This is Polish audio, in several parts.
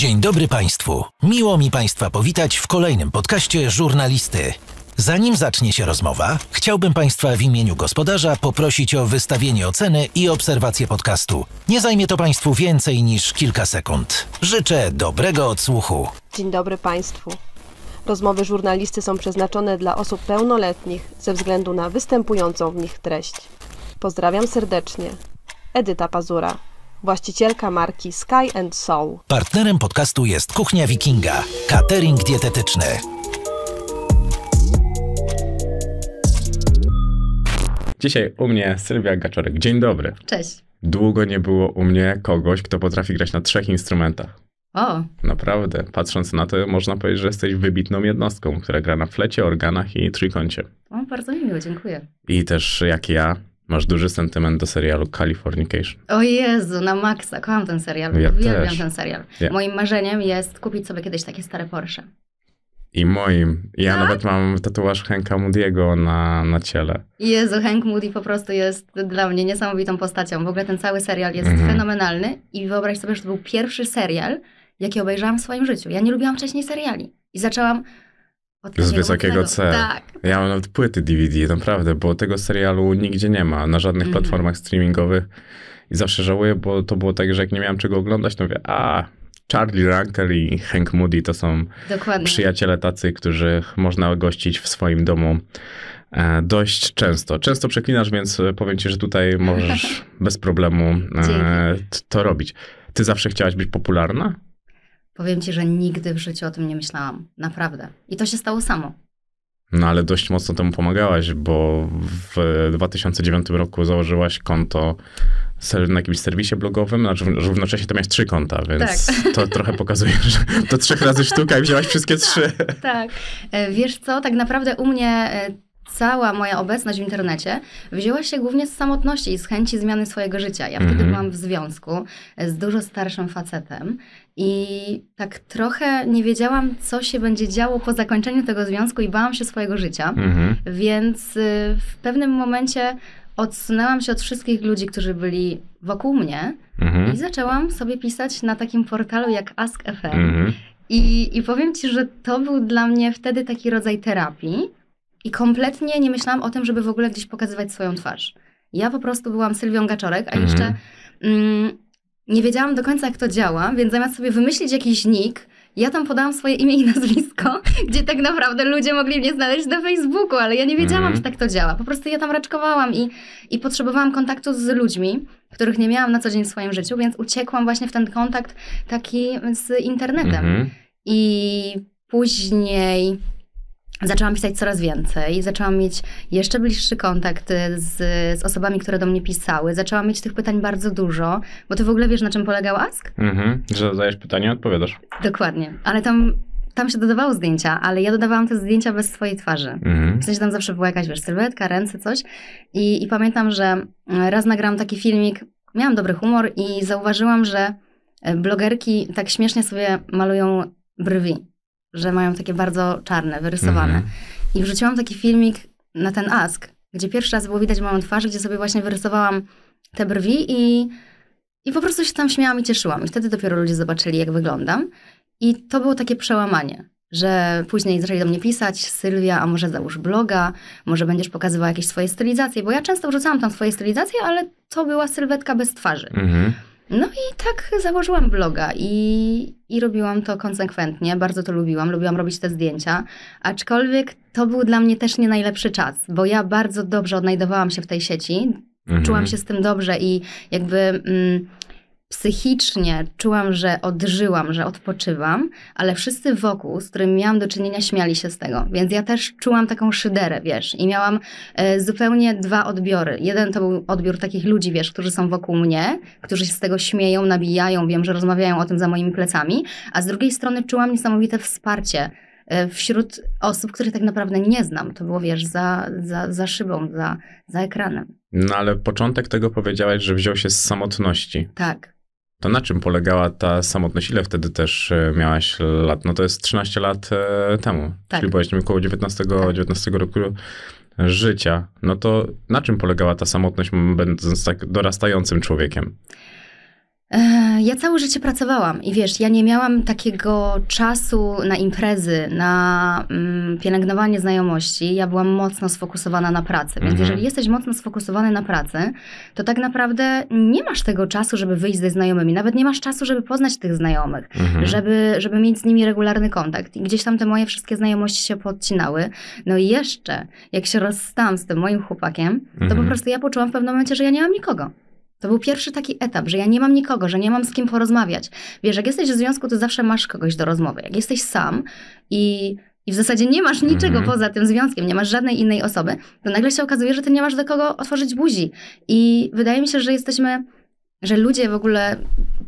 Dzień dobry Państwu. Miło mi Państwa powitać w kolejnym podcaście Żurnalisty. Zanim zacznie się rozmowa, chciałbym Państwa w imieniu gospodarza poprosić o wystawienie oceny i obserwację podcastu. Nie zajmie to Państwu więcej niż kilka sekund. Życzę dobrego odsłuchu. Dzień dobry Państwu. Rozmowy żurnalisty są przeznaczone dla osób pełnoletnich ze względu na występującą w nich treść. Pozdrawiam serdecznie. Edyta Pazura właścicielka marki Sky and Soul. Partnerem podcastu jest Kuchnia Wikinga, catering dietetyczny. Dzisiaj u mnie Sylwia Gaczorek. Dzień dobry. Cześć. Długo nie było u mnie kogoś, kto potrafi grać na trzech instrumentach. O. Naprawdę, patrząc na to, można powiedzieć, że jesteś wybitną jednostką, która gra na flecie, organach i trójkącie. O, bardzo miło, dziękuję. I też jak ja, Masz duży sentyment do serialu Californication. O Jezu, na maksa, kocham ten serial. Ja Uwielbiam też. ten serial. Ja. Moim marzeniem jest kupić sobie kiedyś takie stare Porsche. I moim. Ja tak? nawet mam tatuaż Henka Moody'ego na, na ciele. Jezu, Hank Moody po prostu jest dla mnie niesamowitą postacią. W ogóle ten cały serial jest mhm. fenomenalny i wyobraź sobie, że to był pierwszy serial, jaki obejrzałam w swoim życiu. Ja nie lubiłam wcześniej seriali i zaczęłam z wysokiego C. Tak. Ja mam nawet płyty DVD, naprawdę, bo tego serialu nigdzie nie ma, na żadnych mhm. platformach streamingowych. I zawsze żałuję, bo to było tak, że jak nie miałem czego oglądać, to mówię, a Charlie Ranker i Hank Moody to są Dokładnie. przyjaciele tacy, których można gościć w swoim domu e, dość często. Często przeklinasz, więc e, powiem ci, że tutaj możesz bez problemu e, to robić. Ty zawsze chciałaś być popularna? Powiem ci, że nigdy w życiu o tym nie myślałam. Naprawdę. I to się stało samo. No ale dość mocno temu pomagałaś, bo w 2009 roku założyłaś konto na jakimś serwisie blogowym, a równocześnie to miałeś trzy konta, więc tak. to trochę pokazuje, że to trzech razy sztuka i wzięłaś wszystkie tak, trzy. Tak, tak. Wiesz co, tak naprawdę u mnie e, cała moja obecność w internecie wzięła się głównie z samotności i z chęci zmiany swojego życia. Ja wtedy mhm. byłam w związku e, z dużo starszym facetem i tak trochę nie wiedziałam, co się będzie działo po zakończeniu tego związku i bałam się swojego życia. Mhm. Więc y, w pewnym momencie odsunęłam się od wszystkich ludzi, którzy byli wokół mnie mhm. i zaczęłam sobie pisać na takim portalu jak Ask.fm. Mhm. I, I powiem Ci, że to był dla mnie wtedy taki rodzaj terapii i kompletnie nie myślałam o tym, żeby w ogóle gdzieś pokazywać swoją twarz. Ja po prostu byłam Sylwią Gaczorek, a mhm. jeszcze... Mm, nie wiedziałam do końca, jak to działa, więc zamiast sobie wymyślić jakiś nick, ja tam podałam swoje imię i nazwisko, gdzie tak naprawdę ludzie mogli mnie znaleźć na Facebooku, ale ja nie wiedziałam, mm. że tak to działa. Po prostu ja tam raczkowałam i, i potrzebowałam kontaktu z ludźmi, których nie miałam na co dzień w swoim życiu, więc uciekłam właśnie w ten kontakt taki z internetem. Mhm. I później Zaczęłam pisać coraz więcej, zaczęłam mieć jeszcze bliższy kontakt y, z, z, osobami, które do mnie pisały. Zaczęłam mieć tych pytań bardzo dużo, bo ty w ogóle wiesz, na czym polegał Ask? Mhm, że zadajesz pytanie, odpowiadasz. Dokładnie, ale tam tam się dodawało zdjęcia, ale ja dodawałam te zdjęcia bez swojej twarzy. Mhm. W sensie tam zawsze była jakaś, wiesz, sylwetka, ręce, coś. I, I, pamiętam, że e, raz nagrałam taki filmik, miałam dobry humor i zauważyłam, że e, blogerki tak śmiesznie sobie malują brwi że mają takie bardzo czarne, wyrysowane. Mhm. I wrzuciłam taki filmik na ten ask, gdzie pierwszy raz było widać moją twarz, gdzie sobie właśnie wyrysowałam te brwi i, i po prostu się tam śmiałam i cieszyłam. I wtedy dopiero ludzie zobaczyli, jak wyglądam. I to było takie przełamanie, że później zaczęli do mnie pisać, Sylwia, a może załóż bloga, może będziesz pokazywała jakieś swoje stylizacje, bo ja często wrzucałam tam swoje stylizacje, ale to była sylwetka bez twarzy. Mhm. No i tak założyłam bloga i, i robiłam to konsekwentnie, bardzo to lubiłam, lubiłam robić te zdjęcia, aczkolwiek to był dla mnie też nie najlepszy czas, bo ja bardzo dobrze odnajdowałam się w tej sieci, mhm. czułam się z tym dobrze i jakby... Mm, psychicznie czułam, że odżyłam, że odpoczywam, ale wszyscy wokół, z którymi miałam do czynienia, śmiali się z tego. Więc ja też czułam taką szyderę, wiesz, i miałam e, zupełnie dwa odbiory. Jeden to był odbiór takich ludzi, wiesz, którzy są wokół mnie, którzy się z tego śmieją, nabijają, wiem, że rozmawiają o tym za moimi plecami, a z drugiej strony czułam niesamowite wsparcie e, wśród osób, których tak naprawdę nie znam. To było, wiesz, za, za, za szybą, za, za ekranem. No ale początek tego powiedziałaś, że wziął się z samotności. Tak. To na czym polegała ta samotność? Ile wtedy też e, miałaś lat? No to jest 13 lat e, temu. Tak. Czyli byłaś około 19, tak. 19 roku życia. No to na czym polegała ta samotność, będąc tak dorastającym człowiekiem? Ja całe życie pracowałam i wiesz, ja nie miałam takiego czasu na imprezy, na mm, pielęgnowanie znajomości. Ja byłam mocno sfokusowana na pracy. Więc mhm. jeżeli jesteś mocno sfokusowany na pracy, to tak naprawdę nie masz tego czasu, żeby wyjść ze znajomymi. Nawet nie masz czasu, żeby poznać tych znajomych, mhm. żeby, żeby mieć z nimi regularny kontakt. I gdzieś tam te moje wszystkie znajomości się podcinały. No i jeszcze, jak się rozstałam z tym moim chłopakiem, to po mhm. prostu ja poczułam w pewnym momencie, że ja nie mam nikogo. To był pierwszy taki etap, że ja nie mam nikogo, że nie mam z kim porozmawiać. Wiesz, jak jesteś w związku, to zawsze masz kogoś do rozmowy. Jak jesteś sam i, i w zasadzie nie masz niczego mhm. poza tym związkiem, nie masz żadnej innej osoby, to nagle się okazuje, że ty nie masz do kogo otworzyć buzi. I wydaje mi się, że jesteśmy, że ludzie w ogóle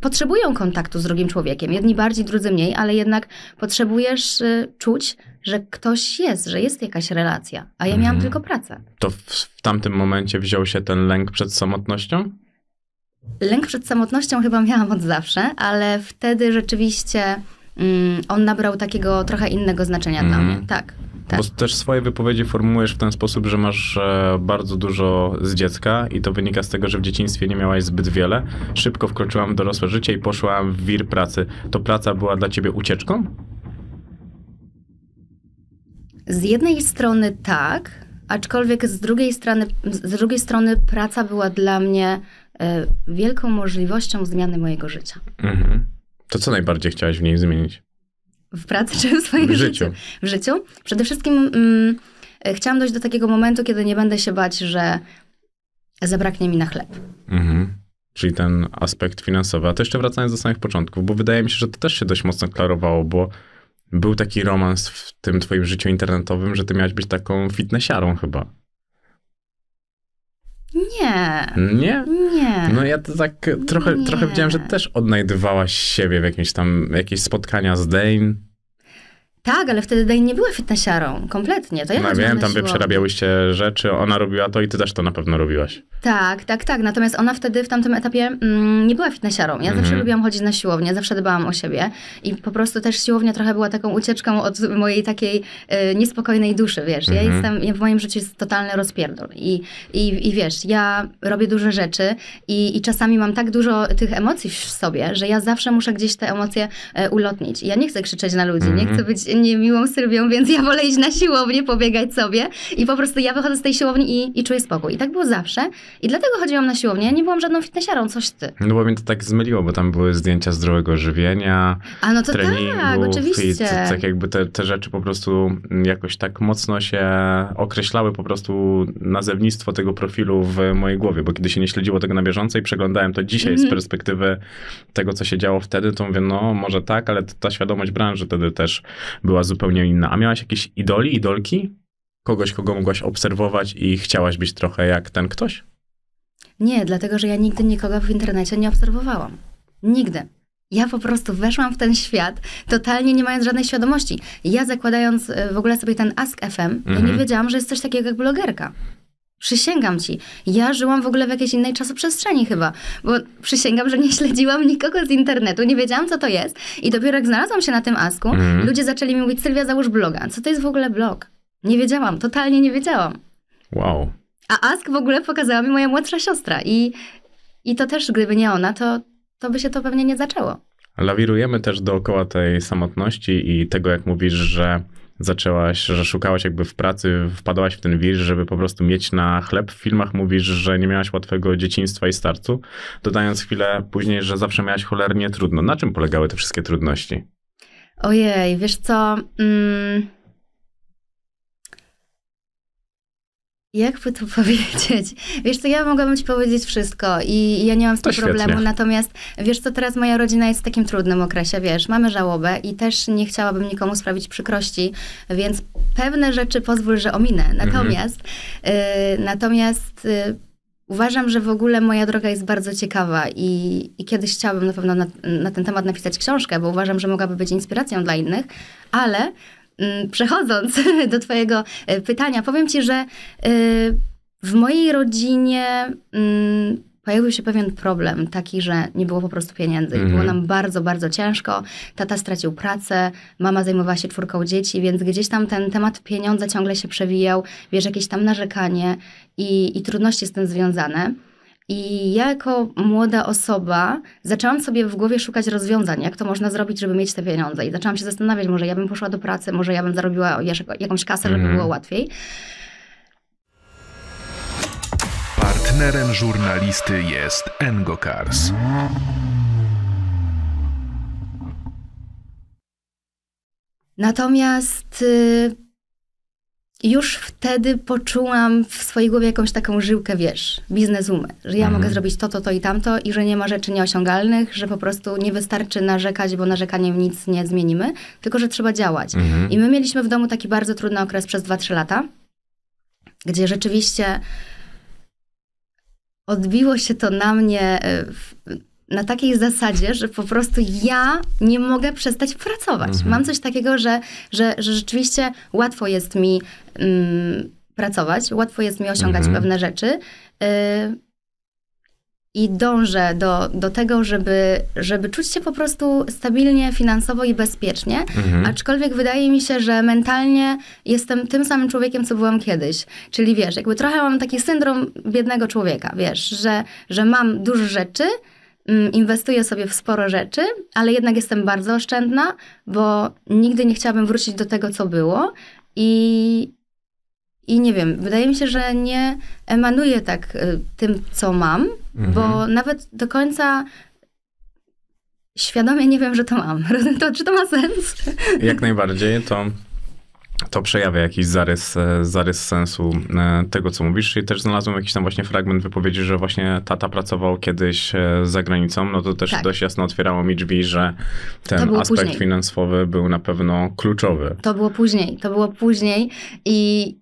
potrzebują kontaktu z drugim człowiekiem. Jedni bardziej, drudzy mniej, ale jednak potrzebujesz y, czuć, że ktoś jest, że jest jakaś relacja, a ja miałam mhm. tylko pracę. To w, w tamtym momencie wziął się ten lęk przed samotnością? Lęk przed samotnością chyba miałam od zawsze, ale wtedy rzeczywiście mm, on nabrał takiego trochę innego znaczenia mm. dla mhm. mnie. Tak. Tak. Bo też swoje wypowiedzi formułujesz w ten sposób, że masz e, bardzo dużo z dziecka i to wynika z tego, że w dzieciństwie nie miałaś zbyt wiele. Szybko wkroczyłam w dorosłe życie i poszłam w wir pracy. To praca była dla ciebie ucieczką? Z jednej strony tak, aczkolwiek z drugiej strony, z drugiej strony praca była dla mnie E, wielką możliwością zmiany mojego życia. Mhm. To co najbardziej chciałaś w niej zmienić? W pracy czy w swoim w życiu? W życiu. Przede wszystkim mm, e, chciałam dojść do takiego momentu, kiedy nie będę się bać, że zabraknie mi na chleb. Mhm. Czyli ten aspekt finansowy. A to jeszcze wracając do samych początków, bo wydaje mi się, że to też się dość mocno klarowało, bo był taki romans w tym twoim życiu internetowym, że ty miałaś być taką fitnessiarą chyba. Nie. Nie? Nie. No ja to tak trochę, trochę widziałem, że też odnajdywałaś siebie w jakimś tam, jakieś spotkania z Dane. Tak, ale wtedy Dane nie była fitnessiarą, kompletnie. To ja no, wiem, tam wy przerabiałyście rzeczy, ona robiła to i ty też to na pewno robiłaś. Tak, tak, tak. Natomiast ona wtedy w tamtym etapie mm, nie była fitnessiarą. Ja zawsze mhm. lubiłam chodzić na siłownię, zawsze dbałam o siebie i po prostu też siłownia trochę była taką ucieczką od mojej takiej y, niespokojnej duszy, wiesz. Ja mhm. jestem, ja w moim życiu jest totalny rozpierdol I, i, i wiesz, ja robię duże rzeczy i, i czasami mam tak dużo tych emocji w sobie, że ja zawsze muszę gdzieś te emocje y, ulotnić. I ja nie chcę krzyczeć na ludzi, nie chcę mhm. być niemiłą Sylwią, więc ja wolę iść na siłownię, pobiegać sobie i po prostu ja wychodzę z tej siłowni i, i czuję spokój. I tak było zawsze i dlatego chodziłam na siłownię, nie byłam żadną fitnessiarą, coś ty. No bo mnie to tak zmyliło, bo tam były zdjęcia zdrowego żywienia, A no to treningów tak, oczywiście. i to, tak jakby te, te rzeczy po prostu jakoś tak mocno się określały po prostu nazewnictwo tego profilu w mojej głowie, bo kiedy się nie śledziło tego na bieżąco i przeglądałem to dzisiaj mm -hmm. z mhm. perspektywy tego, co się działo wtedy, to mówię, no może tak, ale ta świadomość branży wtedy też była zupełnie inna. A miałaś jakieś idoli, idolki? Kogoś, kogo mogłaś obserwować i chciałaś być trochę jak ten ktoś? Nie, dlatego że ja nigdy nikogo w internecie nie obserwowałam. Nigdy. Ja po prostu weszłam w ten świat, totalnie nie mając żadnej świadomości. Ja zakładając e, w ogóle sobie ten Ask FM, ja nie mhm. wiedziałam, że jest coś takiego jak blogerka. Przysięgam ci, ja żyłam w ogóle w jakiejś innej czasoprzestrzeni chyba, bo przysięgam, że nie śledziłam nikogo z internetu, nie wiedziałam co to jest i dopiero jak znalazłam się na tym asku, mm. ludzie zaczęli mi mówić, Sylwia załóż bloga, co to jest w ogóle blog? Nie wiedziałam, totalnie nie wiedziałam. Wow. A ask w ogóle pokazała mi moja młodsza siostra i, i to też gdyby nie ona, to, to by się to pewnie nie zaczęło. Lawirujemy też dookoła tej samotności i tego, jak mówisz, że zaczęłaś, że szukałaś jakby w pracy, wpadałaś w ten wir, żeby po prostu mieć na chleb. W filmach mówisz, że nie miałaś łatwego dzieciństwa i startu, dodając chwilę później, że zawsze miałaś cholernie trudno. Na czym polegały te wszystkie trudności? Ojej, wiesz co... Mm... Jakby to powiedzieć? Wiesz co, ja mogłabym ci powiedzieć wszystko i ja nie mam z tym problemu, natomiast wiesz co, teraz moja rodzina jest w takim trudnym okresie, wiesz, mamy żałobę i też nie chciałabym nikomu sprawić przykrości, więc pewne rzeczy pozwól, że ominę. Mhm. Natomiast, mhm. y, natomiast y, uważam, że w ogóle moja droga jest bardzo ciekawa i, i kiedyś chciałabym na pewno na, na ten temat napisać książkę, bo uważam, że mogłaby być inspiracją dla innych, ale Mm, przechodząc do Twojego e, pytania, powiem Ci, że e, w mojej rodzinie mm, pojawił się pewien problem, taki, że nie było po prostu pieniędzy. Mhm. Było nam bardzo, bardzo ciężko. Tata stracił pracę, mama zajmowała się czwórką dzieci, więc gdzieś tam ten temat pieniądza ciągle się przewijał, wiesz, jakieś tam narzekanie i, i trudności z tym związane. I ja jako młoda osoba zaczęłam sobie w głowie szukać rozwiązań, jak to można zrobić, żeby mieć te pieniądze. I zaczęłam się zastanawiać, może ja bym poszła do pracy, może ja bym zarobiła jakąś kasę, żeby mhm. było łatwiej. Partnerem żurnalisty jest Engokars. Natomiast y, i już wtedy poczułam w swojej głowie jakąś taką żyłkę, wiesz, biznesumy, że ja mhm. mogę zrobić to, to, to i tamto i że nie ma rzeczy nieosiągalnych, że po prostu nie wystarczy narzekać, bo narzekaniem nic nie zmienimy, tylko że trzeba działać. Mhm. I my mieliśmy w domu taki bardzo trudny okres przez 2-3 lata, gdzie rzeczywiście odbiło się to na mnie e, w, na takiej zasadzie, że po prostu ja nie mogę przestać pracować. Mhm. Mam coś takiego, że, że, że rzeczywiście łatwo jest mi mm, pracować, łatwo jest mi osiągać mhm. pewne rzeczy. Y, i dążę do, do tego, żeby, żeby czuć się po prostu stabilnie, finansowo i bezpiecznie. Mhm. Aczkolwiek wydaje mi się, że mentalnie jestem tym samym człowiekiem, co byłam kiedyś. Czyli wiesz, jakby trochę mam taki syndrom biednego człowieka, wiesz, że, że mam dużo rzeczy, Mm, inwestuję sobie w sporo rzeczy, ale jednak jestem bardzo oszczędna, bo nigdy nie chciałabym wrócić do tego, co było. I, i nie wiem, wydaje mi się, że nie emanuję tak y, tym, co mam, mhm. bo nawet do końca świadomie nie wiem, że to mam. To, czy to ma sens? Jak najbardziej, to to przejawia jakiś zarys, e, zarys sensu e, tego, co mówisz. I też znalazłem jakiś tam właśnie fragment wypowiedzi, że właśnie tata pracował kiedyś e, za granicą. No to też tak. dość jasno otwierało mi drzwi, że ten aspekt później. finansowy był na pewno kluczowy. To było później, to było później i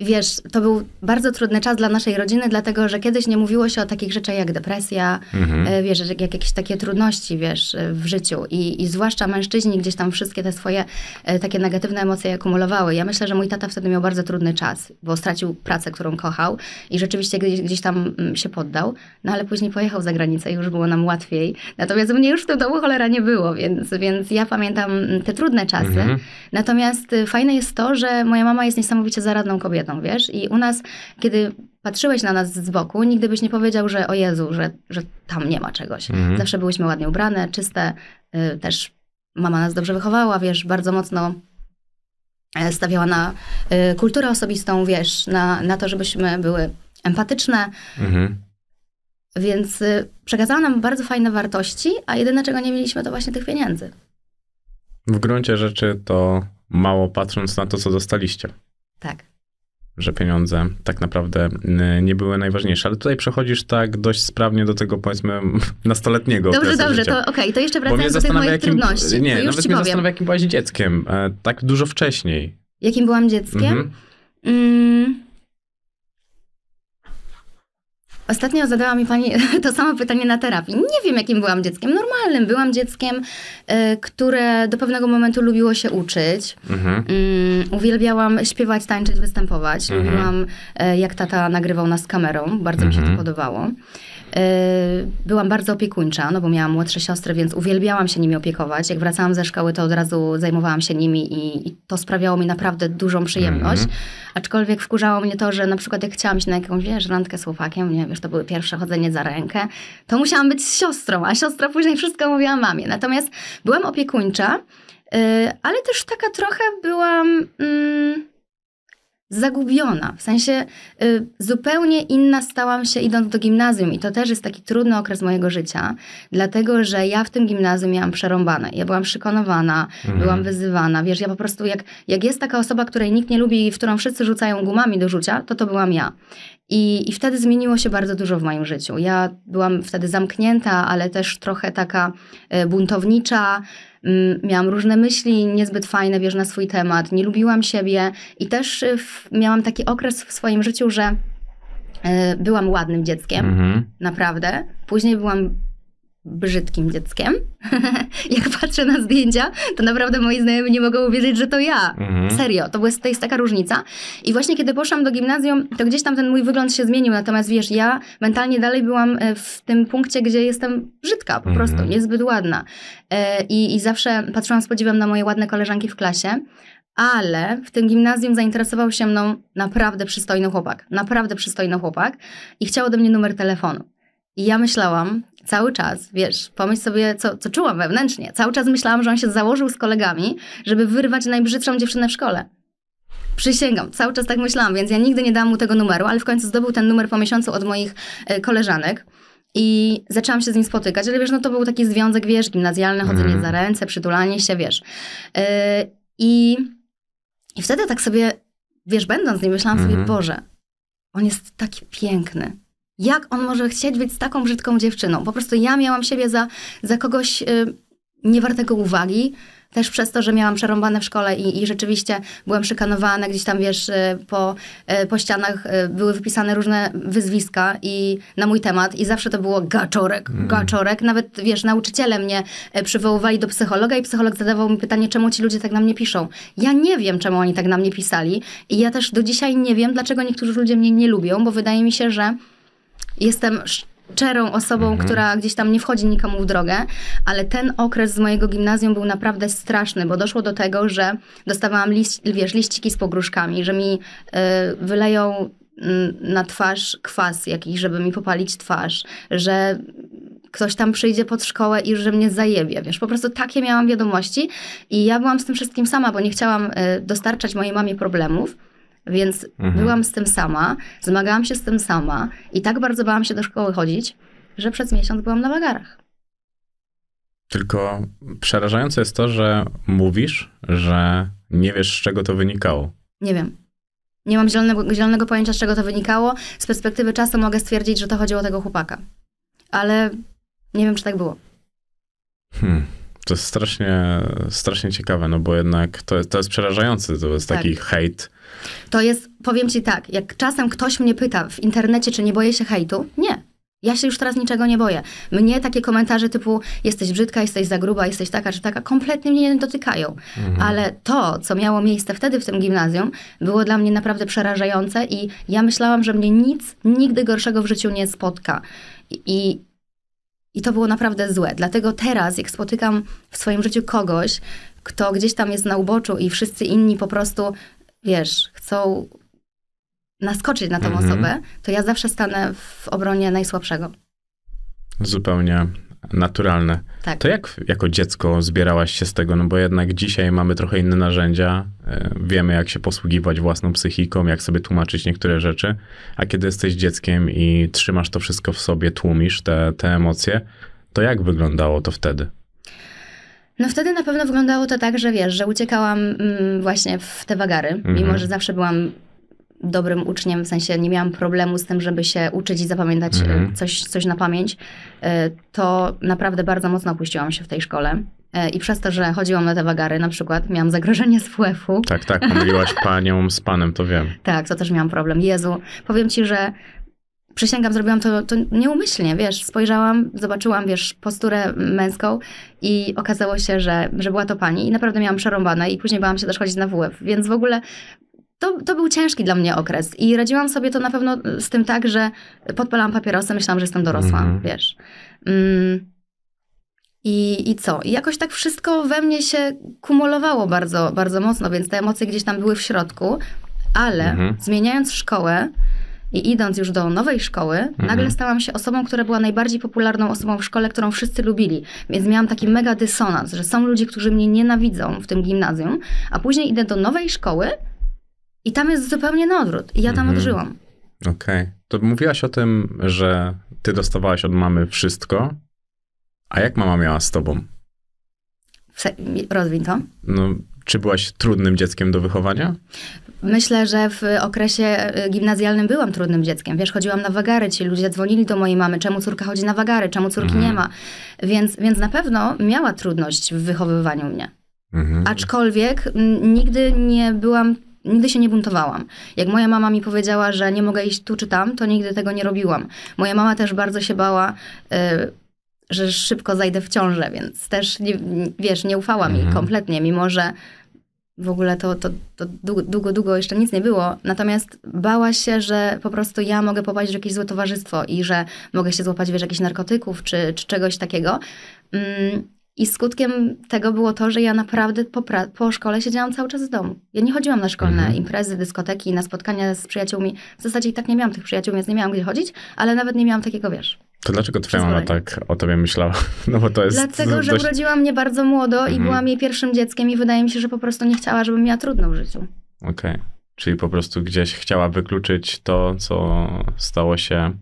Wiesz, to był bardzo trudny czas dla naszej rodziny, dlatego że kiedyś nie mówiło się o takich rzeczach jak depresja, mhm. E, wiesz, jak, jakieś takie trudności, wiesz, e, w życiu. I, I zwłaszcza mężczyźni gdzieś tam wszystkie te swoje e, takie negatywne emocje akumulowały. Ja myślę, że mój tata wtedy miał bardzo trudny czas, bo stracił pracę, którą kochał i rzeczywiście gdzieś, gdzieś tam mm, się poddał, no ale później pojechał za granicę i już było nam łatwiej. Natomiast mnie już w tym domu cholera nie było, więc, więc ja pamiętam mm, te trudne czasy. Mhm. Natomiast y, fajne jest to, że moja mama jest niesamowicie zaradną kobietą kobietą, wiesz? I u nas, kiedy patrzyłeś na nas z boku, nigdy byś nie powiedział, że o Jezu, że, że tam nie ma czegoś. Mhm. Zawsze byłyśmy ładnie ubrane, czyste, y, też mama nas dobrze wychowała, wiesz, bardzo mocno e, stawiała na y, kulturę osobistą, wiesz, na, na to, żebyśmy były empatyczne. Mhm. Więc y, przekazała nam bardzo fajne wartości, a jedyne, czego nie mieliśmy, to właśnie tych pieniędzy. W gruncie rzeczy to mało patrząc na to, co dostaliście. Tak że pieniądze tak naprawdę y, nie były najważniejsze. Ale tutaj przechodzisz tak dość sprawnie do tego, powiedzmy, nastoletniego Dobrze, dobrze, życia. to okej, okay, to jeszcze wracając do tych moich jakim, trudności. Nie, nawet mnie powiem. zastanawia, jakim byłaś dzieckiem, e, tak dużo wcześniej. Jakim byłam dzieckiem? Mhm. Mm. Ostatnio zadała mi pani to samo pytanie na terapii. Nie wiem, jakim byłam dzieckiem. Normalnym. Byłam dzieckiem, y, które do pewnego momentu lubiło się uczyć. Mhm. Mm, uwielbiałam śpiewać, tańczyć, występować. Mhm. Lubiłam, y, jak tata nagrywał nas z kamerą. Bardzo mhm. mi się to mhm. podobało. Y, byłam bardzo opiekuńcza, no bo miałam młodsze siostry, więc uwielbiałam się nimi opiekować. Jak wracałam ze szkoły, to od razu zajmowałam się nimi i, i to sprawiało mi naprawdę dużą przyjemność. Mm -hmm. Aczkolwiek wkurzało mnie to, że na przykład jak chciałam się na jakąś, wiesz, randkę z chłopakiem, nie wiesz, to były pierwsze chodzenie za rękę, to musiałam być z siostrą, a siostra później wszystko mówiła mamie. Natomiast byłam opiekuńcza, y, ale też taka trochę byłam... Mm, zagubiona. W sensie y, zupełnie inna stałam się idąc do gimnazjum i to też jest taki trudny okres mojego życia, dlatego że ja w tym gimnazjum miałam przerąbane. Ja byłam szykanowana, mhm. byłam wyzywana. Wiesz, ja po prostu jak, jak jest taka osoba, której nikt nie lubi i w którą wszyscy rzucają gumami do rzucia, to to byłam ja. I, I wtedy zmieniło się bardzo dużo w moim życiu. Ja byłam wtedy zamknięta, ale też trochę taka y, buntownicza, Mm, miałam różne myśli niezbyt fajne, wiesz, na swój temat, nie lubiłam siebie i też y, w, miałam taki okres w swoim życiu, że y, byłam ładnym dzieckiem, mhm. naprawdę. Później byłam brzydkim dzieckiem. Jak patrzę na zdjęcia, to naprawdę moi znajomi nie mogą uwierzyć, że to ja. Mhm. Serio, to, jest, to jest taka różnica. I właśnie kiedy poszłam do gimnazjum, to gdzieś tam ten mój wygląd się zmienił, natomiast wiesz, ja mentalnie dalej byłam e, w tym punkcie, gdzie jestem brzydka po mhm. prostu, mhm. niezbyt ładna. E, I, I zawsze patrzyłam z podziwem na moje ładne koleżanki w klasie, ale w tym gimnazjum zainteresował się mną naprawdę przystojny chłopak, naprawdę przystojny chłopak i chciał ode mnie numer telefonu. I ja myślałam, cały czas, wiesz, pomyśl sobie, co, co czułam wewnętrznie. Cały czas myślałam, że on się założył z kolegami, żeby wyrwać najbrzydszą dziewczynę w szkole. Przysięgam, cały czas tak myślałam, więc ja nigdy nie dałam mu tego numeru, ale w końcu zdobył ten numer po miesiącu od moich e, koleżanek. I zaczęłam się z nim spotykać, ale wiesz, no to był taki związek, wiesz, gimnazjalny, chodzenie mm. za ręce, przytulanie się, wiesz. Yy, i, I wtedy tak sobie, wiesz, będąc z nim, myślałam mm. sobie, mhm. Boże, on jest taki piękny. Jak on może chcieć być z taką brzydką dziewczyną? Po prostu ja miałam siebie za, za kogoś yy, niewartego uwagi, też przez to, że miałam przerąbane w szkole i, i rzeczywiście byłam szykanowana, gdzieś tam, wiesz, y, po, y, po ścianach y, były wypisane różne wyzwiska i na mój temat i zawsze to było gaczorek, mm. gaczorek. Nawet, wiesz, nauczyciele mnie przywoływali do psychologa i psycholog zadawał mi pytanie, czemu ci ludzie tak na mnie piszą. Ja nie wiem, czemu oni tak na mnie pisali i ja też do dzisiaj nie wiem, dlaczego niektórzy ludzie mnie nie lubią, bo wydaje mi się, że jestem szczerą osobą, mhm. która gdzieś tam nie wchodzi nikomu w drogę, ale ten okres z mojego gimnazjum był naprawdę straszny, bo doszło do tego, że dostawałam liść, wiesz, liściki z pogróżkami, że mi y, wyleją mm, na twarz kwas jakiś, żeby mi popalić twarz, że ktoś tam przyjdzie pod szkołę i że mnie zajebie, wiesz, po prostu takie miałam wiadomości i ja byłam z tym wszystkim sama, bo nie chciałam y, dostarczać mojej mamie problemów. Więc mhm. byłam z tym sama, zmagałam się z tym sama i tak bardzo bałam się do szkoły chodzić, że przez miesiąc byłam na wagarach. Tylko przerażające jest to, że mówisz, że nie wiesz, z czego to wynikało. Nie wiem. Nie mam zielonego, zielonego pojęcia, z czego to wynikało. Z perspektywy czasu mogę stwierdzić, że to chodziło o tego chłopaka. Ale nie wiem, czy tak było. Hmm. To jest strasznie, strasznie ciekawe, no bo jednak to, to jest przerażające. To jest tak. taki hejt to jest, powiem ci tak, jak czasem ktoś mnie pyta w internecie, czy nie boję się hejtu, nie. Ja się już teraz niczego nie boję. Mnie takie komentarze typu jesteś brzydka, jesteś za gruba, jesteś taka czy taka, kompletnie mnie nie dotykają. Mhm. Ale to, co miało miejsce wtedy w tym gimnazjum, było dla mnie naprawdę przerażające i ja myślałam, że mnie nic nigdy gorszego w życiu nie spotka. I, i to było naprawdę złe. Dlatego teraz, jak spotykam w swoim życiu kogoś, kto gdzieś tam jest na uboczu i wszyscy inni po prostu wiesz, chcą naskoczyć na tą mhm. osobę, to ja zawsze stanę w obronie najsłabszego. Zupełnie naturalne. Tak. To jak jako dziecko zbierałaś się z tego? No bo jednak dzisiaj mamy trochę inne narzędzia. E, wiemy, jak się posługiwać własną psychiką, jak sobie tłumaczyć niektóre rzeczy. A kiedy jesteś dzieckiem i trzymasz to wszystko w sobie, tłumisz te, te emocje, to jak wyglądało to wtedy? No wtedy na pewno wyglądało to tak, że wiesz, że uciekałam mm, właśnie w te wagary, mhm. mimo że zawsze byłam dobrym uczniem, w sensie nie miałam problemu z tym, żeby się uczyć i zapamiętać e, mhm. coś, coś na pamięć, e, to naprawdę bardzo mocno opuściłam się w tej szkole. E, I przez to, że chodziłam na te wagary, na przykład miałam zagrożenie z WF-u. Tak, tak, pomyliłaś panią z panem, to wiem. tak, to też miałam problem. Jezu, powiem ci, że przysięgam, zrobiłam to, to nieumyślnie, wiesz, spojrzałam, zobaczyłam, wiesz, posturę męską i okazało się, że, że była to pani i naprawdę miałam przerąbane i później bałam się też chodzić na WF, więc w ogóle to, to był ciężki dla mnie okres i radziłam sobie to na pewno z tym tak, że podpalałam papierosy, myślałam, że jestem dorosła, mhm. wiesz. Mm. I, I co? I jakoś tak wszystko we mnie się kumulowało bardzo, bardzo mocno, więc te emocje gdzieś tam były w środku, ale mhm. zmieniając szkołę, i idąc już do nowej szkoły, mhm. nagle stałam się osobą, która była najbardziej popularną osobą w szkole, którą wszyscy lubili. Więc miałam taki mega dysonans, że są ludzie, którzy mnie nienawidzą w tym gimnazjum, a później idę do nowej szkoły i tam jest zupełnie na odwrót. I ja tam mhm. odżyłam. Okej. Okay. To mówiłaś o tym, że ty dostawałaś od mamy wszystko. A jak mama miała z tobą? Rozwiń to. No, czy byłaś trudnym dzieckiem do wychowania? Myślę, że w okresie y, gimnazjalnym byłam trudnym dzieckiem. Wiesz, chodziłam na wagary, ci ludzie dzwonili do mojej mamy, czemu córka chodzi na wagary, czemu córki mhm. nie ma. Więc, więc na pewno miała trudność w wychowywaniu mnie. Mhm. Aczkolwiek mm, nigdy nie byłam nigdy się nie buntowałam. Jak moja mama mi powiedziała, że nie mogę iść tu czy tam, to nigdy tego nie robiłam. Moja mama też bardzo się bała. Y, że szybko zajdę w ciążę, więc też, nie, wiesz, nie ufała mhm. kompletnie, mimo że w ogóle to, to, to długo, długo, jeszcze nic nie było. Natomiast bała się, że po prostu ja mogę popaść w jakieś złe towarzystwo i że mogę się złapać, wiesz, jakichś narkotyków czy, czy czegoś takiego. Mm, i skutkiem tego było to, że ja naprawdę po, po szkole siedziałam cały czas w domu. Ja nie chodziłam na szkolne mhm. imprezy, dyskoteki, na spotkania z przyjaciółmi. W zasadzie i tak nie miałam tych przyjaciół, więc nie miałam gdzie chodzić, ale nawet nie miałam takiego, wiesz, to dlaczego twoja mama tak o tobie myślała? No bo to jest Dlatego, że urodziła mnie bardzo młodo i mm. byłam jej pierwszym dzieckiem i wydaje mi się, że po prostu nie chciała, żebym miała trudno w życiu. Okej. Okay. Czyli po prostu gdzieś chciała wykluczyć to, co stało się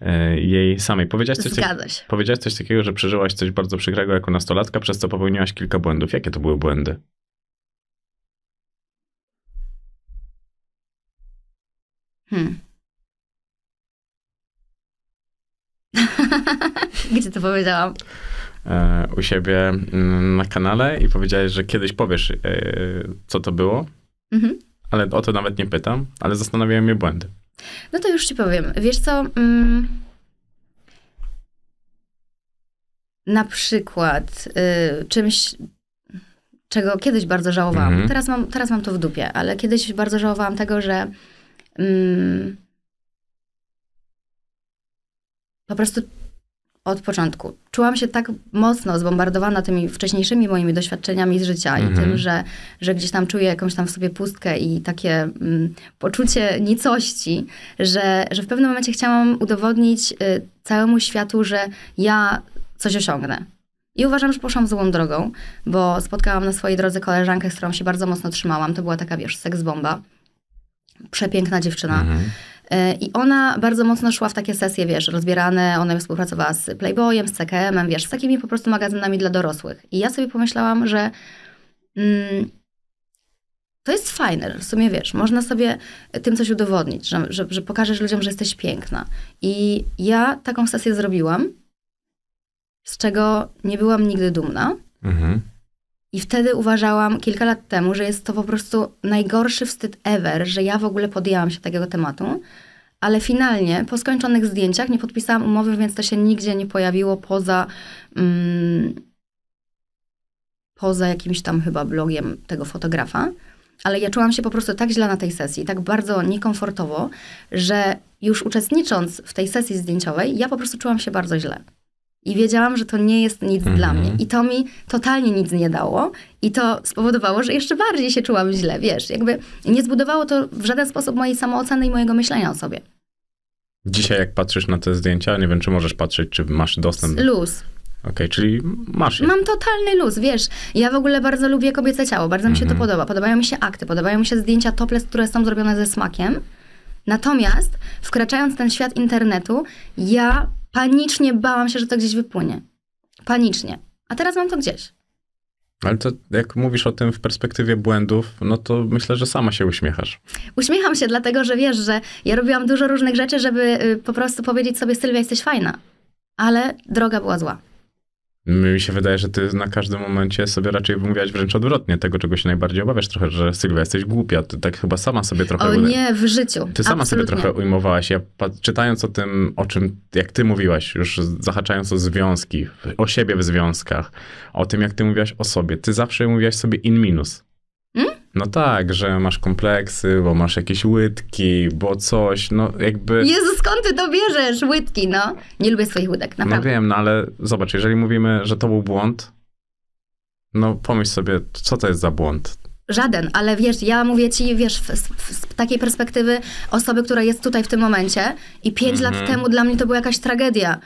E, jej samej. Powiedziałaś coś, coś, tak- powiedziałaś coś takiego, że przeżyłaś coś bardzo przykrego jako nastolatka, przez co popełniłaś kilka błędów. Jakie to były błędy? Hmm. Gdzie to powiedziałam? E, u siebie mm, na kanale i powiedziałeś, że kiedyś powiesz, e, co to było. Mhm. Ale o to nawet nie pytam, ale zastanawiają mnie błędy. No to już ci powiem. Wiesz co? Mm, na przykład y, czymś, czego kiedyś bardzo żałowałam. Mhm. Teraz, mam, teraz mam to w dupie, ale kiedyś bardzo żałowałam tego, że mm, po prostu od początku. Czułam się tak mocno zbombardowana tymi wcześniejszymi moimi doświadczeniami z życia mm -hmm. i tym, mhm. że, że gdzieś tam czuję jakąś tam w sobie pustkę i takie mm, poczucie nicości, że, że w pewnym momencie chciałam udowodnić y, całemu światu, że ja coś osiągnę. I uważam, że poszłam złą drogą, bo spotkałam na swojej drodze koleżankę, z którą się bardzo mocno trzymałam. To była taka, wiesz, seks bomba. Przepiękna dziewczyna. Mm -hmm i ona bardzo mocno szła w takie sesje, wiesz, rozbierane. Ona współpracowała z Playboyem, z CKM-em, wiesz, z takimi po prostu magazynami dla dorosłych. I ja sobie pomyślałam, że mm, to jest fajne, w sumie wiesz, można sobie tym coś udowodnić, że, że, że pokażesz ludziom, że jesteś piękna. I ja taką sesję zrobiłam, z czego nie byłam nigdy dumna. Mhm i wtedy uważałam kilka lat temu, że jest to po prostu najgorszy wstyd ever, że ja w ogóle podjęłam się takiego tematu. Ale finalnie, po skończonych zdjęciach, nie podpisałam umowy, więc to się nigdzie nie pojawiło poza, mm, poza jakimś tam chyba blogiem tego fotografa. Ale ja czułam się po prostu tak źle na tej sesji, tak bardzo niekomfortowo, że już uczestnicząc w tej sesji zdjęciowej, ja po prostu czułam się bardzo źle i wiedziałam, że to nie jest nic mm -hmm. dla mhm. mnie. I to mi totalnie nic nie dało. I to spowodowało, że jeszcze bardziej się czułam źle, wiesz, jakby nie zbudowało to w żaden sposób mojej samooceny i mojego myślenia o sobie. Dzisiaj jak patrzysz na te zdjęcia, nie wiem, czy możesz patrzeć, czy masz dostęp. Luz. Okej, okay, czyli masz. Mam totalny luz, wiesz. Ja w ogóle bardzo lubię kobiece ciało, bardzo mi się mm -hmm. to mhm. podoba. Podobają mi się akty, podobają mi się zdjęcia topless, które są zrobione ze smakiem. Natomiast wkraczając w ten świat internetu, ja Panicznie bałam się, że to gdzieś wypłynie. Panicznie. A teraz mam to gdzieś. Ale to jak mówisz o tym w perspektywie błędów, no to myślę, że sama się uśmiechasz. Uśmiecham się, dlatego że wiesz, że ja robiłam dużo różnych rzeczy, żeby y, po prostu powiedzieć sobie, Sylwia, jesteś fajna. Ale droga była zła mi się wydaje, że ty na każdym momencie sobie raczej mówiłaś wręcz odwrotnie tego, czego się najbardziej obawiasz trochę, że Sylwia, jesteś głupia. Ty tak chyba sama sobie trochę... O nie, w życiu. Ty Absolutnie. sama sobie trochę ujmowałaś. Ja czytając o tym, o czym, jak ty mówiłaś, już zahaczając o związki, o siebie w związkach, o tym, jak ty mówiłaś o sobie, ty zawsze mówiłaś sobie in minus. No tak, że masz kompleksy, bo masz jakieś łydki, bo coś, no jakby... Jezu, skąd ty to bierzesz? Łydki, no. Nie lubię swoich łydek, no naprawdę. No wiem, no ale zobacz, jeżeli mówimy, że to był błąd, no pomyśl sobie, co to jest za błąd? Żaden, ale wiesz, ja mówię ci, wiesz, z takiej perspektywy osoby, która jest tutaj w tym momencie i pięć mm -hmm. lat mhm. temu dla mnie to była jakaś tragedia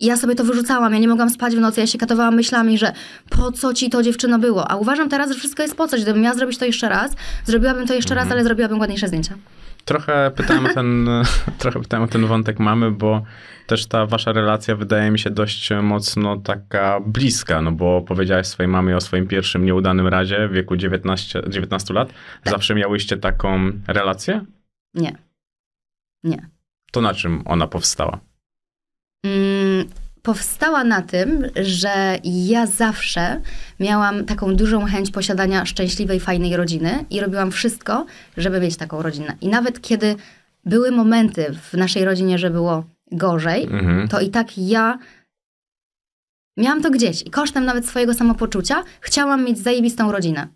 ja sobie to wyrzucałam, ja nie mogłam spać w nocy, ja się katowałam myślami, że po co ci to dziewczyno było? A uważam teraz, że wszystko jest po coś. Gdybym miała zrobić to jeszcze raz, zrobiłabym to jeszcze raz, mhm. ale zrobiłabym ładniejsze zdjęcia. Trochę pytałem, ten, trochę pytałem o ten wątek mamy, bo też ta wasza relacja wydaje mi się dość mocno taka bliska, no bo powiedziałaś swojej mamie o swoim pierwszym nieudanym razie w wieku 19, 19 lat. Tak. Zawsze miałyście taką relację? Nie. Nie. To na czym ona powstała? Mm, powstała na tym, że ja zawsze miałam taką dużą chęć posiadania szczęśliwej, fajnej rodziny i robiłam wszystko, żeby mieć taką rodzinę. I nawet kiedy były momenty w naszej rodzinie, że było gorzej, mhm. to i tak ja miałam to gdzieś i kosztem nawet swojego samopoczucia chciałam mieć zajebistą rodzinę.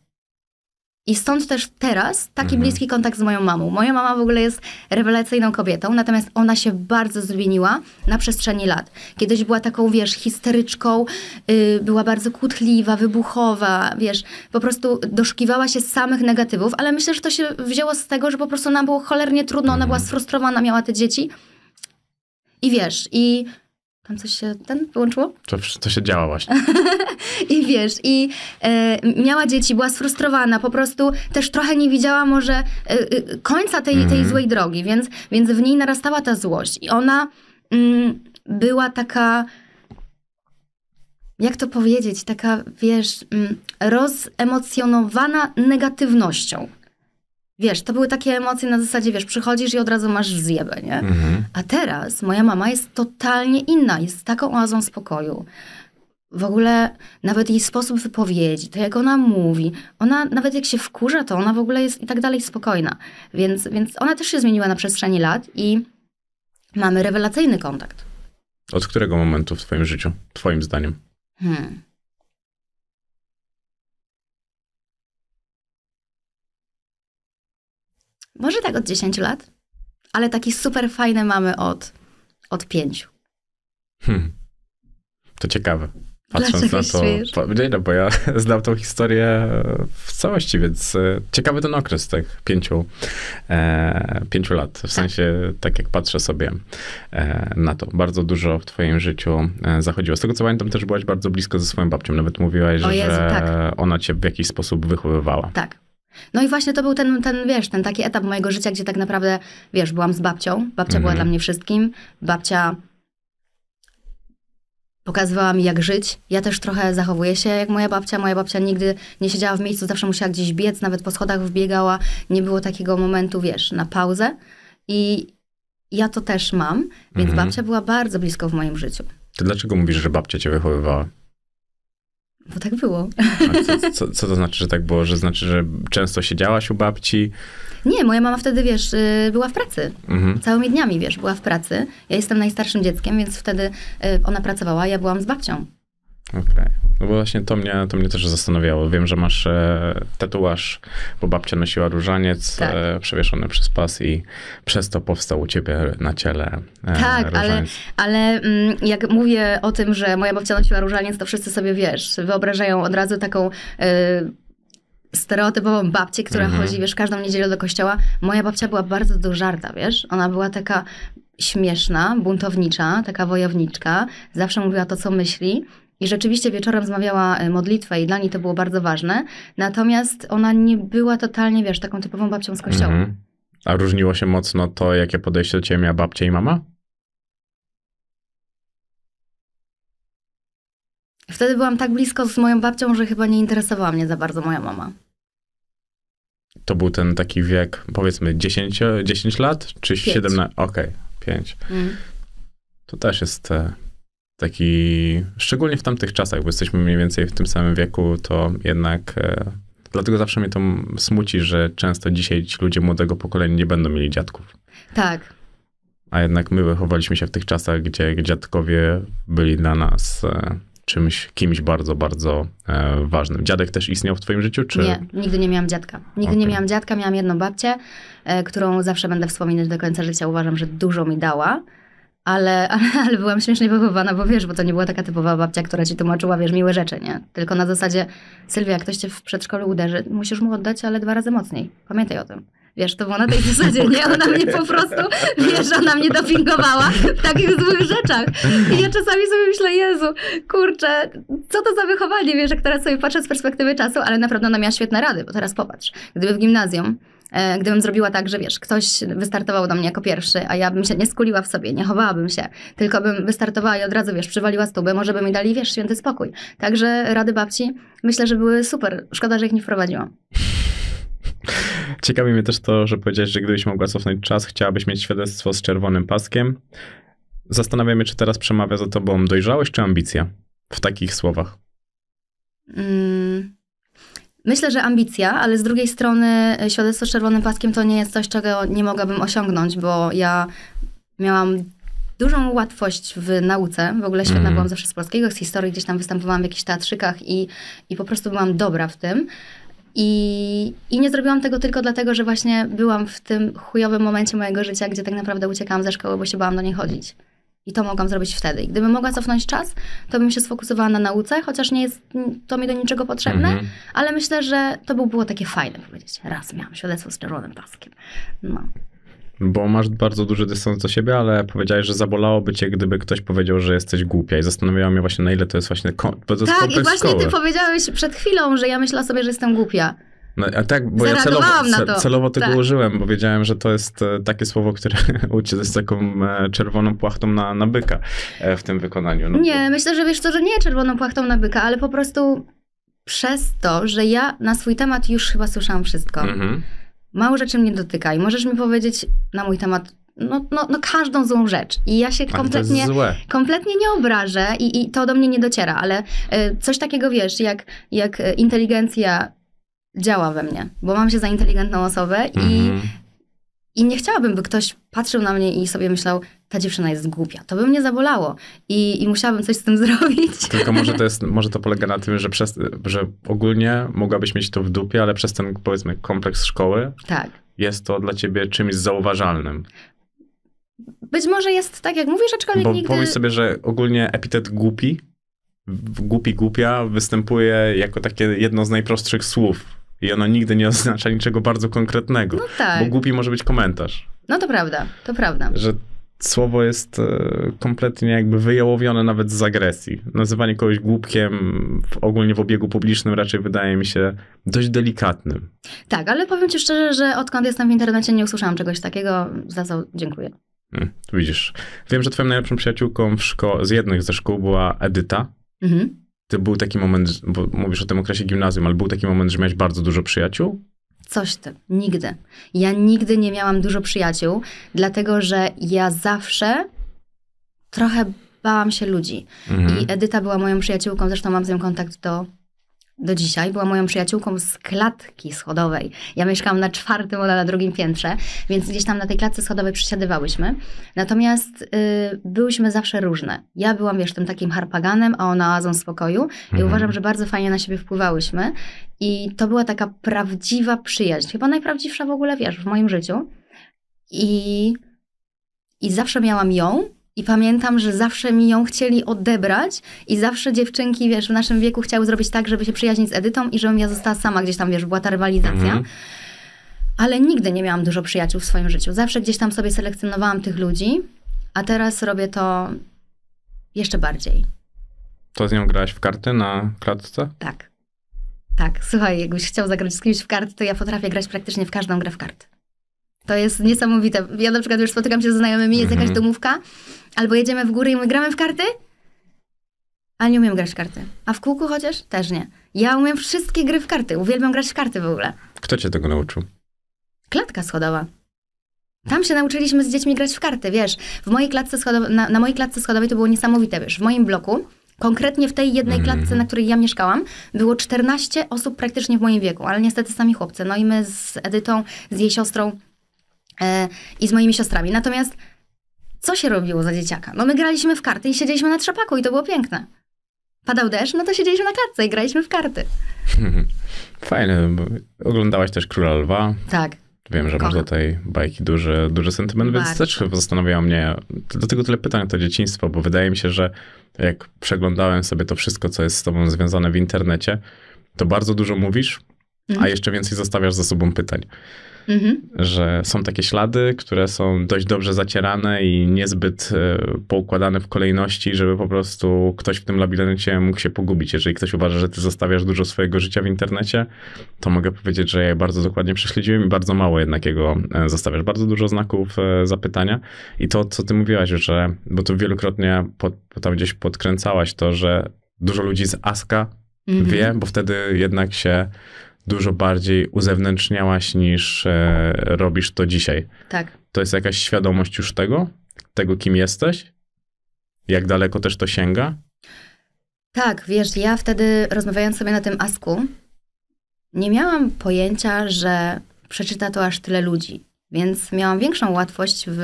I stąd też teraz taki mhm. bliski kontakt z moją mamą. Moja mama w ogóle jest rewelacyjną kobietą, natomiast ona się bardzo zmieniła na przestrzeni lat. Kiedyś była taką, wiesz, histeryczką, yy, była bardzo kłótliwa, wybuchowa, wiesz, po prostu doszukiwała się samych negatywów, ale myślę, że to się wzięło z tego, że po prostu nam było cholernie trudno, ona była mhm. sfrustrowana, miała te dzieci. I wiesz, i tam coś się ten wyłączyło? To, się działa właśnie. I wiesz, i e, miała dzieci, była sfrustrowana, po prostu też trochę nie widziała może e, e, końca tej, mm tej mhm. złej drogi, więc, więc w niej narastała ta złość. I ona mm, była taka, jak to powiedzieć, taka, wiesz, mm, rozemocjonowana negatywnością. Wiesz, to były takie emocje na zasadzie, wiesz, przychodzisz i od razu masz zjebę, nie? Mhm. A teraz moja mama jest totalnie inna, jest taką oazą spokoju. W ogóle nawet jej sposób wypowiedzi, to jak ona mówi, ona nawet jak się wkurza, to ona w ogóle jest i tak dalej spokojna. Więc, więc ona też się zmieniła na przestrzeni lat i mamy rewelacyjny kontakt. Od którego momentu w twoim życiu, twoim zdaniem? Hmm. Może tak od 10 lat, ale taki super fajny mamy od, od 5. Hmm. To ciekawe. Patrząc Dlaczego na to. Śmiejesz? Nie, no, bo ja znam tą historię w całości, więc e, ciekawy ten okres tych pięciu, e, pięciu lat. W tak. sensie, tak jak patrzę sobie e, na to, bardzo dużo w Twoim życiu e, zachodziło. Z tego co pamiętam, też byłaś bardzo blisko ze swoją babcią. Nawet mówiłaś, że tak. ona Cię w jakiś sposób wychowywała. Tak. No i właśnie to był ten, ten, wiesz, ten taki etap mojego życia, gdzie tak naprawdę, wiesz, byłam z babcią. Babcia mhm. była dla mnie wszystkim. Babcia pokazywała mi, jak żyć. Ja też trochę zachowuję się jak moja babcia. Moja babcia nigdy nie siedziała w miejscu, zawsze musiała gdzieś biec, nawet po schodach wbiegała. Nie było takiego momentu, wiesz, na pauzę. I ja to też mam, więc mhm. babcia była bardzo blisko w moim życiu. To dlaczego mówisz, że babcia cię wychowywała? Bo no tak było. Co, co, co, to znaczy, że tak było? Że znaczy, że często siedziałaś u babci? Nie, moja mama wtedy, wiesz, y, była w pracy. Mhm. Całymi dniami, wiesz, była w pracy. Ja jestem najstarszym dzieckiem, więc wtedy y, ona pracowała, ja byłam z babcią. Okej. Okay. No bo właśnie to mnie, to mnie też zastanawiało. Wiem, że masz e, tatuaż, bo babcia nosiła różaniec e, tak. e, przewieszony przez pas i przez to powstał u ciebie na ciele e, Tak, różaniec. ale, ale m, mm, jak mówię o tym, że moja babcia nosiła różaniec, to wszyscy sobie, wiesz, wyobrażają od razu taką... E, stereotypową babcię, która mhm. chodzi, wiesz, każdą niedzielę do kościoła. Moja babcia była bardzo dożarta, wiesz? Ona była taka śmieszna, buntownicza, taka wojowniczka. Zawsze mówiła to, co myśli. I rzeczywiście wieczorem zmawiała e, modlitwę i dla niej to było bardzo ważne. Natomiast ona nie była totalnie, wiesz, taką typową babcią z kościoła. Mhm. A różniło się mocno to, jakie podejście do ciebie miała babcia i mama? Wtedy byłam tak blisko z moją babcią, że chyba nie interesowała mnie za bardzo moja mama. To był ten taki wiek, powiedzmy 10, 10 lat, czy 17? Okej, okay, 5. Mm. To też jest e, taki, szczególnie w tamtych czasach, bo jesteśmy mniej więcej w tym samym wieku, to jednak e, dlatego zawsze mnie to smuci, że często dzisiaj ci ludzie młodego pokolenia nie będą mieli dziadków. Tak. A jednak my wychowaliśmy się w tych czasach, gdzie dziadkowie byli dla nas e, czymś, kimś bardzo, bardzo e, ważnym. Dziadek też istniał w twoim życiu, czy? Nie, nigdy nie miałam dziadka. Nigdy okay. nie miałam dziadka, miałam jedną babcię, którą zawsze będę wspominać do końca życia. Uważam, że dużo mi dała ale, ale, ale byłam śmiesznie wychowana, bo wiesz, bo to nie była taka typowa babcia, która ci tłumaczyła, wiesz, miłe rzeczy, nie? Tylko na zasadzie, Sylwia, jak ktoś cię w przedszkolu uderzy, musisz mu oddać, ale dwa razy mocniej. Pamiętaj o tym. Wiesz, to było na tej zasadzie, nie? Ona mnie po prostu, wiesz, ona mnie dopingowała w takich złych rzeczach. I ja czasami sobie myślę, Jezu, kurczę, co to za wychowanie, wiesz, jak teraz sobie patrzę z perspektywy czasu, ale naprawdę ona miała świetne rady, bo teraz popatrz, gdyby w gimnazjum E, gdybym zrobiła tak, że wiesz, ktoś wystartował do mnie jako pierwszy, a ja bym się nie skuliła w sobie, nie chowałabym się, tylko bym wystartowała i od razu, wiesz, przywaliła stubę, może by mi dali, wiesz, święty spokój. Także rady babci myślę, że były super. Szkoda, że ich nie wprowadziłam. Ciekawi mnie też to, że powiedziałeś, że gdybyś mogła cofnąć czas, chciałabyś mieć świadectwo z czerwonym paskiem. Zastanawiam się, czy teraz przemawia za tobą dojrzałość czy ambicja w takich słowach. Mm Myślę, że ambicja, ale z drugiej strony e, świadectwo z czerwonym paskiem to nie jest coś, czego nie mogłabym osiągnąć, bo ja miałam dużą łatwość w nauce. W ogóle świetna mm. byłam zawsze z polskiego, z historii, gdzieś tam występowałam w jakichś teatrzykach i, i po prostu byłam dobra w tym. I, I nie zrobiłam tego tylko dlatego, że właśnie byłam w tym chujowym momencie mojego życia, gdzie tak naprawdę uciekałam ze szkoły, bo się bałam do niej chodzić. I to mogłam zrobić wtedy. I gdybym mogła cofnąć czas, to bym się sfokusowała na nauce, chociaż nie jest to mi do niczego potrzebne, mm -hmm. ale myślę, że to byłoby było takie fajne powiedzieć. Raz miałam świadectwo z czerwonym paskiem. No. Bo masz bardzo duży dystans do siebie, ale powiedziałeś, że zabolałoby cię, gdyby ktoś powiedział, że jesteś głupia. I zastanawiałam mnie właśnie, na ile to jest właśnie... Kom- to jest tak, i właśnie szkoły. ty powiedziałeś przed chwilą, że ja myślałam sobie, że jestem głupia. No, a tak, bo ja celowo, celowo tego tak. użyłem, bo wiedziałem, że to jest e, takie słowo, które uczy z taką e, czerwoną płachtą na, na byka e, w tym wykonaniu. No, nie, bo... myślę, że wiesz to, że nie czerwoną płachtą na byka, ale po prostu przez to, że ja na swój temat już chyba słyszałam wszystko. Mhm. Mało rzeczy mnie dotyka i możesz mi powiedzieć na mój temat no, no, no każdą złą rzecz. I ja się kompletnie, kompletnie nie obrażę i, i to do mnie nie dociera, ale y, coś takiego wiesz, jak, jak inteligencja działa we mnie, bo mam się za inteligentną osobę i, mhm. i nie chciałabym, by ktoś patrzył na mnie i sobie myślał, ta dziewczyna jest głupia. To by mnie zabolało i, i musiałabym coś z tym zrobić. Tylko może to, jest, może to polega na tym, że, przez, że ogólnie mogłabyś mieć to w dupie, ale przez ten, powiedzmy, kompleks szkoły. Tak. Jest to dla ciebie czymś zauważalnym. Być może jest tak, jak mówisz, aczkolwiek Bo nigdy... Powiedz sobie, że ogólnie epitet głupi, głupi, głupia występuje jako takie jedno z najprostszych słów i ono nigdy nie oznacza niczego bardzo konkretnego. No tak. Bo głupi może być komentarz. No to prawda, to prawda. Że słowo jest e, kompletnie jakby wyjałowione nawet z agresji. Nazywanie kogoś głupkiem w, ogólnie w obiegu publicznym raczej wydaje mi się dość delikatnym. Tak, ale powiem ci szczerze, że odkąd jestem w internecie nie usłyszałam czegoś takiego. Za co dziękuję. Mm, widzisz. Wiem, że twoją najlepszym przyjaciółką w szko- z jednych ze szkół była Edyta. Mhm to był taki moment, bo mówisz o tym okresie gimnazjum, ale był taki moment, że miałeś bardzo dużo przyjaciół? Coś ty, nigdy. Ja nigdy nie miałam dużo przyjaciół, dlatego że ja zawsze trochę bałam się ludzi. Mhm. I Edyta była moją przyjaciółką, zresztą mam z nią kontakt do do dzisiaj była moją przyjaciółką z klatki schodowej. Ja mieszkałam na czwartym, ona na drugim piętrze, więc gdzieś tam na tej klatce schodowej przysiadywałyśmy. Natomiast y, byłyśmy zawsze różne. Ja byłam, wiesz, tym takim harpaganem, a ona oazą spokoju i mhm. uważam, że bardzo fajnie na siebie wpływałyśmy. I to była taka prawdziwa przyjaźń, chyba najprawdziwsza w ogóle, wiesz, w moim życiu. I, i zawsze miałam ją i pamiętam, że zawsze mi ją chcieli odebrać i zawsze dziewczynki, wiesz, w naszym wieku chciały zrobić tak, żeby się przyjaźnić z Edytą i żebym ja została sama gdzieś tam, wiesz, była ta rywalizacja. Mm -hmm. Ale nigdy nie miałam dużo przyjaciół w swoim życiu. Zawsze gdzieś tam sobie selekcjonowałam tych ludzi, a teraz robię to jeszcze bardziej. To z nią grałaś w karty na klatce? Tak. Tak, słuchaj, jakbyś chciał zagrać z kimś w karty, to ja potrafię grać praktycznie w każdą grę w karty. To jest niesamowite. Ja na przykład już spotykam się ze znajomymi, jest jakaś mhm. domówka Albo jedziemy w góry i my gramy w karty? Ale nie umiem grać w karty. A w kółku chociaż? Też nie. Ja umiem wszystkie gry w karty. Uwielbiam grać w karty w ogóle. Kto cię tego nauczył? Klatka schodowa. Tam się nauczyliśmy z dziećmi grać w karty, wiesz. W mojej klatce schodowej, na, na, mojej klatce schodowej to było niesamowite, wiesz. W moim bloku, konkretnie w tej jednej mm. klatce, na której ja mieszkałam, było 14 osób praktycznie w moim wieku, ale niestety sami chłopcy. No i my z Edytą, z jej siostrą e, i z moimi siostrami. Natomiast co się robiło za dzieciaka? No my graliśmy w karty i siedzieliśmy na trzepaku i to było piękne. Padał deszcz, no to siedzieliśmy na klatce i graliśmy w karty. Fajne. Oglądałaś też Króla Lwa. Tak. Wiem, że masz do tej bajki duży, duży sentyment, Bardzo. więc też zastanawiało mnie, dlatego tyle pytań o to dzieciństwo, bo wydaje mi się, że jak przeglądałem sobie to wszystko, co jest z tobą związane w internecie, to bardzo dużo mówisz, a mhm. jeszcze więcej zostawiasz za sobą pytań. Mhm. Że są takie ślady, które są dość dobrze zacierane i niezbyt e, poukładane w kolejności, żeby po prostu ktoś w tym labiryncie mógł się pogubić. Jeżeli ktoś uważa, że ty zostawiasz dużo swojego życia w internecie, to mogę powiedzieć, że ja je bardzo dokładnie prześledziłem i bardzo mało jednak jego e, zostawiasz. Bardzo dużo znaków e, zapytania i to, co ty mówiłaś, że, bo tu wielokrotnie pod, tam gdzieś podkręcałaś to, że dużo ludzi z ASKA mhm. wie, bo wtedy jednak się dużo bardziej uzewnętrzniałaś niż e, robisz to dzisiaj. Tak. To jest jakaś świadomość już tego, tego kim jesteś? Jak daleko też to sięga? Tak, wiesz, ja wtedy rozmawiając sobie na tym asku, nie miałam pojęcia, że przeczyta to aż tyle ludzi, więc miałam większą łatwość w,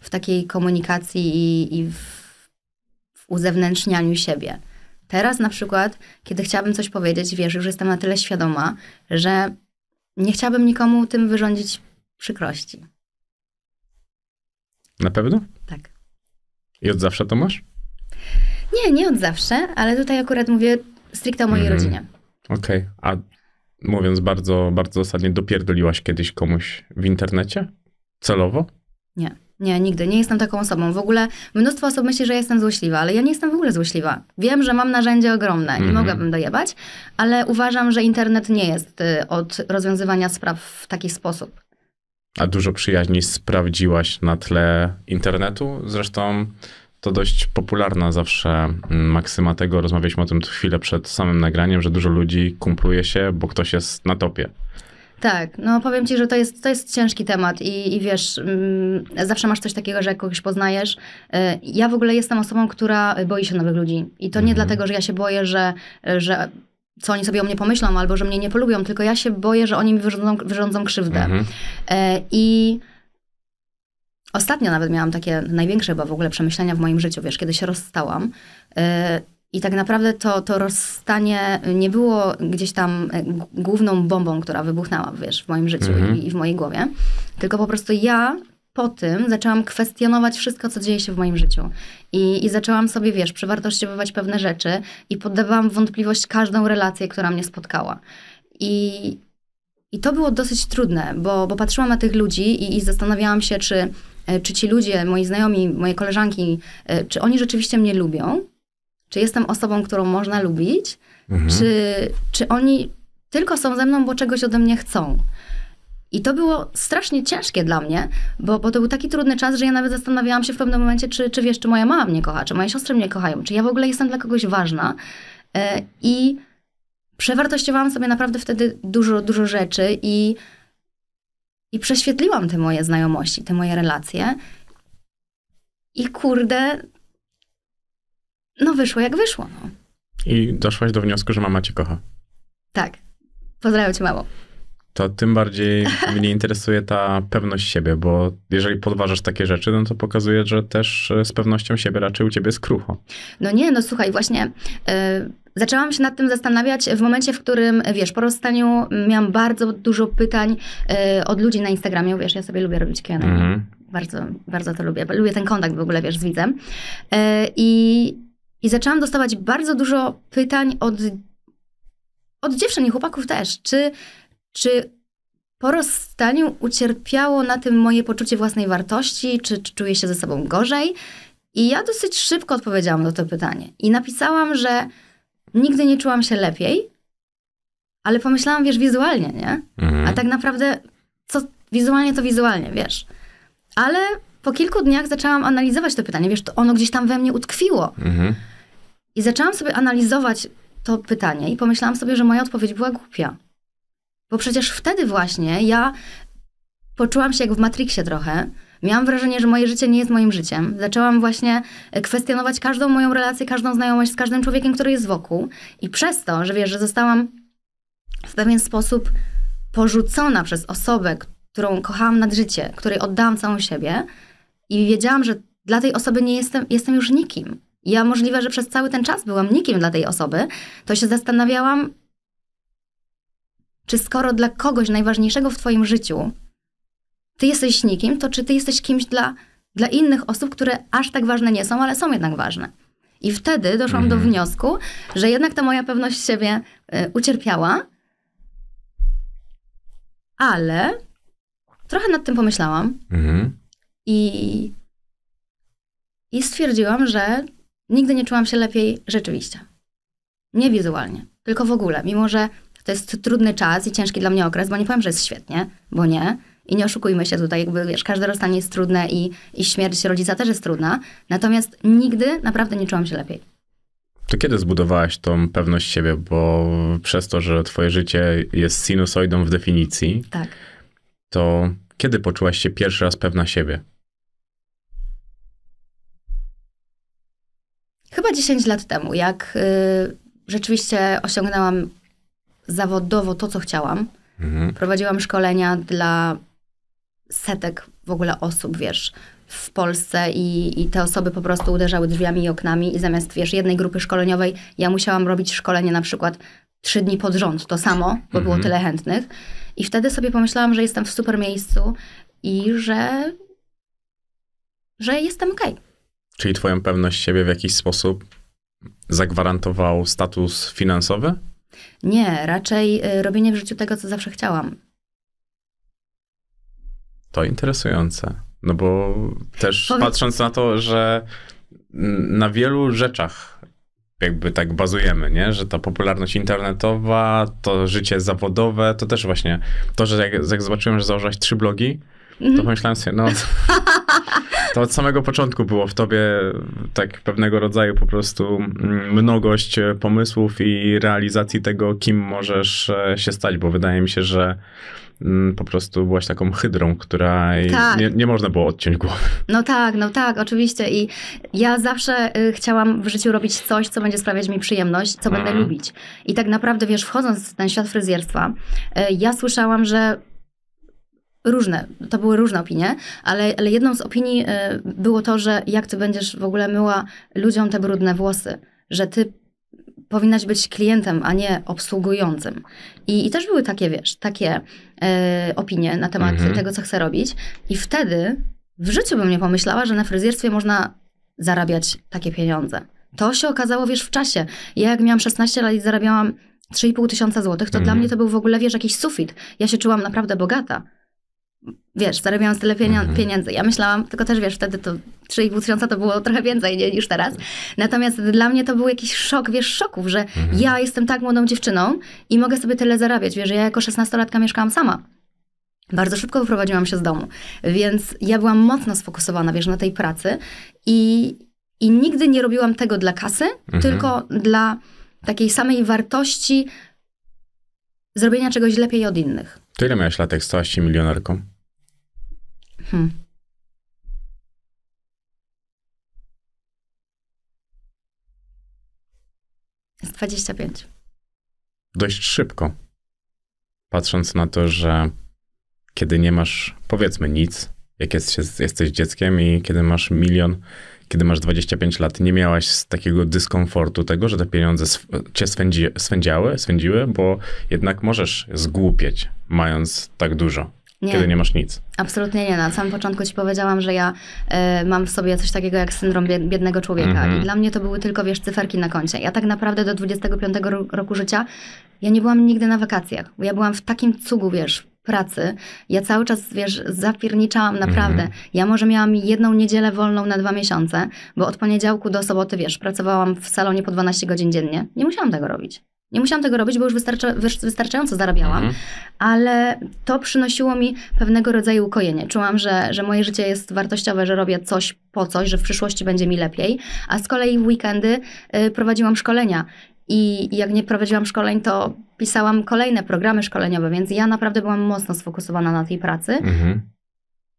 w takiej komunikacji i, i w, w uzewnętrznianiu siebie. Teraz na przykład, kiedy chciałabym coś powiedzieć, wiesz, już jestem na tyle świadoma, że nie chciałabym nikomu tym wyrządzić przykrości. Na pewno? Tak. I od zawsze to masz? Nie, nie od zawsze, ale tutaj akurat mówię stricte o mojej mm. rodzinie. Okej, okay. a mówiąc bardzo, bardzo zasadnie, dopierdoliłaś kiedyś komuś w internecie? Celowo? Nie. Nie, nigdy. Nie jestem taką osobą. W ogóle mnóstwo osób myśli, że jestem złośliwa, ale ja nie jestem w ogóle złośliwa. Wiem, że mam narzędzie ogromne nie mm -hmm. mogłabym dojebać, ale uważam, że internet nie jest y, od rozwiązywania spraw w taki sposób. A dużo przyjaźni sprawdziłaś na tle internetu? Zresztą to dość popularna zawsze mm, maksyma tego, rozmawialiśmy o tym chwilę przed samym nagraniem, że dużo ludzi kumpluje się, bo ktoś jest na topie. Tak, no powiem ci, że to jest, to jest ciężki temat i, i wiesz, mm, zawsze masz coś takiego, że jak kogoś poznajesz. Y, ja w ogóle jestem osobą, która boi się nowych ludzi. I to nie mhm. dlatego, że ja się boję, że, że co oni sobie o mnie pomyślą albo że mnie nie polubią, tylko ja się boję, że oni mi wyrządzą, wyrządzą krzywdę. Mhm. E, I ostatnio nawet miałam takie największe chyba w ogóle przemyślenia w moim życiu, wiesz, kiedy się rozstałam. E, i tak naprawdę to, to rozstanie nie było gdzieś tam e, główną bombą, która wybuchnęła, wiesz, w moim życiu mhm. i, i w mojej głowie. Tylko po prostu ja po tym zaczęłam kwestionować wszystko, co dzieje się w moim życiu. I, I zaczęłam sobie, wiesz, przewartościowywać pewne rzeczy i poddawałam wątpliwość każdą relację, która mnie spotkała. I, i to było dosyć trudne, bo, bo patrzyłam na tych ludzi i, i zastanawiałam się, czy, e, czy ci ludzie, moi znajomi, moje koleżanki, e, czy oni rzeczywiście mnie lubią, czy jestem osobą, którą można lubić? Mhm. Czy, czy oni tylko są ze mną, bo czegoś ode mnie chcą? I to było strasznie ciężkie dla mnie, bo, bo to był taki trudny czas, że ja nawet zastanawiałam się w pewnym momencie, czy, czy wiesz, czy moja mama mnie kocha, czy moje siostry mnie kochają, czy ja w ogóle jestem dla kogoś ważna. E, I przewartościowałam sobie naprawdę wtedy dużo, dużo rzeczy i, i prześwietliłam te moje znajomości, te moje relacje. I kurde, no wyszło jak wyszło. No. I doszłaś do wniosku, że mama cię kocha. Tak. Pozdrawiam cię, mamo. To tym bardziej mnie interesuje ta pewność siebie, bo jeżeli podważasz takie rzeczy, no to pokazuje, że też e, z pewnością siebie raczej u ciebie jest krucho. No nie, no słuchaj, właśnie y, zaczęłam się nad tym zastanawiać w momencie, w którym, wiesz, po rozstaniu miałam bardzo dużo pytań y, od ludzi na Instagramie. Wiesz, ja sobie lubię robić Q&A. Mhm. Bardzo, bardzo to lubię. Lubię ten kontakt w ogóle, wiesz, z widzem. Y, I i zaczęłam dostawać bardzo dużo pytań od, od dziewczyn i chłopaków też, czy, czy po rozstaniu ucierpiało na tym moje poczucie własnej wartości, czy, czy czuję się ze sobą gorzej. I ja dosyć szybko odpowiedziałam na to pytanie. I napisałam, że nigdy nie czułam się lepiej, ale pomyślałam, wiesz, wizualnie, nie? Mhm. A tak naprawdę, co wizualnie, to wizualnie, wiesz. Ale po kilku dniach zaczęłam analizować to pytanie, wiesz, to ono gdzieś tam we mnie utkwiło. Mhm. I zaczęłam sobie analizować to pytanie i pomyślałam sobie, że moja odpowiedź była głupia. Bo przecież wtedy właśnie ja poczułam się jak w Matrixie trochę. Miałam wrażenie, że moje życie nie jest moim życiem. Zaczęłam właśnie e, kwestionować każdą moją relację, każdą znajomość z każdym człowiekiem, który jest wokół. I przez to, że wiesz, że zostałam w pewien sposób porzucona przez osobę, którą kochałam nad życie, której oddałam całą siebie i wiedziałam, że dla tej osoby nie jestem, jestem już nikim. Ja możliwe, że przez cały ten czas byłam nikim dla tej osoby, to się zastanawiałam, czy skoro dla kogoś najważniejszego w Twoim życiu Ty jesteś nikim, to czy Ty jesteś kimś dla, dla innych osób, które aż tak ważne nie są, ale są jednak ważne. I wtedy doszłam do mhm. wniosku, że jednak ta moja pewność siebie y, ucierpiała, ale trochę nad tym pomyślałam mhm. i, i stwierdziłam, że Nigdy nie czułam się lepiej rzeczywiście. Nie wizualnie, tylko w ogóle, mimo że to jest trudny czas i ciężki dla mnie okres, bo nie powiem, że jest świetnie, bo nie. I nie oszukujmy się tutaj, jakby wiesz, każde rozstanie jest trudne i, i śmierć rodzica też jest trudna. Natomiast nigdy naprawdę nie czułam się lepiej. To kiedy zbudowałaś tą pewność siebie? Bo przez to, że twoje życie jest sinusoidą w definicji, tak. to kiedy poczułaś się pierwszy raz pewna siebie? chyba 10 lat temu, jak y, rzeczywiście osiągnęłam zawodowo to, co chciałam. Mhm. Prowadziłam szkolenia dla setek w ogóle osób, wiesz, w Polsce i, i te osoby po prostu uderzały drzwiami i oknami i zamiast, wiesz, jednej grupy szkoleniowej ja musiałam robić szkolenie na przykład trzy dni pod rząd, to samo, bo mhm. było tyle chętnych. I wtedy sobie pomyślałam, że jestem w super miejscu i że, że jestem okej. Okay. Czyli twoją pewność siebie w jakiś sposób zagwarantował status finansowy? Nie, raczej y, robienie w życiu tego, co zawsze chciałam. To interesujące. No bo też Powiedz... patrząc na to, że na wielu rzeczach jakby tak bazujemy, nie? Że ta popularność internetowa, to życie zawodowe, to też właśnie to, że jak, jak zobaczyłem, że założyłaś trzy blogi, to mhm. pomyślałem sobie, no To od samego początku było w tobie tak pewnego rodzaju po prostu mm, mnogość e, pomysłów i realizacji tego, kim możesz e, się stać, bo wydaje mi się, że mm, po prostu byłaś taką hydrą, która tak. nie, nie, można było odciąć głowy. No tak, no tak, oczywiście. I ja zawsze y, chciałam w życiu robić coś, co będzie sprawiać mi przyjemność, co mm. będę mhm. lubić. I tak naprawdę, wiesz, wchodząc w ten świat fryzjerstwa, y, ja słyszałam, że różne, to były różne opinie, ale, ale jedną z opinii y, było to, że jak ty będziesz w ogóle myła ludziom te brudne włosy, że ty powinnaś być klientem, a nie obsługującym. I, i też były takie, wiesz, takie y, opinie na temat mhm. tego, co chcę robić. I wtedy w życiu bym nie pomyślała, że na fryzjerstwie można zarabiać takie pieniądze. To się okazało, wiesz, w czasie. Ja jak miałam 16 lat i zarabiałam 3,5 tysiąca złotych, to mhm. dla mnie to był w ogóle, wiesz, jakiś sufit. Ja się czułam naprawdę bogata wiesz, zarabiałam tyle mhm. pieniędzy. Ja myślałam, tylko też wiesz, wtedy to 3,5 tysiąca to było trochę więcej nie, niż teraz. Natomiast dla mnie to był jakiś szok, wiesz, szoków, że mhm. ja jestem tak młodą dziewczyną i mogę sobie tyle zarabiać. Wiesz, że ja jako 16-latka mieszkałam sama. Bardzo szybko wyprowadziłam się z domu, więc ja byłam mocno sfokusowana, wiesz, na tej pracy i, i nigdy nie robiłam tego dla kasy, mhm. tylko dla takiej samej wartości zrobienia czegoś lepiej od innych. Tyle miałeś lat, jak stałaś się milionerką? Hmm. Jest 25. Dość szybko. Patrząc na to, że kiedy nie masz, powiedzmy, nic, jak jest, jesteś dzieckiem i kiedy masz milion, kiedy masz 25 lat, nie miałaś takiego dyskomfortu tego, że te pieniądze cię swędzi, swędziały, swędziły, bo jednak możesz zgłupieć, mając tak dużo nie. kiedy nie masz nic. Absolutnie nie. Na samym początku ci powiedziałam, że ja y, mam w sobie coś takiego jak syndrom biednego człowieka. Mm -hmm. I dla mnie to były tylko, wiesz, cyferki na koncie. Ja tak naprawdę do 25 roku życia, ja nie byłam nigdy na wakacjach. Ja byłam w takim cugu, wiesz, pracy. Ja cały czas, wiesz, zapierniczałam naprawdę. Mm. Ja może miałam jedną niedzielę wolną na dwa miesiące, bo od poniedziałku do soboty, wiesz, pracowałam w salonie po 12 godzin dziennie. Nie musiałam tego robić. Nie musiałam tego robić, bo już wystarcza, wystarczająco zarabiałam, mhm. ale to przynosiło mi pewnego rodzaju ukojenie. Czułam, że, że moje życie jest wartościowe, że robię coś po coś, że w przyszłości będzie mi lepiej. A z kolei w weekendy y, prowadziłam szkolenia. I jak nie prowadziłam szkoleń, to pisałam kolejne programy szkoleniowe, więc ja naprawdę byłam mocno sfokusowana na tej pracy. Mhm.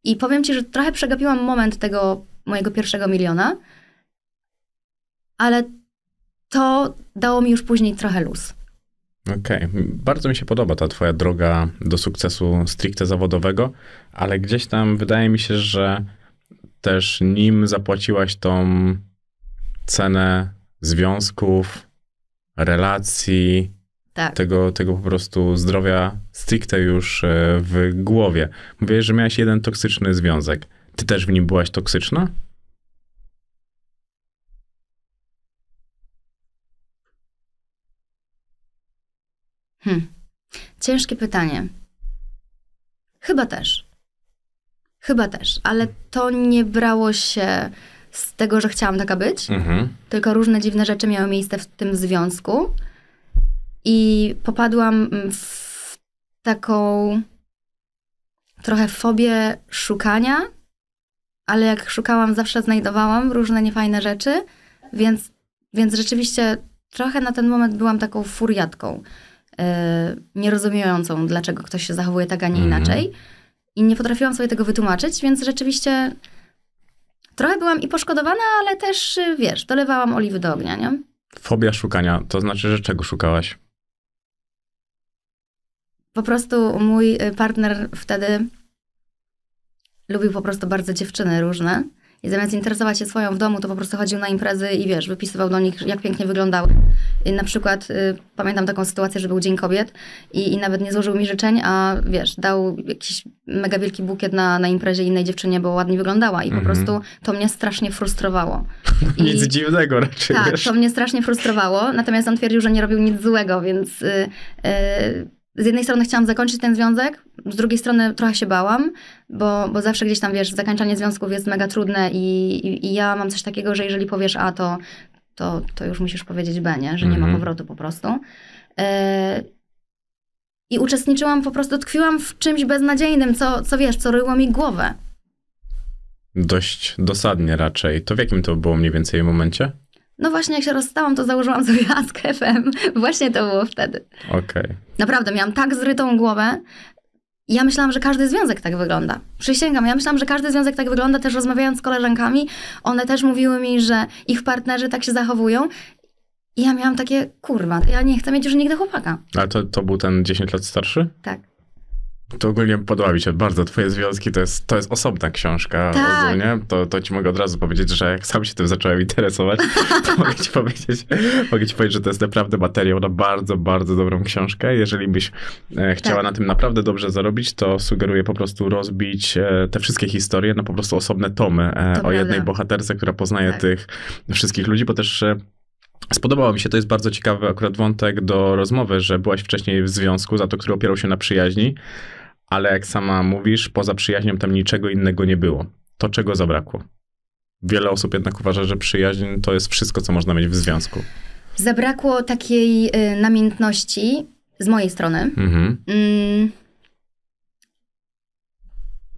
I powiem ci, że trochę przegapiłam moment tego mojego pierwszego miliona, ale to dało mi już później trochę luz. Okej, okay. bardzo mi się podoba ta Twoja droga do sukcesu stricte zawodowego, ale gdzieś tam wydaje mi się, że też nim zapłaciłaś tą cenę związków, relacji, tak. tego, tego po prostu zdrowia stricte już e, w głowie. Mówiłeś, że miałaś jeden toksyczny związek. Ty też w nim byłaś toksyczna? Hmm. Ciężkie pytanie. Chyba też. Chyba też, ale to nie brało się z tego, że chciałam taka być, mhm. tylko różne dziwne rzeczy miały miejsce w tym związku i popadłam mm, w taką trochę fobię szukania, ale jak szukałam, zawsze znajdowałam różne niefajne rzeczy, więc, więc rzeczywiście trochę na ten moment byłam taką furiatką. Y, nierozumiejącą, dlaczego ktoś się zachowuje tak, a nie mhm. inaczej. I nie potrafiłam sobie tego wytłumaczyć, więc rzeczywiście trochę byłam i poszkodowana, ale też, y, wiesz, dolewałam oliwy do ognia, nie? Fobia szukania, to znaczy, że czego szukałaś? Po prostu mój y, partner wtedy lubił po prostu bardzo dziewczyny różne. I zamiast interesować się swoją w domu, to po prostu chodził na imprezy i wiesz, wypisywał do nich, jak pięknie wyglądały. I na przykład y, pamiętam taką sytuację, że był Dzień Kobiet i, i, nawet nie złożył mi życzeń, a wiesz, dał jakiś mega wielki bukiet na, na imprezie innej dziewczynie, bo ładnie wyglądała. I po mm -hmm. prostu to mnie strasznie frustrowało. I, nic dziwnego raczej. Tak, wiesz. to mnie strasznie frustrowało. Natomiast on twierdził, że nie robił nic złego, więc. Y, y, z jednej strony chciałam zakończyć ten związek, z drugiej strony trochę się bałam, bo, bo zawsze gdzieś tam, wiesz, zakończanie związków jest mega trudne i, i, i ja mam coś takiego, że jeżeli powiesz A, to, to, to już musisz powiedzieć B, nie? Że nie ma mhm. powrotu po prostu. Yy, I uczestniczyłam po prostu, tkwiłam w czymś beznadziejnym, co, co wiesz, co ryło mi głowę. Dość dosadnie raczej. To w jakim to było mniej więcej momencie? No właśnie, jak się rozstałam, to założyłam sobie Ask FM. Właśnie to było wtedy. Okej. Okay. Naprawdę, miałam tak zrytą głowę. Ja myślałam, że każdy związek tak wygląda. Przysięgam, ja myślałam, że każdy związek tak wygląda. Też rozmawiając z koleżankami, one też mówiły mi, że ich partnerzy tak się zachowują. I ja miałam takie, kurwa, ja nie chcę mieć już nigdy chłopaka. Ale to, to był ten 10 lat starszy? Tak to ogólnie podoba mi się bardzo. Twoje związki to jest, to jest osobna książka tak. ogólnie. To, to ci mogę od razu powiedzieć, że jak sam się tym zacząłem interesować, to mogę ci powiedzieć, mogę ci powiedzieć, że to jest naprawdę materiał na bardzo, bardzo dobrą książkę. Jeżeli byś e, chciała tak. na tym naprawdę dobrze zarobić, to sugeruję po prostu rozbić e, te wszystkie historie na po prostu osobne tomy e, o prawda. jednej bohaterce, która poznaje tak. tych wszystkich ludzi, bo też e, Spodobało mi się, to jest bardzo ciekawy akurat wątek do rozmowy, że byłaś wcześniej w związku, za to, który opierał się na przyjaźni, ale jak sama mówisz, poza przyjaźnią tam niczego innego nie było. To czego zabrakło? Wiele osób jednak uważa, że przyjaźń to jest wszystko, co można mieć w związku. Zabrakło takiej y, namiętności z mojej strony. Mhm. Mm.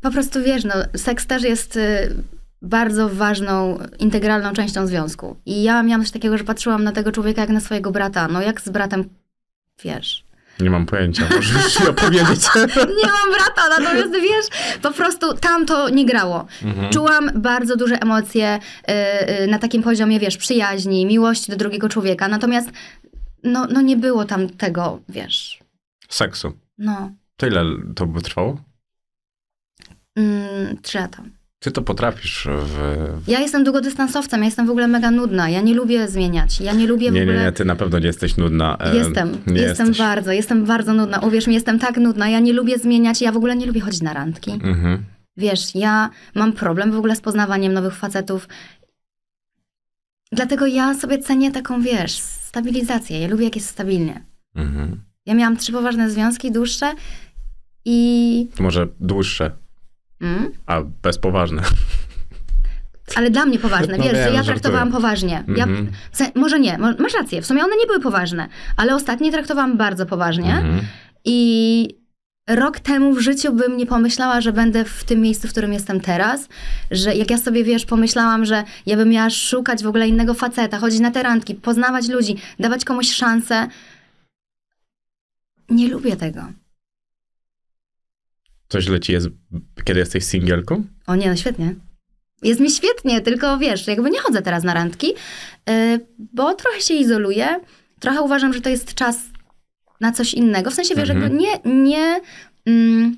Po prostu wiesz, no, seks też jest y, bardzo ważną, integralną częścią związku. I ja miałam coś takiego, że patrzyłam na tego człowieka jak na swojego brata. No jak z bratem, wiesz, nie mam pojęcia, możesz mi opowiedzieć. nie mam brata, natomiast wiesz, po prostu tam to nie grało. Mhm. Czułam bardzo duże emocje y, y, na takim poziomie, wiesz, przyjaźni, miłości do drugiego człowieka, natomiast no, no nie było tam tego, wiesz... Seksu. No. Tyle ile to by trwało? Mm, trzy lata. Ty to potrafisz w... Ja jestem długodystansowcem, ja jestem w ogóle mega nudna. Ja nie lubię zmieniać. Ja nie lubię w nie, ogóle... Nie, nie, ty na pewno nie jesteś nudna. E, jestem, nie jestem jesteś. bardzo, jestem bardzo nudna. Uwierz mi, jestem tak nudna. Ja nie lubię zmieniać, ja w ogóle nie lubię chodzić na randki. Mhm. Wiesz, ja mam problem w ogóle z poznawaniem nowych facetów. Dlatego ja sobie cenię taką, wiesz, stabilizację. Ja lubię, jak jest stabilnie. Mhm. Ja miałam trzy poważne związki, dłuższe i... Może dłuższe. Mm? A bezpoważne. Ale dla mnie poważne, no wiesz, wiem, że ja żartuję. traktowałam poważnie. Ja, mm-hmm. może nie, masz rację, w sumie one nie były poważne, ale ostatnie traktowałam bardzo poważnie. Mm-hmm. I rok temu w życiu bym nie pomyślała, że będę w tym miejscu, w którym jestem teraz, że jak ja sobie, wiesz, pomyślałam, że ja bym miała szukać w ogóle innego faceta, chodzić na te randki, poznawać ludzi, dawać komuś szansę. Nie lubię tego. Coś źle ci jest, kiedy jesteś singielką? O nie, no świetnie. Jest mi świetnie, tylko wiesz, jakby nie chodzę teraz na randki, y, bo trochę się izoluję, trochę uważam, że to jest czas na coś innego. W sensie, wiesz, mhm. jakby nie, nie, mm,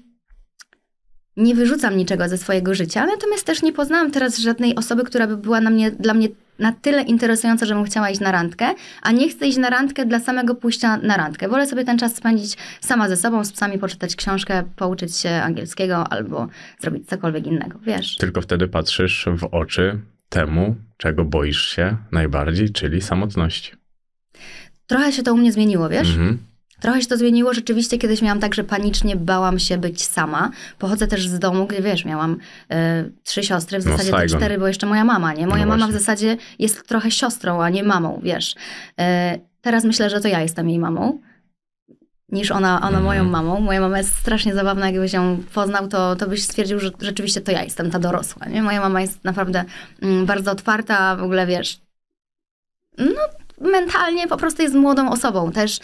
nie wyrzucam niczego ze swojego życia, natomiast też nie poznałam teraz żadnej osoby, która by była na mnie, dla mnie na tyle interesująca, żebym chciała iść na randkę, a nie chcę iść na randkę dla samego pójścia na randkę. Wolę sobie ten czas spędzić sama ze sobą, z psami poczytać książkę, pouczyć się angielskiego albo zrobić cokolwiek innego, wiesz. Tylko wtedy patrzysz w oczy temu, czego boisz się najbardziej, czyli samotności. Trochę się to u mnie zmieniło, wiesz? Mhm. Trochę się to zmieniło. Rzeczywiście kiedyś miałam tak, że panicznie bałam się być sama. Pochodzę też z domu, gdzie wiesz, miałam y, trzy siostry, w no, zasadzie te cztery, bo jeszcze moja mama, nie? Moja no mama w zasadzie jest trochę siostrą, a nie mamą, wiesz. Y, teraz myślę, że to ja jestem jej mamą niż ona, ona mhm. moją mamą. Moja mama jest strasznie zabawna, jakbyś ją poznał, to, to byś stwierdził, że rzeczywiście to ja jestem ta dorosła, nie? Moja mama jest naprawdę mm, bardzo otwarta, w ogóle wiesz, no mentalnie po prostu jest młodą osobą, też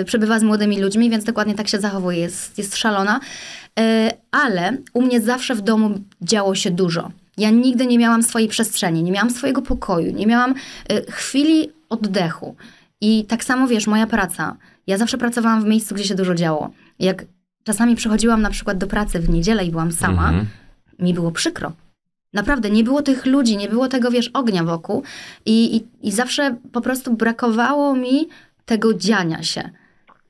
y, przebywa z młodymi ludźmi, więc dokładnie tak się zachowuje, jest, jest szalona. Y, ale u mnie zawsze w domu działo się dużo. Ja nigdy nie miałam swojej przestrzeni, nie miałam swojego pokoju, nie miałam y, chwili oddechu. I tak samo wiesz, moja praca. Ja zawsze pracowałam w miejscu, gdzie się dużo działo. Jak czasami przychodziłam na przykład do pracy w niedzielę i byłam sama, mm -hmm. mi było przykro, Naprawdę, nie było tych ludzi, nie było tego, wiesz, ognia wokół i, i, i zawsze po prostu brakowało mi tego dziania się.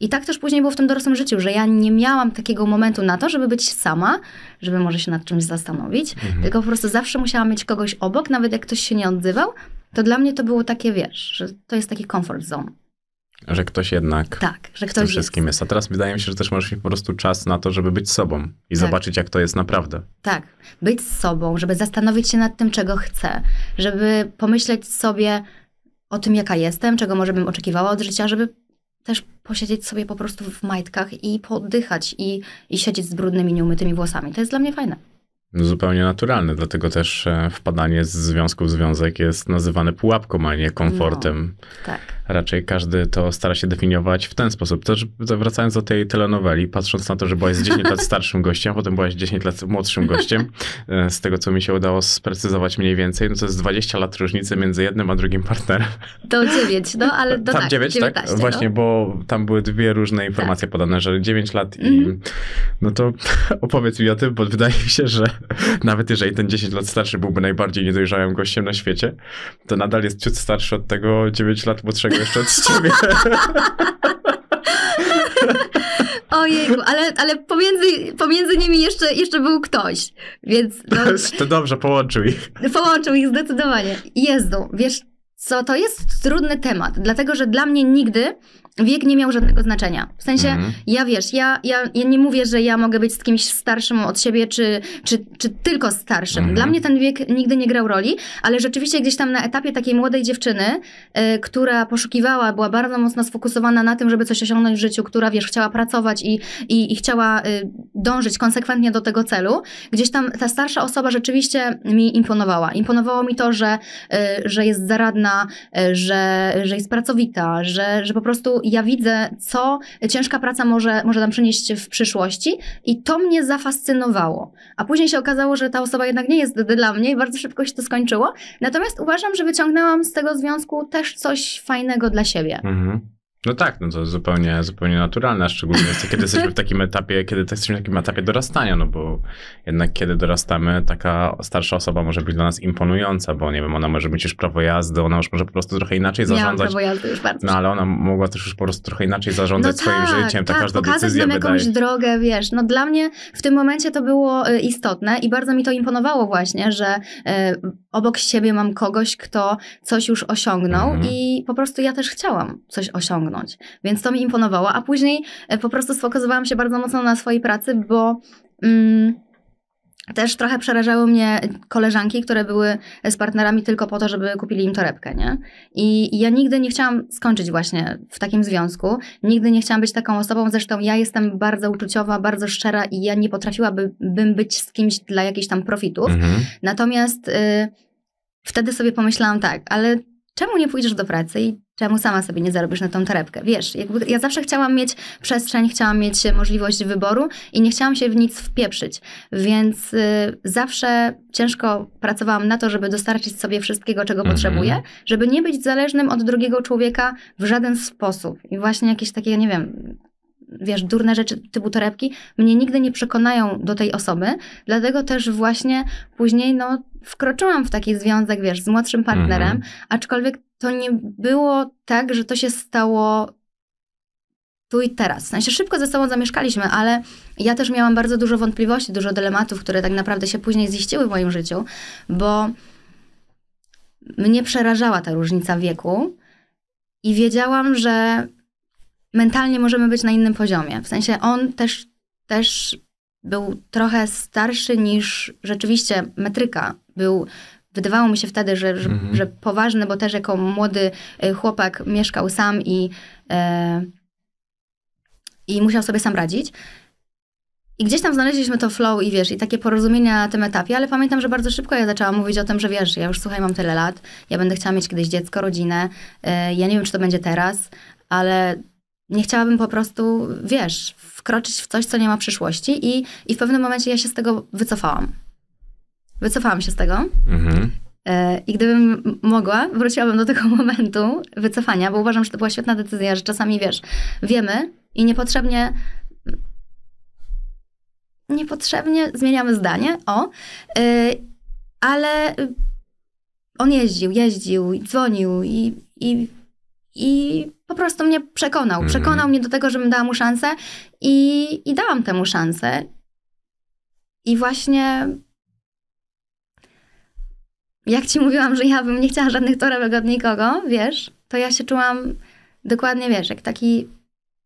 I tak też później było w tym dorosłym życiu, że ja nie miałam takiego momentu na to, żeby być sama, żeby może się nad czymś zastanowić, mhm. tylko po prostu zawsze musiałam mieć kogoś obok, nawet jak ktoś się nie odzywał, to dla mnie to było takie, wiesz, że to jest taki comfort zone. Że ktoś jednak tak, że ktoś wszystkim jest. jest. A teraz wydaje mi się, że też możesz mieć po prostu czas na to, żeby być sobą i tak. zobaczyć, jak to jest naprawdę. Tak, być sobą, żeby zastanowić się nad tym, czego chcę, żeby pomyśleć sobie o tym, jaka jestem, czego może bym oczekiwała od życia, żeby też posiedzieć sobie po prostu w majtkach i poddychać i, i siedzieć z brudnymi, nieumytymi włosami. To jest dla mnie fajne. No, zupełnie naturalne, dlatego też e, wpadanie z związku w związek jest nazywane pułapką, a nie komfortem. No, tak raczej każdy to stara się definiować w ten sposób. Też wracając do tej telenoweli, patrząc na to, że byłaś 10 lat starszym gościem, a potem byłaś 10 lat młodszym gościem, e, z tego co mi się udało sprecyzować mniej więcej, no to jest 20 lat różnicy między jednym a drugim partnerem. Do 9, no ale do tam tak, 9, 19, tak? No. Właśnie, bo tam były dwie różne tak. informacje tak. podane, że 9 lat i mhm. no to opowiedz mi o tym, bo wydaje mi się, że nawet jeżeli ten 10 lat starszy byłby najbardziej niedojrzałym gościem na świecie, to nadal jest ciut starszy od tego 9 lat młodszego jeszcze od ciebie. Ojej, ale, ale pomiędzy, pomiędzy nimi jeszcze, jeszcze był ktoś, więc... No, to dobrze, połączył ich. Połączył ich zdecydowanie. Jezu, wiesz, co to jest trudny temat, dlatego że dla mnie nigdy wiek nie miał żadnego znaczenia. W sensie, mm. ja wiesz, ja, ja, ja nie mówię, że ja mogę być z kimś starszym od siebie, czy, czy, czy tylko starszym. Mm. Dla mnie ten wiek nigdy nie grał roli, ale rzeczywiście gdzieś tam na etapie takiej młodej dziewczyny, y, która poszukiwała, była bardzo mocno sfokusowana na tym, żeby coś osiągnąć w życiu, która, wiesz, chciała pracować i, i, i chciała y, dążyć konsekwentnie do tego celu, gdzieś tam ta starsza osoba rzeczywiście mi imponowała. Imponowało mi to, że, y, że jest zaradna, dziewczyna, e, że, że jest pracowita, że, że po prostu ja widzę, co ciężka praca może, może nam przynieść w przyszłości i to mnie zafascynowało. A później się okazało, że ta osoba jednak nie jest dla mnie i bardzo szybko się to skończyło. Natomiast uważam, że wyciągnęłam z tego związku też coś fajnego dla siebie. Mhm. No tak, no to zupełnie, zupełnie naturalne, szczególnie kiedy jesteśmy w takim etapie, kiedy jesteśmy w takim etapie dorastania, no bo jednak kiedy dorastamy, taka starsza osoba może być dla nas imponująca, bo nie wiem, ona może mieć już prawo jazdy, ona już może po prostu trochę inaczej zarządzać. Miałam prawo jazdy już bardzo. No ale ona mogła też już po prostu trochę inaczej zarządzać no swoim tak, życiem, ta tak, każda pokazać decyzja nam jakąś wydaje. drogę, wiesz, no dla mnie w tym momencie to było y, istotne i bardzo mi to imponowało właśnie, że y, obok siebie mam kogoś, kto coś już osiągnął mhm. i po prostu ja też chciałam coś osiągnąć, więc to mi imponowało, a później e, po prostu sfokusowałam się bardzo mocno na swojej pracy, bo... Mm, też trochę przerażały mnie koleżanki, które były z partnerami tylko po to, żeby kupili im torebkę, nie? I ja nigdy nie chciałam skończyć właśnie w takim związku. Nigdy nie chciałam być taką osobą. Zresztą ja jestem bardzo uczuciowa, bardzo szczera i ja nie potrafiłabym być z kimś dla jakichś tam profitów. Mhm. Natomiast y, wtedy sobie pomyślałam tak, ale czemu nie pójdziesz do pracy i czemu sama sobie nie zarobisz na tą torebkę? Wiesz, ja zawsze chciałam mieć przestrzeń, chciałam mieć możliwość wyboru i nie chciałam się w nic wpieprzyć, więc y, zawsze ciężko pracowałam na to, żeby dostarczyć sobie wszystkiego, czego mhm. potrzebuję, żeby nie być zależnym od drugiego człowieka w żaden sposób. I właśnie jakieś takie, nie wiem, wiesz, durne rzeczy typu torebki mnie nigdy nie przekonają do tej osoby, dlatego też właśnie później no wkroczyłam w taki związek, wiesz, z młodszym partnerem, mhm. aczkolwiek to nie było tak, że to się stało tu i teraz. W sensie szybko ze sobą zamieszkaliśmy, ale ja też miałam bardzo dużo wątpliwości, dużo dylematów, które tak naprawdę się później ziściły w moim życiu, bo mnie przerażała ta różnica wieku i wiedziałam, że mentalnie możemy być na innym poziomie. W sensie on też, też był trochę starszy niż rzeczywiście metryka był wydawało mi się wtedy, że, że, mhm. że poważny, bo też jako młody e, chłopak mieszkał sam i, e, i musiał sobie sam radzić. I gdzieś tam znaleźliśmy to flow i wiesz, i takie porozumienia na tym etapie, ale pamiętam, że bardzo szybko ja zaczęłam mówić o tym, że wiesz, ja już słuchaj, mam tyle lat, ja będę chciała mieć kiedyś dziecko, rodzinę, e, ja nie wiem, czy to będzie teraz, ale nie chciałabym po prostu, wiesz, wkroczyć w coś, co nie ma przyszłości i, i w pewnym momencie ja się z tego wycofałam. Wycofałam się z tego. Mhm. E, I gdybym mogła, wróciłabym do tego momentu wycofania, bo uważam, że to była świetna decyzja, że czasami wiesz, wiemy i niepotrzebnie niepotrzebnie zmieniamy zdanie, o, y, ale on jeździł, jeździł dzwonił i, i, i po prostu mnie przekonał. Mhm. Przekonał mm. mnie do tego, żebym dała mu szansę i, i dałam temu szansę. I właśnie jak ci mówiłam, że ja bym nie chciała żadnych torebek od nikogo, wiesz, to ja się czułam dokładnie, wiesz, jak taki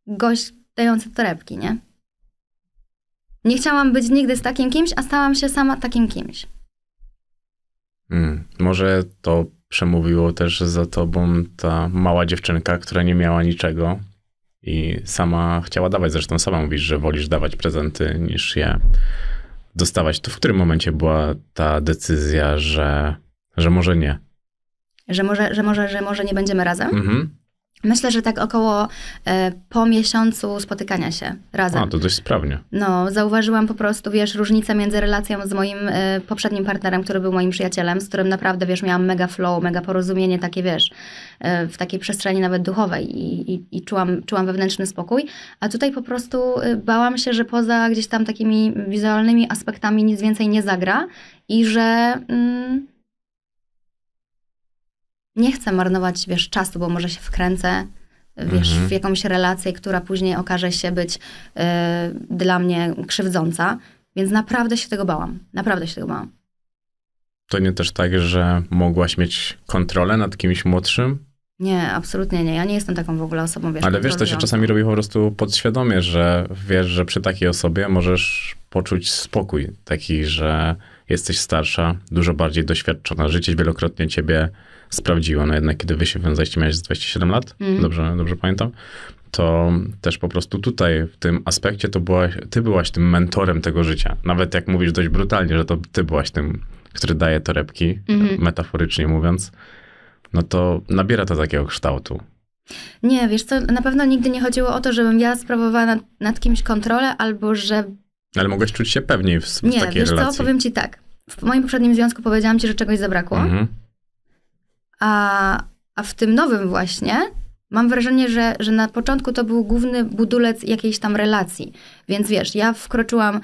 gość dający torebki, nie? Nie chciałam być nigdy z takim kimś, a stałam się sama takim kimś. Hmm, może to przemówiło też za tobą ta mała dziewczynka, która nie miała niczego i sama chciała dawać. Zresztą sama mówisz, że wolisz dawać prezenty niż je dostawać. To w którym momencie była ta decyzja, że że może nie. Że może, że może, że może nie będziemy razem? Mhm. Myślę, że tak około e, po miesiącu spotykania się razem. A, to dość sprawnie. No, zauważyłam po prostu, wiesz, różnicę między relacją z moim e, poprzednim partnerem, który był moim przyjacielem, z którym naprawdę, wiesz, miałam mega flow, mega porozumienie takie, wiesz, e, w takiej przestrzeni nawet duchowej i, i, i, czułam, czułam wewnętrzny spokój. A tutaj po prostu e, bałam się, że poza gdzieś tam takimi wizualnymi aspektami nic więcej nie zagra i że... Mm, nie chcę marnować, wiesz, czasu, bo może się wkręcę, wiesz, mhm. w jakąś relację, która później okaże się być y, dla mnie krzywdząca. Więc naprawdę się tego bałam. Naprawdę się tego bałam. To nie też tak, że mogłaś mieć kontrolę nad kimś młodszym? Nie, absolutnie nie. Ja nie jestem taką w ogóle osobą, wiesz, Ale wiesz, to się czasami robi po prostu podświadomie, że wiesz, że przy takiej osobie możesz poczuć spokój taki, że jesteś starsza, dużo bardziej doświadczona, życie wielokrotnie ciebie sprawdziło. No jednak, kiedy wy się wiązaliście, miałeś 27 lat, mm. dobrze, dobrze pamiętam, to też po prostu tutaj w tym aspekcie to byłaś, ty byłaś tym mentorem tego życia. Nawet jak mówisz dość brutalnie, że to ty byłaś tym, który daje torebki, mm. metaforycznie mówiąc, no to nabiera to takiego kształtu. Nie, wiesz co, na pewno nigdy nie chodziło o to, żebym ja sprawowała nad, nad kimś kontrolę, albo że... Ale mogłeś czuć się pewniej w, w nie, takiej relacji. Nie, wiesz co, powiem ci tak. W moim poprzednim związku powiedziałam ci, że czegoś zabrakło. Mhm. A, a w tym nowym właśnie mam wrażenie, że, że na początku to był główny budulec jakiejś tam relacji. Więc wiesz, ja wkroczyłam y,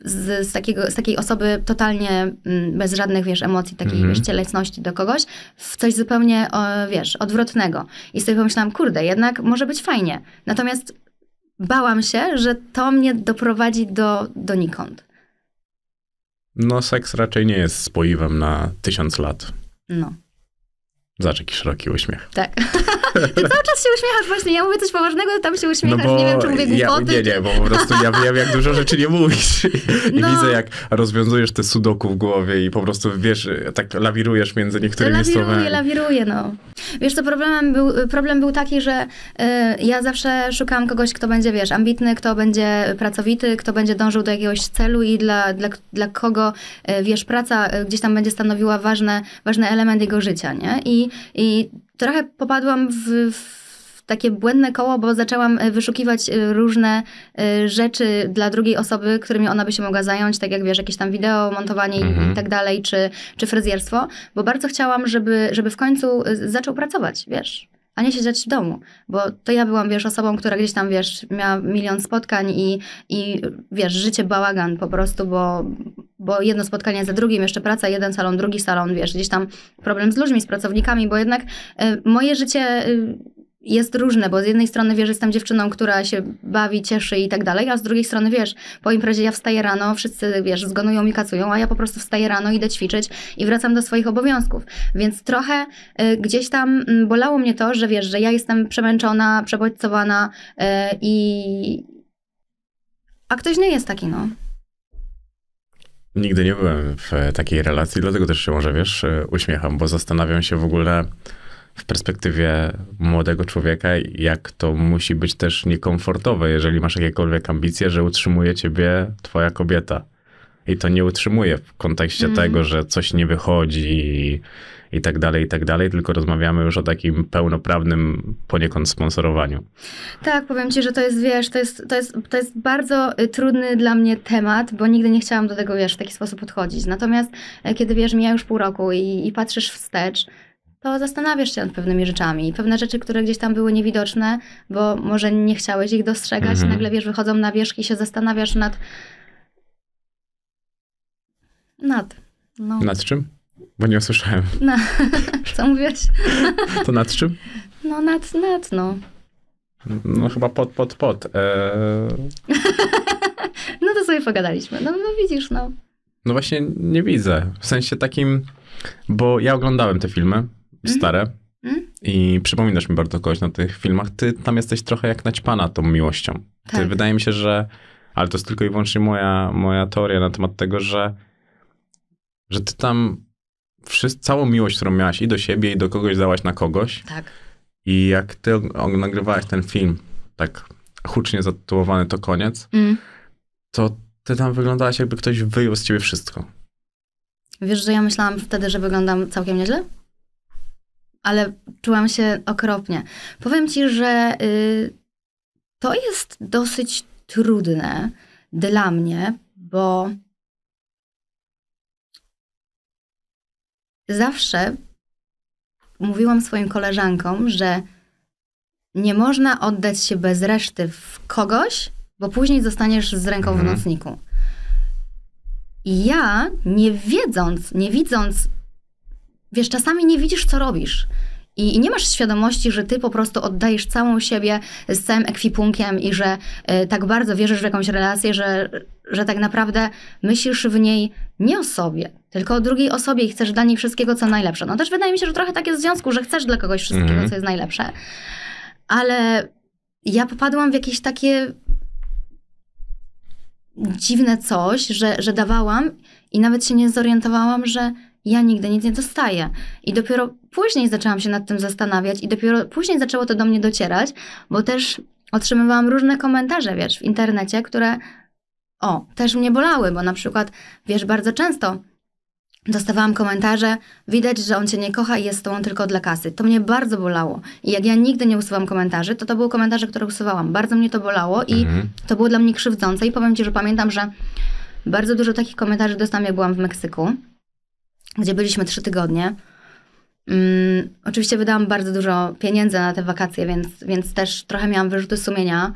z, z, takiego, z takiej osoby totalnie mm, bez żadnych, wiesz, emocji, takiej, mhm. wiesz, cielesności do kogoś, w coś zupełnie, wiesz, odwrotnego. I sobie pomyślałam, kurde, jednak może być fajnie. Natomiast bałam się, że to mnie doprowadzi do, nikąd. No, seks raczej nie jest spoiwem na tysiąc lat. No. Zobacz, jaki szeroki uśmiech. Tak. Ty cały czas się uśmiechasz właśnie. Ja mówię coś poważnego, tam się no uśmiechasz. No nie wiem, czy mówię głupoty. Ja, nie, nie, bo po prostu ja wiem, jak dużo rzeczy nie mówisz. I no. widzę, jak rozwiązujesz te sudoku w głowie i po prostu, wiesz, tak lawirujesz między niektórymi lawiruję, słowami. Lawiruję, lawiruję, no. Wiesz co, problemem był, problem był taki, że y, ja zawsze szukałam kogoś, kto będzie, wiesz, ambitny, kto będzie pracowity, kto będzie dążył do jakiegoś celu i dla, dla, dla kogo, y, wiesz, praca y, gdzieś tam będzie stanowiła ważne, ważny element jego życia, nie? I, i trochę popadłam w, w takie błędne koło, bo zaczęłam e, wyszukiwać e, różne e, rzeczy dla drugiej osoby, którymi ona by się mogła zająć, tak jak wiesz, jakieś tam wideo, montowanie mhm. i tak dalej, czy, czy fryzjerstwo, bo bardzo chciałam, żeby, żeby w końcu zaczął pracować, wiesz a nie siedzieć w domu, bo to ja byłam, wiesz, osobą, która gdzieś tam, wiesz, miała milion spotkań i, i wiesz, życie bałagan po prostu, bo, bo jedno spotkanie za drugim, jeszcze praca, jeden salon, drugi salon, wiesz, gdzieś tam problem z ludźmi, z pracownikami, bo jednak y, moje życie... Y, jest różne, bo z jednej strony wiesz, jestem dziewczyną, która się bawi, cieszy i tak dalej, a z drugiej strony wiesz, po imprezie ja wstaję rano, wszyscy wiesz, zgonują i kacują, a ja po prostu wstaję rano, idę ćwiczyć i wracam do swoich obowiązków. Więc trochę y, gdzieś tam mm, bolało mnie to, że wiesz, że ja jestem przemęczona, przebodźcowana y, i. A ktoś nie jest taki, no. Nigdy nie byłem w e, takiej relacji, dlatego też się może wiesz, e, uśmiecham, bo zastanawiam się w ogóle w perspektywie młodego człowieka, jak to musi być też niekomfortowe, jeżeli masz jakiekolwiek ambicje, że utrzymuje ciebie twoja kobieta. I to nie utrzymuje w kontekście mm. tego, że coś nie wychodzi i, i tak dalej, i tak dalej, tylko rozmawiamy już o takim pełnoprawnym poniekąd sponsorowaniu. Tak, powiem ci, że to jest, wiesz, to jest, to jest, to jest bardzo y, trudny dla mnie temat, bo nigdy nie chciałam do tego, wiesz, w taki sposób podchodzić. Natomiast e, kiedy, wiesz, mija już pół roku i, i patrzysz wstecz, to zastanawiasz się nad pewnymi rzeczami. Pewne rzeczy, które gdzieś tam były niewidoczne, bo może nie chciałeś ich dostrzegać, mhm. nagle wiesz, wychodzą na wierzch i się zastanawiasz nad. Nad. No. Nad czym? Bo nie usłyszałem. Na... Co mówiłeś? to nad czym? No nad, nad, no. No chyba pod, pod, pod. Eee... no to sobie pogadaliśmy. No, no widzisz, no. No właśnie nie widzę. W sensie takim, bo ja oglądałem te filmy. Mm. stare. Mm? I przypominasz mi bardzo kogoś na tych filmach. Ty tam jesteś trochę jak naćpana tą miłością. Tak. Ty, wydaje mi się, że. Ale to jest tylko i wyłącznie moja, moja teoria na temat tego, że, że ty tam wszyscy, całą miłość, którą miałaś i do siebie, i do kogoś dałaś na kogoś. Tak. I jak ty nagrywałaś ten film, tak hucznie zatytułowany To koniec, mm. to ty tam wyglądałaś, jakby ktoś wyjął z ciebie wszystko. Wiesz, że ja myślałam wtedy, że wyglądam całkiem nieźle? ale czułam się okropnie. Powiem ci, że y, to jest dosyć trudne dla mnie, bo zawsze mówiłam swoim koleżankom, że nie można oddać się bez reszty w kogoś, bo później zostaniesz z ręką mhm. w nocniku. I ja, nie wiedząc, nie widząc Wiesz, czasami nie widzisz, co robisz. I, nie masz świadomości, że ty po prostu oddajesz całą siebie z całym ekwipunkiem i że e, tak bardzo wierzysz w jakąś relację, że, że tak naprawdę myślisz w niej nie o sobie, tylko o drugiej osobie i chcesz dla niej wszystkiego, co najlepsze. No też wydaje mi się, że trochę tak jest w związku, że chcesz dla kogoś wszystkiego, mhm. co jest najlepsze. Ale ja popadłam w jakieś takie dziwne coś, że, że dawałam i nawet się nie zorientowałam, że ja nigdy nic nie dostaję. I dopiero później zaczęłam się nad tym zastanawiać i dopiero później zaczęło to do mnie docierać, bo też otrzymywałam różne komentarze, wiesz, w internecie, które o, też mnie bolały, bo na przykład, wiesz, bardzo często dostawałam komentarze, widać, że on cię nie kocha i jest z tobą tylko dla kasy. To mnie bardzo bolało. I jak ja nigdy nie usuwam komentarzy, to to były komentarze, które usuwałam. Bardzo mnie to bolało i mhm. to było dla mnie krzywdzące i powiem ci, że pamiętam, że bardzo dużo takich komentarzy dostałam, jak byłam w Meksyku gdzie byliśmy trzy tygodnie. Um, oczywiście wydałam bardzo dużo pieniędzy na te wakacje, więc, więc też trochę miałam wyrzuty sumienia,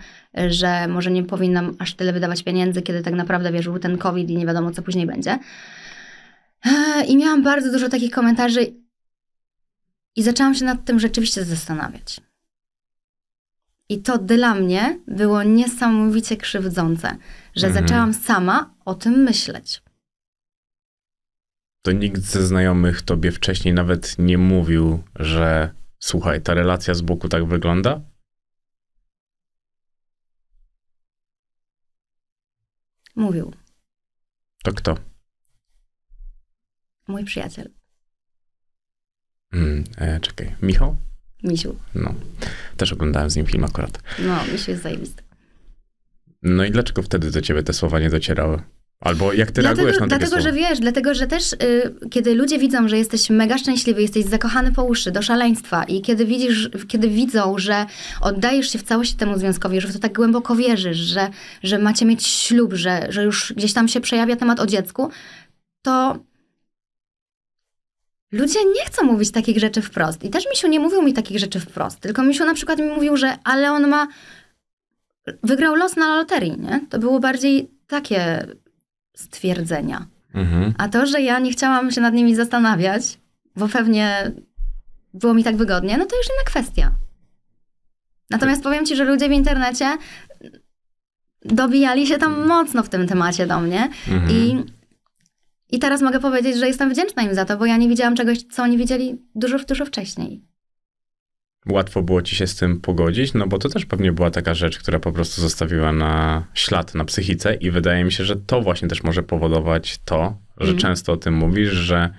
że może nie powinnam aż tyle wydawać pieniędzy, kiedy tak naprawdę wierzył ten COVID i nie wiadomo, co później będzie. Eee, I miałam bardzo dużo takich komentarzy i zaczęłam się nad tym rzeczywiście zastanawiać. I to dla mnie było niesamowicie krzywdzące, że mhm. zaczęłam sama o tym myśleć to nikt ze znajomych tobie wcześniej nawet nie mówił, że słuchaj, ta relacja z boku tak wygląda? Mówił. To kto? Mój przyjaciel. Mm, e, czekaj, Michał? Misiu. No, też oglądałem z nim film akurat. No, Misiu jest zajebisty. No i dlaczego wtedy do ciebie te słowa nie docierały? Albo jak ty dlatego, reagujesz na takie Dlatego, słowa? że wiesz, dlatego, że też y, kiedy ludzie widzą, że jesteś mega szczęśliwy, jesteś zakochany po uszy, do szaleństwa i kiedy widzisz, kiedy widzą, że oddajesz się w całości temu związkowi, że w to tak głęboko wierzysz, że, że macie mieć ślub, że, że już gdzieś tam się przejawia temat o dziecku, to ludzie nie chcą mówić takich rzeczy wprost. I też Misiu nie mówił mi takich rzeczy wprost, tylko Misiu na przykład mi mówił, że ale on ma... Wygrał los na loterii, nie? To było bardziej takie stwierdzenia. Mhm. A to, że ja nie chciałam się nad nimi zastanawiać, bo pewnie było mi tak wygodnie, no to już inna kwestia. Natomiast powiem ci, że ludzie w internecie dobijali się tam mhm. mocno w tym temacie do mnie mhm. i, i teraz mogę powiedzieć, że jestem wdzięczna im za to, bo ja nie widziałam czegoś, co oni widzieli dużo, dużo wcześniej łatwo było ci się z tym pogodzić? No bo to też pewnie była taka rzecz, która po prostu zostawiła na ślad na psychice i wydaje mi się, że to właśnie też może powodować to, że mm. często o tym mówisz, że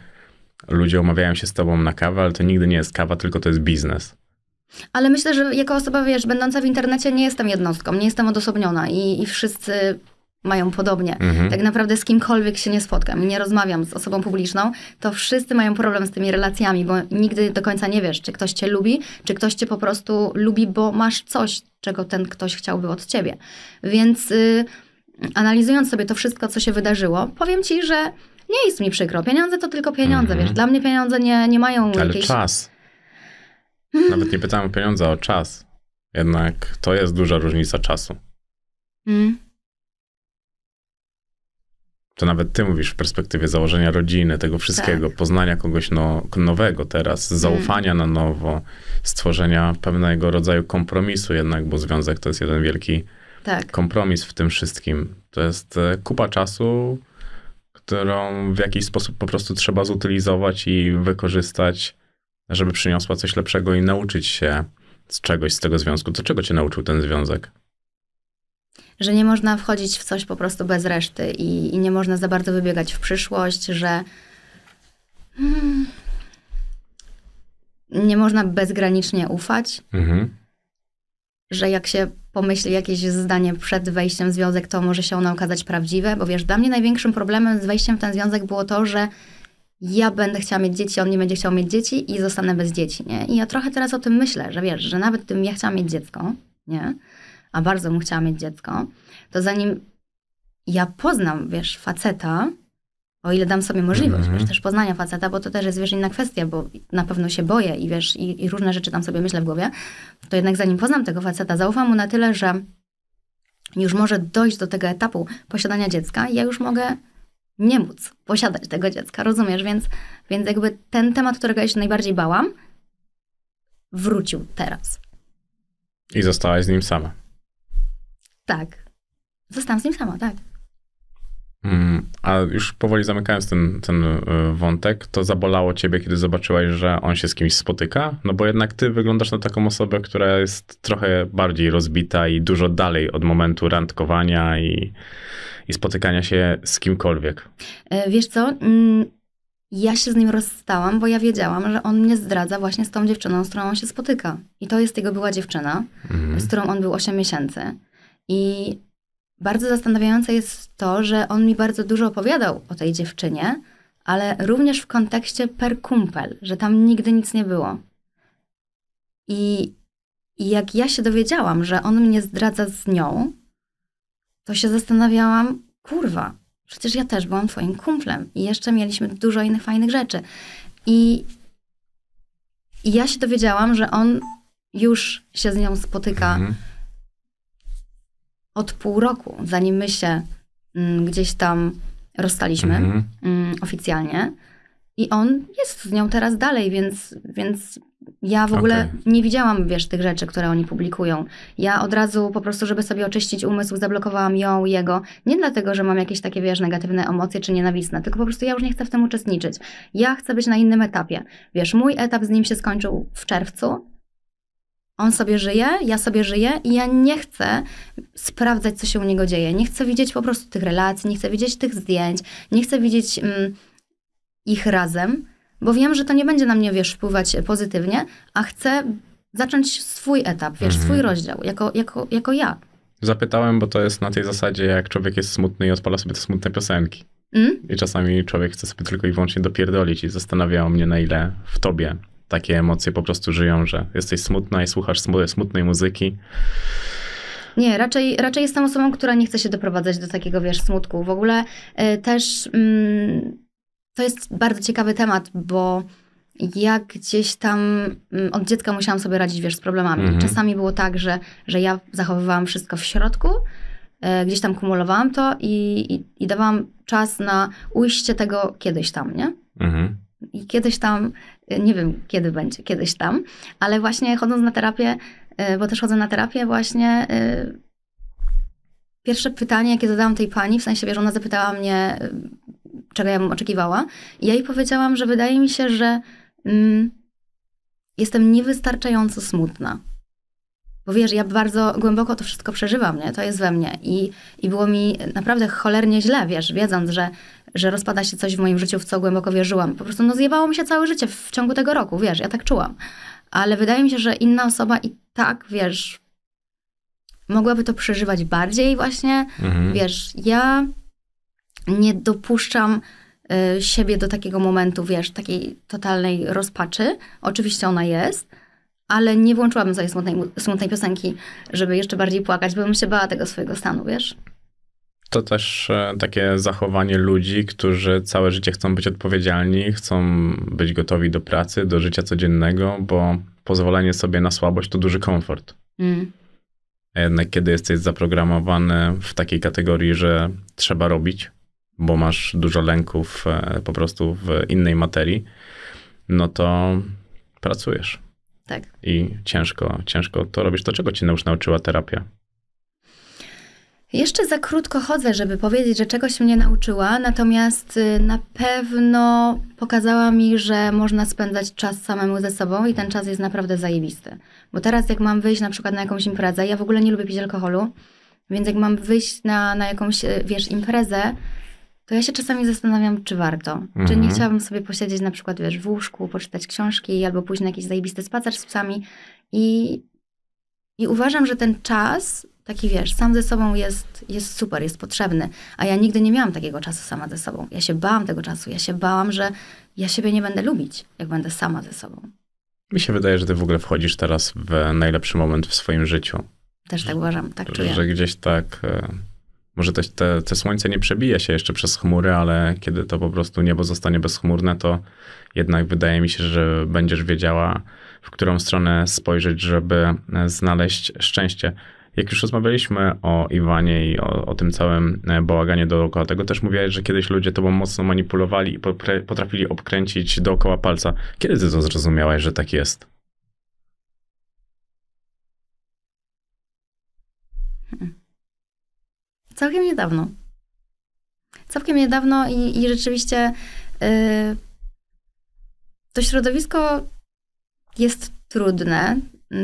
ludzie umawiają się z tobą na kawę, ale to nigdy nie jest kawa, tylko to jest biznes. Ale myślę, że jako osoba, wiesz, będąca w internecie nie jestem jednostką, nie jestem odosobniona i, i wszyscy mają podobnie. Mhm. Tak naprawdę z kimkolwiek się nie spotkam i nie rozmawiam z osobą publiczną, to wszyscy mają problem z tymi relacjami, bo nigdy do końca nie wiesz, czy ktoś cię lubi, czy ktoś cię po prostu lubi, bo masz coś, czego ten ktoś chciałby od ciebie. Więc y, analizując sobie to wszystko, co się wydarzyło, powiem ci, że nie jest mi przykro. Pieniądze to tylko pieniądze, mhm. wiesz. Dla mnie pieniądze nie, nie mają Ale jakiejś... czas. Nawet nie pytałem o pieniądze, o czas. Jednak to jest duża różnica czasu. Mhm to nawet ty mówisz w perspektywie założenia rodziny, tego wszystkiego, tak. poznania kogoś no, nowego teraz, zaufania mm. na nowo, stworzenia pewnego rodzaju kompromisu jednak, bo związek to jest jeden wielki tak. kompromis w tym wszystkim. To jest e, kupa czasu, którą w jakiś sposób po prostu trzeba zutylizować i wykorzystać, żeby przyniosła coś lepszego i nauczyć się z czegoś z tego związku. To czego cię nauczył ten związek? że nie można wchodzić w coś po prostu bez reszty i, i nie można za bardzo wybiegać w przyszłość, że hmm, nie można bezgranicznie ufać, mhm. że jak się pomyśli jakieś zdanie przed wejściem w związek, to może się ono okazać prawdziwe, bo wiesz, dla mnie największym problemem z wejściem w ten związek było to, że ja będę chciała mieć dzieci, on nie będzie chciał mieć dzieci i zostanę bez dzieci, nie? I ja trochę teraz o tym myślę, że wiesz, że nawet tym ja chciałam mieć dziecko, nie? a bardzo bym chciała mieć dziecko, to zanim ja poznam, wiesz, faceta, o ile dam sobie możliwość, mm -hmm. wiesz, też poznania faceta, bo to też jest, wiesz, inna kwestia, bo na pewno się boję i wiesz, i, i, różne rzeczy tam sobie myślę w głowie, to jednak zanim poznam tego faceta, zaufam mu na tyle, że już może dojść do tego etapu posiadania dziecka i ja już mogę nie móc posiadać tego dziecka, rozumiesz? Więc, więc jakby ten temat, którego ja się najbardziej bałam, wrócił teraz. I zostałaś z nim sama. Tak. Zostałam z nim sama, tak. Mm, a już powoli zamykając ten, ten e, wątek, to zabolało ciebie, kiedy zobaczyłaś, że on się z kimś spotyka? No bo jednak ty wyglądasz na taką osobę, która jest trochę bardziej rozbita i dużo dalej od momentu randkowania i, i spotykania się z kimkolwiek. E, wiesz co? Mm, ja się z nim rozstałam, bo ja wiedziałam, że on mnie zdradza właśnie z tą dziewczyną, z którą on się spotyka. I to jest jego była dziewczyna, mm. z którą on był 8 miesięcy. I bardzo zastanawiające jest to, że on mi bardzo dużo opowiadał o tej dziewczynie, ale również w kontekście per kumpel, że tam nigdy nic nie było. I, I jak ja się dowiedziałam, że on mnie zdradza z nią, to się zastanawiałam, kurwa, przecież ja też byłam twoim kumplem i jeszcze mieliśmy dużo innych fajnych rzeczy. I, i ja się dowiedziałam, że on już się z nią spotyka. Mhm od pół roku, zanim my się mm, gdzieś tam rozstaliśmy mhm. mm, oficjalnie. I on jest z nią teraz dalej, więc, więc ja w ogóle okay. nie widziałam, wiesz, tych rzeczy, które oni publikują. Ja od razu po prostu, żeby sobie oczyścić umysł, zablokowałam ją, jego. Nie dlatego, że mam jakieś takie, wiesz, negatywne emocje czy nienawistne, tylko po prostu ja już nie chcę w tym uczestniczyć. Ja chcę być na innym etapie. Wiesz, mój etap z nim się skończył w czerwcu on sobie żyje, ja sobie żyję i ja nie chcę sprawdzać, co się u niego dzieje. Nie chcę widzieć po prostu tych relacji, nie chcę widzieć tych zdjęć, nie chcę widzieć mm, ich razem, bo wiem, że to nie będzie na mnie, wiesz, wpływać pozytywnie, a chcę zacząć swój etap, wiesz, mhm. swój rozdział, jako, jako, jako ja. Zapytałem, bo to jest na tej zasadzie, jak człowiek jest smutny i odpala sobie te smutne piosenki. Mm? I czasami człowiek chce sobie tylko i wyłącznie dopierdolić i zastanawiało mnie, na ile w tobie takie emocje po prostu żyją, że jesteś smutna i słuchasz smutnej muzyki. Nie, raczej, raczej jestem osobą, która nie chce się doprowadzać do takiego, wiesz, smutku. W ogóle y, też y, to jest bardzo ciekawy temat, bo ja gdzieś tam y, od dziecka musiałam sobie radzić, wiesz, z problemami. Mhm. Czasami było tak, że, że ja zachowywałam wszystko w środku, y, gdzieś tam kumulowałam to i, i, i, dawałam czas na ujście tego kiedyś tam, nie? Mhm. I kiedyś tam nie wiem, kiedy będzie, kiedyś tam, ale właśnie chodząc na terapię, e, bo też chodzę na terapię, właśnie e, pierwsze pytanie, jakie zadałam tej pani, w sensie, wiesz, ona zapytała mnie, e, czego ja bym oczekiwała, i ja jej powiedziałam, że wydaje mi się, że mm, jestem niewystarczająco smutna. Bo wiesz, ja bardzo głęboko to wszystko przeżywam, nie? To jest we mnie. I, I było mi naprawdę cholernie źle, wiesz, wiedząc, że że rozpada się coś w moim życiu, w co głęboko wierzyłam. Po prostu no zjebało mi się całe życie w ciągu tego roku, wiesz, ja tak czułam. Ale wydaje mi się, że inna osoba i tak, wiesz, mogłaby to przeżywać bardziej właśnie. Mhm. Wiesz, ja nie dopuszczam y, siebie do takiego momentu, wiesz, takiej totalnej rozpaczy. Oczywiście ona jest, ale nie włączyłabym sobie smutnej, smutnej piosenki, żeby jeszcze bardziej płakać, bo bym się bała tego swojego stanu, wiesz? to też e, takie zachowanie ludzi, którzy całe życie chcą być odpowiedzialni, chcą być gotowi do pracy, do życia codziennego, bo pozwolenie sobie na słabość to duży komfort. Mm. A jednak kiedy jesteś zaprogramowany w takiej kategorii, że trzeba robić, bo masz dużo lęków e, po prostu w innej materii, no to pracujesz. Tak. I ciężko, ciężko to robisz. To czego cię nauczyła terapia? Jeszcze za krótko chodzę, żeby powiedzieć, że czegoś mnie nauczyła, natomiast y, na pewno pokazała mi, że można spędzać czas samemu ze sobą i ten czas jest naprawdę zajebisty. Bo teraz jak mam wyjść na przykład na jakąś imprezę, ja w ogóle nie lubię pić alkoholu, więc jak mam wyjść na, na jakąś, y, wiesz, imprezę, to ja się czasami zastanawiam, czy warto. Mhm. Czy nie mhm. chciałabym sobie posiedzieć na przykład, wiesz, w łóżku, poczytać książki albo pójść na jakiś zajebisty spacer z psami i... I uważam, że ten czas taki wiesz, sam ze sobą jest, jest super, jest potrzebny. A ja nigdy nie miałam takiego czasu sama ze sobą. Ja się bałam tego czasu, ja się bałam, że ja siebie nie będę lubić, jak będę sama ze sobą. Mi się wydaje, że ty w ogóle wchodzisz teraz w najlepszy moment w swoim życiu. Też tak uważam, tak czuję. Że gdzieś tak, e, może to, te, te słońce nie przebija się jeszcze przez chmury, ale kiedy to po prostu niebo zostanie bezchmurne, to jednak wydaje mi się, że będziesz wiedziała, w którą stronę spojrzeć, żeby e, znaleźć szczęście. Jak już rozmawialiśmy o Iwanie i o, o tym całym e, bałaganie dookoła tego, też mówiłeś, że kiedyś ludzie tobą mocno manipulowali i potrafili obkręcić dookoła palca. Kiedy ty to zrozumiałeś, że tak jest? Hmm. Całkiem niedawno. Całkiem niedawno i, i rzeczywiście yy, to środowisko jest trudne,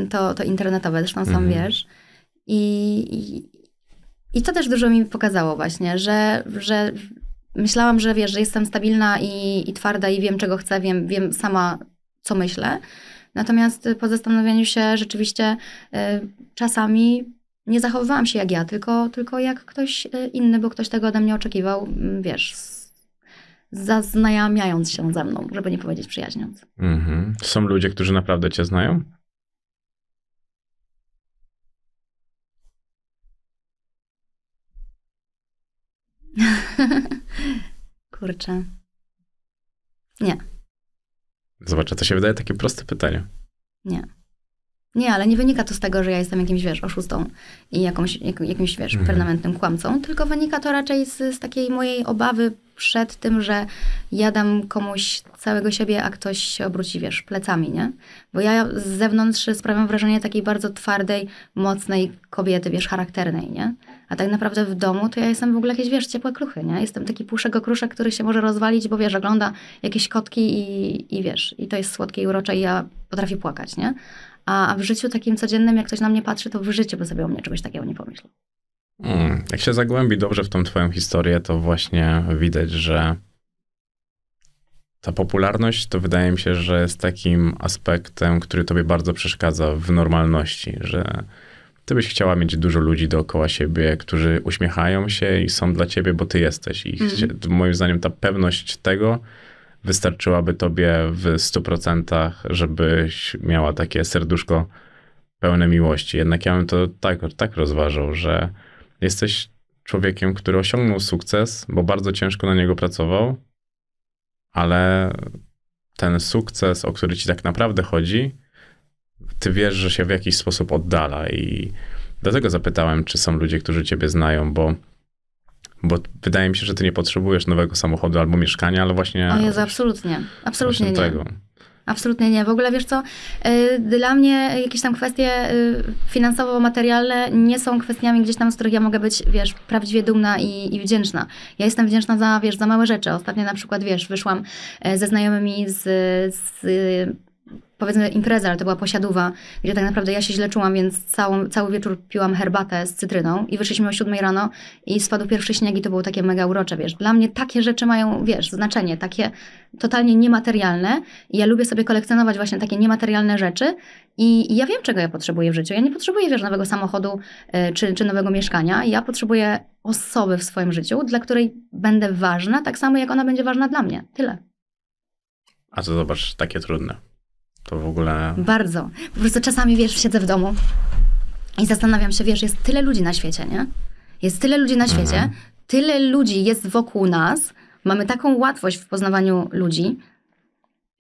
to, to internetowe, zresztą sam mhm. wiesz. I, i to też dużo mi pokazało właśnie, że, że myślałam, że wiesz, że jestem stabilna i, i twarda i wiem, czego chcę, wiem, wiem sama, co myślę. Natomiast po zastanowieniu się rzeczywiście y, czasami nie zachowywałam się jak ja, tylko, tylko jak ktoś y, inny, bo ktoś tego ode mnie oczekiwał, mm, wiesz, zaznajamiając się ze mną, żeby nie powiedzieć przyjaźniąc. Mm -hmm. Są ludzie, którzy naprawdę cię znają? Kurczę. Nie. Zobaczę, to się wydaje takie proste pytanie. Nie. Nie, ale nie wynika to z tego, że ja jestem jakimś, wiesz, oszustą i jakąś, jak, jakimś, wiesz, mhm. permanentnym kłamcą, tylko wynika to raczej z, z takiej mojej obawy przed tym, że ja dam komuś całego siebie, a ktoś się obróci, wiesz, plecami, nie? Bo ja z zewnątrz sprawiam wrażenie takiej bardzo twardej, mocnej kobiety, wiesz, charakternej, nie? A tak naprawdę w domu to ja jestem w ogóle jakieś, wiesz, ciepłe kruchy, nie? Jestem taki puszego kruszek, który się może rozwalić, bo wiesz, ogląda jakieś kotki i, i wiesz, i to jest słodkie i urocze i ja potrafię płakać, nie? A, a w życiu takim codziennym, jak ktoś na mnie patrzy, to w życiu by sobie o mnie czegoś takiego nie pomyślał. Hmm. Jak się zagłębi dobrze w tą twoją historię, to właśnie widać, że ta popularność to wydaje mi się, że jest takim aspektem, który tobie bardzo przeszkadza w normalności, że ty byś chciała mieć dużo ludzi dookoła siebie, którzy uśmiechają się i są dla ciebie, bo ty jesteś. I mm. moim zdaniem ta pewność tego wystarczyłaby tobie w 100%, żebyś miała takie serduszko pełne miłości. Jednak ja bym to tak, tak rozważał, że jesteś człowiekiem, który osiągnął sukces, bo bardzo ciężko na niego pracował, ale ten sukces, o który ci tak naprawdę chodzi, ty wiesz, że się w jakiś sposób oddala i dlatego zapytałem, czy są ludzie, którzy ciebie znają, bo bo wydaje mi się, że ty nie potrzebujesz nowego samochodu albo mieszkania, ale właśnie... O Jezu, absolutnie. Absolutnie nie. Tego. Absolutnie nie. W ogóle wiesz co, y, dla mnie jakieś tam kwestie y, finansowo-materialne nie są kwestiami gdzieś tam, z których ja mogę być, wiesz, prawdziwie dumna i, i wdzięczna. Ja jestem wdzięczna za, wiesz, za małe rzeczy. Ostatnio na przykład, wiesz, wyszłam e, ze znajomymi z, z powiedzmy imprezę, ale to była posiadówa, gdzie tak naprawdę ja się źle czułam, więc całą, cały wieczór piłam herbatę z cytryną i wyszliśmy o siódmej rano i spadł pierwszy śnieg i to było takie mega urocze, wiesz. Dla mnie takie rzeczy mają, wiesz, znaczenie, takie totalnie niematerialne i ja lubię sobie kolekcjonować właśnie takie niematerialne rzeczy i, i ja wiem, czego ja potrzebuję w życiu. Ja nie potrzebuję, wiesz, nowego samochodu e, czy, czy nowego mieszkania, ja potrzebuję osoby w swoim życiu, dla której będę ważna, tak samo jak ona będzie ważna dla mnie. Tyle. A to zobacz, takie trudne to w ogóle. Bardzo. Po prostu czasami wiesz, siedzę w domu i zastanawiam się, wiesz, jest tyle ludzi na świecie, nie? Jest tyle ludzi na świecie, mhm. tyle ludzi jest wokół nas, mamy taką łatwość w poznawaniu ludzi.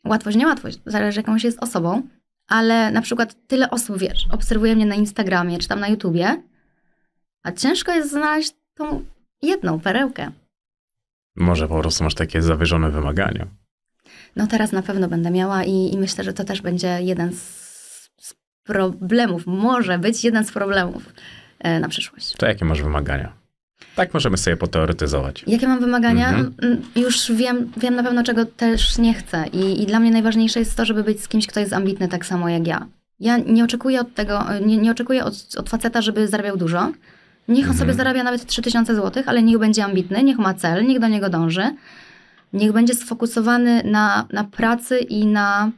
Łatwość, niełatwość, zależy jakąś jest osobą, ale na przykład tyle osób, wiesz, obserwuje mnie na Instagramie czy tam na YouTubie, a ciężko jest znaleźć tą jedną perełkę. Może po prostu masz takie zawyżone wymagania no teraz na pewno będę miała i, i myślę, że to też będzie jeden z, z problemów, może być jeden z problemów e, na przyszłość. To jakie masz wymagania? Tak możemy sobie poteoretyzować. Jakie mam wymagania? Mhm. Mm, już wiem, wiem na pewno, czego też nie chcę. I, I dla mnie najważniejsze jest to, żeby być z kimś, kto jest ambitny tak samo jak ja. Ja nie oczekuję od tego, e, nie, nie oczekuję od, od faceta, żeby zarabiał dużo. Niech on mhm. sobie zarabia nawet 3000 zł, ale niech będzie ambitny, niech ma cel, niech do niego dąży. Niech będzie sfokusowany na, na pracy i na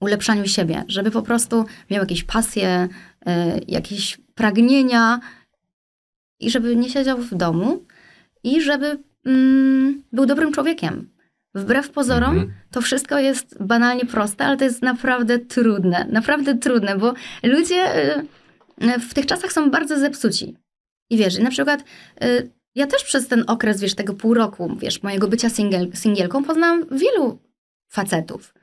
ulepszaniu siebie, żeby po prostu miał jakieś pasje, y, jakieś pragnienia i żeby nie siedział w domu i żeby mm, był dobrym człowiekiem. Wbrew pozorom, mhm. to wszystko jest banalnie proste, ale to jest naprawdę trudne. Naprawdę trudne, bo ludzie y, w tych czasach są bardzo zepsuci. I wiesz, na przykład y, ja też przez ten okres, wiesz, tego pół roku, wiesz, mojego bycia singiel, singielką poznałam wielu facetów.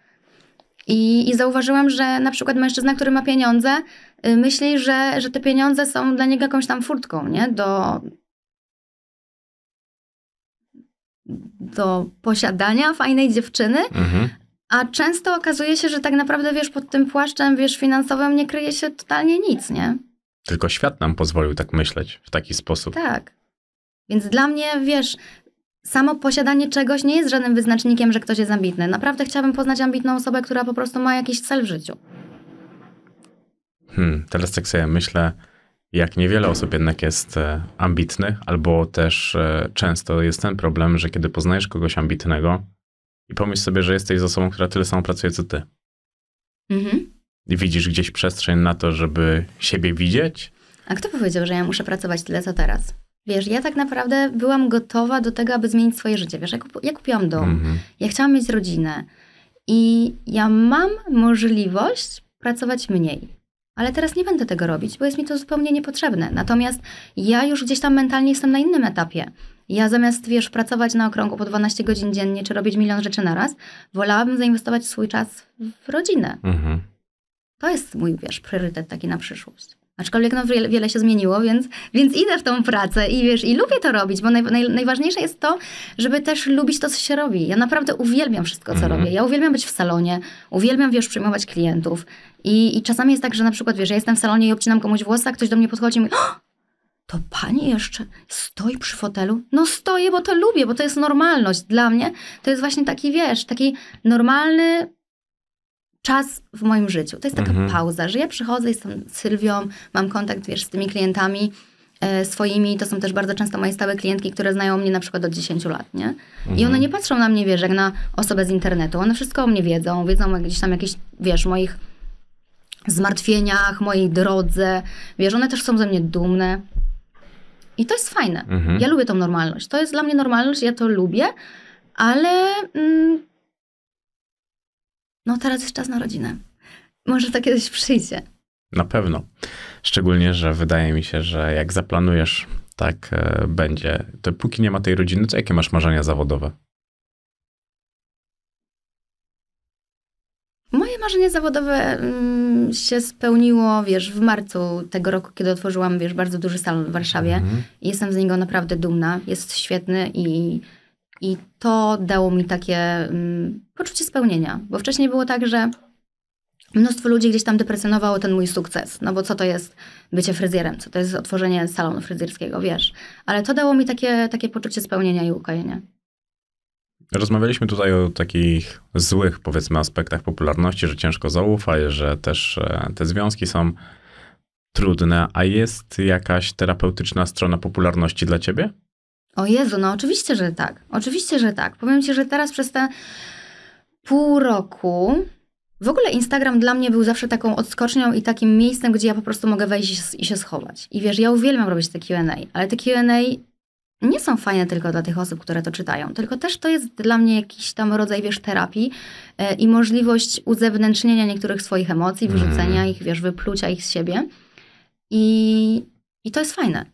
I, I zauważyłam, że na przykład mężczyzna, który ma pieniądze, y, myśli, że, że te pieniądze są dla niego jakąś tam furtką, nie? Do, do posiadania fajnej dziewczyny. Mhm. A często okazuje się, że tak naprawdę, wiesz, pod tym płaszczem, wiesz, finansowym nie kryje się totalnie nic, nie? Tylko świat nam pozwolił tak myśleć w taki sposób. Tak. Więc dla mnie, wiesz, samo posiadanie czegoś nie jest żadnym wyznacznikiem, że ktoś jest ambitny. Naprawdę chciałabym poznać ambitną osobę, która po prostu ma jakiś cel w życiu. Hmm, teraz tak sobie myślę, jak niewiele osób jednak jest e, ambitnych, albo też e, często jest ten problem, że kiedy poznajesz kogoś ambitnego i pomyśl sobie, że jesteś z osobą, która tyle samo pracuje co ty. Mhm. I widzisz gdzieś przestrzeń na to, żeby siebie widzieć. A kto powiedział, że ja muszę pracować tyle co teraz? Wiesz, ja tak naprawdę byłam gotowa do tego, aby zmienić swoje życie. Wiesz, ja, kup ja kupiłam dom, mhm. ja chciałam mieć rodzinę i ja mam możliwość pracować mniej. Ale teraz nie będę tego robić, bo jest mi to zupełnie niepotrzebne. Natomiast ja już gdzieś tam mentalnie jestem na innym etapie. Ja zamiast, wiesz, pracować na okrągło po 12 godzin dziennie, czy robić milion rzeczy na raz, wolałabym zainwestować swój czas w rodzinę. Mhm. To jest mój, wiesz, priorytet taki na przyszłość. Aczkolwiek no, wiele, wiele się zmieniło, więc, więc idę w tą pracę i wiesz, i lubię to robić, bo naj, naj, najważniejsze jest to, żeby też lubić to, co się robi. Ja naprawdę uwielbiam wszystko, co mhm. robię. Ja uwielbiam być w salonie, uwielbiam, wiesz, przyjmować klientów. I, I czasami jest tak, że na przykład, wiesz, ja jestem w salonie i obcinam komuś włosy, a ktoś do mnie podchodzi i mówi, to pani jeszcze stoi przy fotelu? No stoję, bo to lubię, bo to jest normalność. Dla mnie to jest właśnie taki, wiesz, taki normalny czas w moim życiu. To jest taka mhm. pauza, że ja przychodzę, jestem Sylwią, mam kontakt wiesz, z tymi klientami e, swoimi. To są też bardzo często moje stałe klientki, które znają mnie na przykład od 10 lat, nie? Mhm. I one mhm. nie patrzą na mnie, wiesz, jak na osobę z internetu. One wszystko o mnie wiedzą, wiedzą gdzieś tam jakieś, wiesz, moich zmartwieniach, mojej drodze. Wiesz, one też są ze mnie dumne. I to jest fajne. Mhm. Ja lubię tą normalność. To jest dla mnie normalność, ja to lubię, ale mm, no teraz jest czas na rodzinę. Może to kiedyś przyjdzie. Na pewno. Szczególnie, że wydaje mi się, że jak zaplanujesz, tak e, będzie. To póki nie ma tej rodziny, to jakie masz marzenia zawodowe? Moje marzenie zawodowe mm, się spełniło, wiesz, w marcu tego roku, kiedy otworzyłam, wiesz, bardzo duży salon w Warszawie. Mhm. Jestem z niego naprawdę dumna. Jest świetny i i to dało mi takie mm, poczucie spełnienia, bo wcześniej było tak, że mnóstwo ludzi gdzieś tam deprecjonowało ten mój sukces. No bo co to jest bycie fryzjerem, co to jest otworzenie salonu fryzjerskiego, wiesz. Ale to dało mi takie, takie poczucie spełnienia i ukojenia. Rozmawialiśmy tutaj o takich złych, powiedzmy, aspektach popularności, że ciężko zaufać, że też e, te związki są trudne. A jest jakaś terapeutyczna strona popularności dla ciebie? O Jezu, no oczywiście, że tak. Oczywiście, że tak. Powiem Ci, że teraz przez te pół roku w ogóle Instagram dla mnie był zawsze taką odskocznią i takim miejscem, gdzie ja po prostu mogę wejść i się schować. I wiesz, ja uwielbiam robić te QA, ale te QA nie są fajne tylko dla tych osób, które to czytają, tylko też to jest dla mnie jakiś tam rodzaj, wiesz, terapii e, i możliwość uzewnętrznienia niektórych swoich emocji, wyrzucenia mhm. ich, wiesz, wyplucia ich z siebie. I, I to jest fajne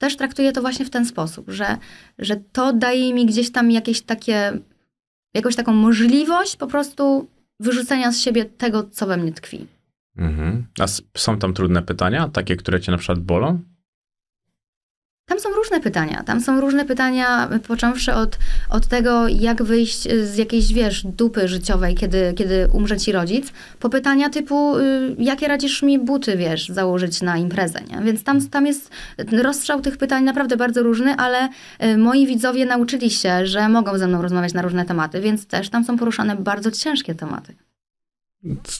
też traktuję to właśnie w ten sposób, że, że to daje mi gdzieś tam jakieś takie, jakąś taką możliwość po prostu wyrzucenia z siebie tego, co we mnie tkwi. Mhm. A są tam trudne pytania, takie, które cię na przykład bolą? Tam są różne pytania. Tam są różne pytania, począwszy od, od tego, jak wyjść e, z jakiejś, wiesz, dupy życiowej, kiedy, kiedy umrze ci rodzic, po pytania typu, y, jakie radzisz mi buty, wiesz, założyć na imprezę, nie? Więc tam, tam jest rozstrzał tych pytań naprawdę bardzo różny, ale e, moi widzowie nauczyli się, że mogą ze mną rozmawiać na różne tematy, więc też tam są poruszane bardzo ciężkie tematy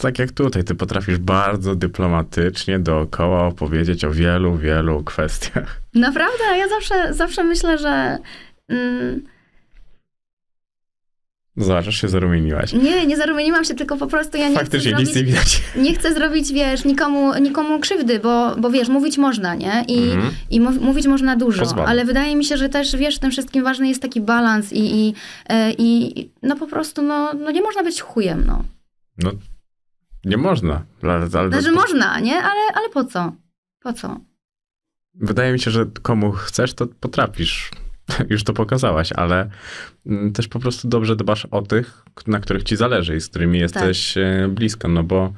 tak jak tutaj, ty potrafisz bardzo dyplomatycznie dookoła opowiedzieć o wielu, wielu kwestiach. Naprawdę, ja zawsze, zawsze myślę, że. Mm, Zobacz, się zarumieniłaś. Nie, nie zarumieniłam się, tylko po prostu ja nie Faktycznie chcę zrobić, widać. Nie chcę zrobić, wiesz, nikomu, nikomu krzywdy, bo, bo wiesz, mówić można, nie? I, mhm. i mówić można dużo, Pozwolę. ale wydaje mi się, że też, wiesz, w tym wszystkim ważny jest taki balans i, i, e, i no po prostu, no, no nie można być chujem, no. No, nie można. Ale, ale... Znaczy można, nie? Ale, ale po co? Po co? Wydaje mi się, że komu chcesz, to potrafisz. Już to pokazałaś, ale mm, też po prostu dobrze dbasz o tych, na których ci zależy i z którymi tak. jesteś tak. blisko, no bo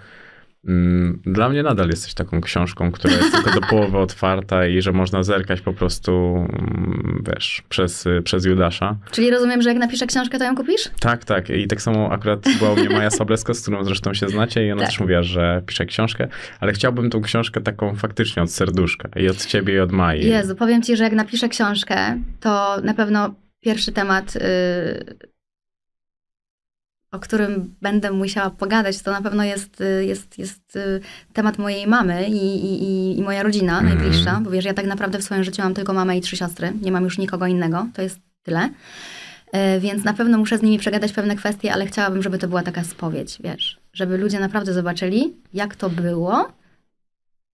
Mm, dla mnie nadal jesteś taką książką, która jest tylko do połowy otwarta i że można zerkać po prostu, mm, wiesz, przez, przez Judasza. Czyli rozumiem, że jak napiszę książkę, to ją kupisz? Tak, tak. I tak samo akurat była u mnie Maja Sableska, z którą zresztą się znacie i ona tak. też mówiła, że pisze książkę, ale chciałbym tą książkę taką faktycznie od serduszka i od ciebie i od Maji. Jezu, powiem ci, że jak napiszę książkę, to na pewno pierwszy temat... Yy o którym będę musiała pogadać, to na pewno jest, y, jest, jest y, temat mojej mamy i, i, i moja rodzina mm. najbliższa, bo wiesz, ja tak naprawdę w swoim życiu mam tylko mamę i trzy siostry, nie mam już nikogo innego, to jest tyle. E, więc na pewno muszę z nimi przegadać pewne kwestie, ale chciałabym, żeby to była taka spowiedź, wiesz, żeby ludzie naprawdę zobaczyli, jak to było.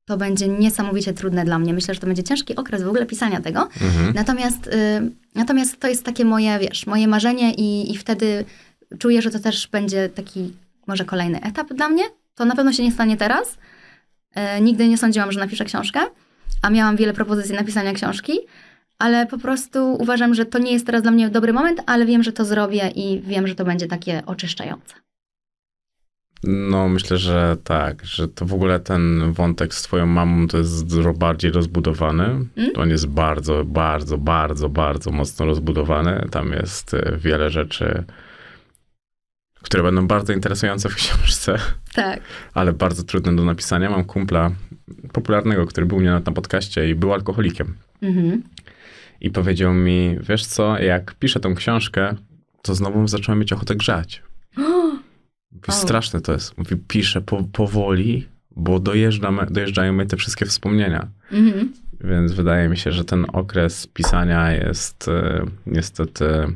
To będzie niesamowicie trudne dla mnie. Myślę, że to będzie ciężki okres w ogóle pisania tego. Mhm. Natomiast, y, natomiast to jest takie moje, wiesz, moje marzenie i, i wtedy czuję, że to też będzie taki może kolejny etap dla mnie. To na pewno się nie stanie teraz. E, nigdy nie sądziłam, że napiszę książkę, a miałam wiele propozycji napisania książki, ale po prostu uważam, że to nie jest teraz dla mnie dobry moment, ale wiem, że to zrobię i wiem, że to będzie takie oczyszczające. No, myślę, że tak, że to w ogóle ten wątek z twoją mamą to jest dużo bardziej rozbudowany. Mm? On jest bardzo, bardzo, bardzo, bardzo mocno rozbudowany. Tam jest e, wiele rzeczy, które będą bardzo interesujące w książce. Tak. Ale bardzo trudne do napisania. Mam kumpla popularnego, który był u mnie na, na podcaście i był alkoholikiem. Mhm. I powiedział mi, wiesz co, jak piszę tą książkę, to znowu zacząłem mieć ochotę grzać. Mówi, straszne to jest. Mówi, piszę po, powoli, bo dojeżdżają mi te wszystkie wspomnienia. Mhm. Więc wydaje mi się, że ten okres pisania jest e, niestety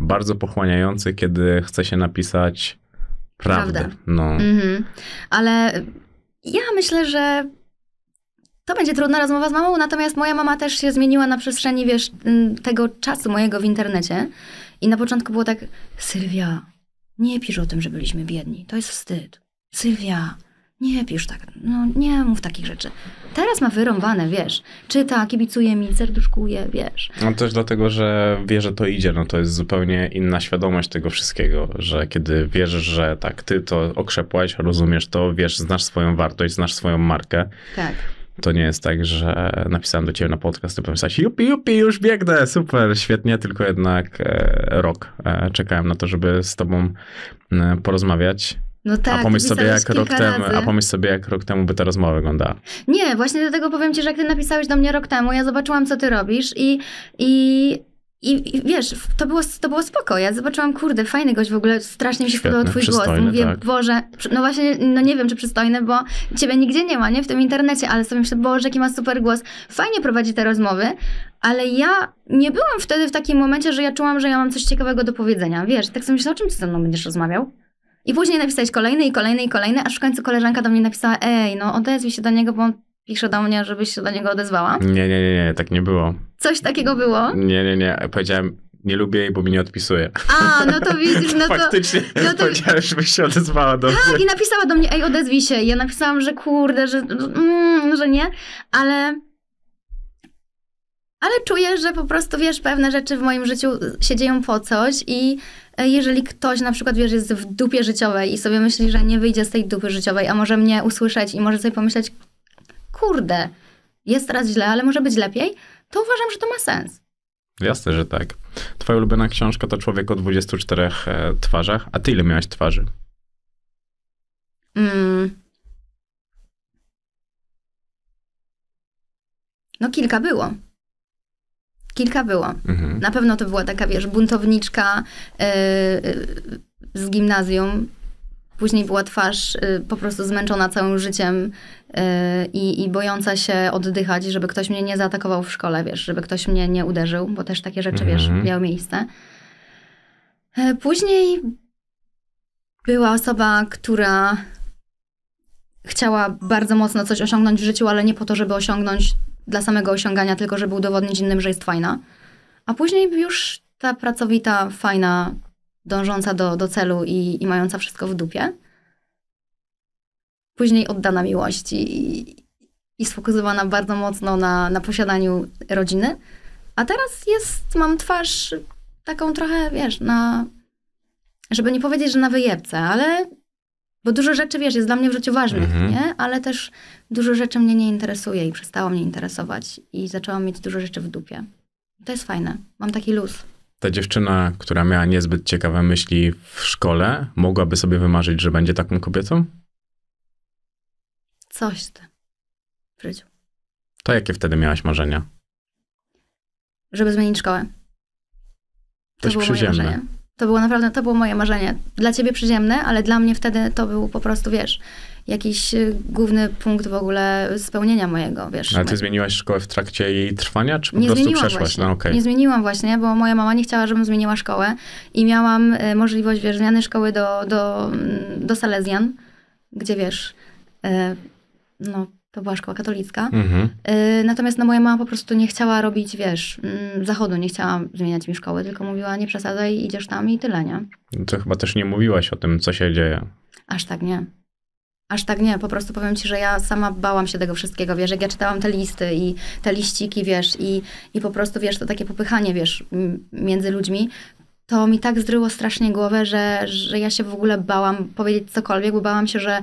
bardzo pochłaniający, kiedy chce się napisać prawdę. No. Mhm. Ale ja myślę, że to będzie trudna rozmowa z mamą, natomiast moja mama też się zmieniła na przestrzeni, wiesz, mm, tego czasu mojego w internecie. I na początku było tak, Sylwia, nie pisz o tym, że byliśmy biedni. To jest wstyd. Sylwia, nie pisz tak, no nie mów takich rzeczy. Teraz ma wyrąbane, wiesz. Czyta, kibicuje mi, serduszkuje, wiesz. No też dlatego, że wie, że to idzie. No to jest zupełnie inna świadomość tego wszystkiego, że kiedy wiesz, że tak, ty to okrzepłeś, rozumiesz to, wiesz, znasz swoją wartość, znasz swoją markę. Tak. To nie jest tak, że napisałem do ciebie na podcast, to pomyślałeś, jupi, jupi, już biegnę, super, świetnie, tylko jednak e, rok e, czekałem na to, żeby z tobą e, porozmawiać. No tak, a pomyśl sobie jak rok temu, razy. a pomyśl sobie jak rok temu by ta rozmowa wyglądała. Nie, właśnie dlatego powiem ci, że jak ty napisałeś do mnie rok temu, ja zobaczyłam co ty robisz i, i i, I, wiesz, to było, to było spoko. Ja zobaczyłam, kurde, fajny gość w ogóle, strasznie mi się Świetny, podobał twój głos. Mówię, tak. Boże, no właśnie, no nie wiem, czy przystojny, bo ciebie nigdzie nie ma, nie? W tym internecie, ale sobie myślę, Boże, jaki ma super głos. Fajnie prowadzi te rozmowy, ale ja nie byłam wtedy w takim momencie, że ja czułam, że ja mam coś ciekawego do powiedzenia. Wiesz, tak sobie myślę, o czym ty ze mną będziesz rozmawiał? I później napisałeś kolejny i kolejny i kolejny, aż w końcu koleżanka do mnie napisała, ej, no odezwij się do niego, bo on pisze do mnie, żebyś się do niego odezwała. Nie, nie, nie, nie, tak nie było. Coś takiego było? Nie, nie, nie, powiedziałem, nie lubię jej, bo mi nie odpisuje. A, no to widzisz, no to... Faktycznie no to... powiedziałem, żebyś się odezwała do tak, mnie. Tak, i napisała do mnie, ej, odezwij się. ja napisałam, że kurde, że, mm, że nie, ale ale czuję, że po prostu, wiesz, pewne rzeczy w moim życiu się dzieją po coś i e, jeżeli ktoś na przykład, wiesz, jest w dupie życiowej i sobie myśli, że nie wyjdzie z tej dupy życiowej, a może mnie usłyszeć i może sobie pomyśleć, kurde, jest teraz źle, ale może być lepiej, to uważam, że to ma sens. Jasne, że tak. Twoja ulubiona książka to Człowiek o 24 e, twarzach. A ty ile miałaś twarzy? Mm. No kilka było. Kilka było. Mhm. Na pewno to była taka, wiesz, buntowniczka yy, z gimnazjum. Później była twarz e, po prostu zmęczona całym życiem i, i bojąca się oddychać, żeby ktoś mnie nie zaatakował w szkole, wiesz, żeby ktoś mnie nie uderzył, bo też takie rzeczy, wiesz, mhm. miały miejsce. Później była osoba, która chciała bardzo mocno coś osiągnąć w życiu, ale nie po to, żeby osiągnąć dla samego osiągania, tylko żeby udowodnić innym, że jest fajna. A później już ta pracowita, fajna, dążąca do, do celu i, i mająca wszystko w dupie. Później oddana miłości i, i sfokusowana bardzo mocno na, na posiadaniu rodziny. A teraz jest, mam twarz taką trochę, wiesz, na. Żeby nie powiedzieć, że na wyjebce, ale bo dużo rzeczy, wiesz, jest dla mnie w życiu ważnych, mhm. nie? Ale też dużo rzeczy mnie nie interesuje i przestało mnie interesować. I zaczęłam mieć dużo rzeczy w dupie. to jest fajne. Mam taki luz. Ta dziewczyna, która miała niezbyt ciekawe myśli w szkole, mogłaby sobie wymarzyć, że będzie taką kobietą? Coś ty. W życiu. To jakie wtedy miałaś marzenia? Żeby zmienić szkołę. To Coś było przyziemne. moje marzenie. To było naprawdę, to było moje marzenie. Dla ciebie przyziemne, ale dla mnie wtedy to był po prostu, wiesz, jakiś y, główny punkt w ogóle spełnienia mojego, wiesz. Ale ty zmieniłaś szkołę w trakcie jej trwania, czy po nie prostu przeszłaś? Właśnie. No, okay. Nie zmieniłam właśnie, bo moja mama nie chciała, żebym zmieniła szkołę i miałam y, możliwość, wiesz, zmiany szkoły do, do, mm, do Salezjan, gdzie, wiesz, y, no to była szkoła katolicka. Mhm. Y, natomiast no, moja mama po prostu nie chciała robić, wiesz, mm, zachodu, nie chciała zmieniać mi szkoły, tylko mówiła, nie przesadzaj, idziesz tam i tyle, nie? No to chyba też nie mówiłaś o tym, co się dzieje. Aż tak nie. Aż tak nie, po prostu powiem ci, że ja sama bałam się tego wszystkiego, wiesz, jak ja czytałam te listy i te liściki, wiesz, i, i po prostu, wiesz, to takie popychanie, wiesz, między ludźmi, to mi tak zdryło strasznie głowę, że, że ja się w ogóle bałam powiedzieć cokolwiek, bo bałam się, że y,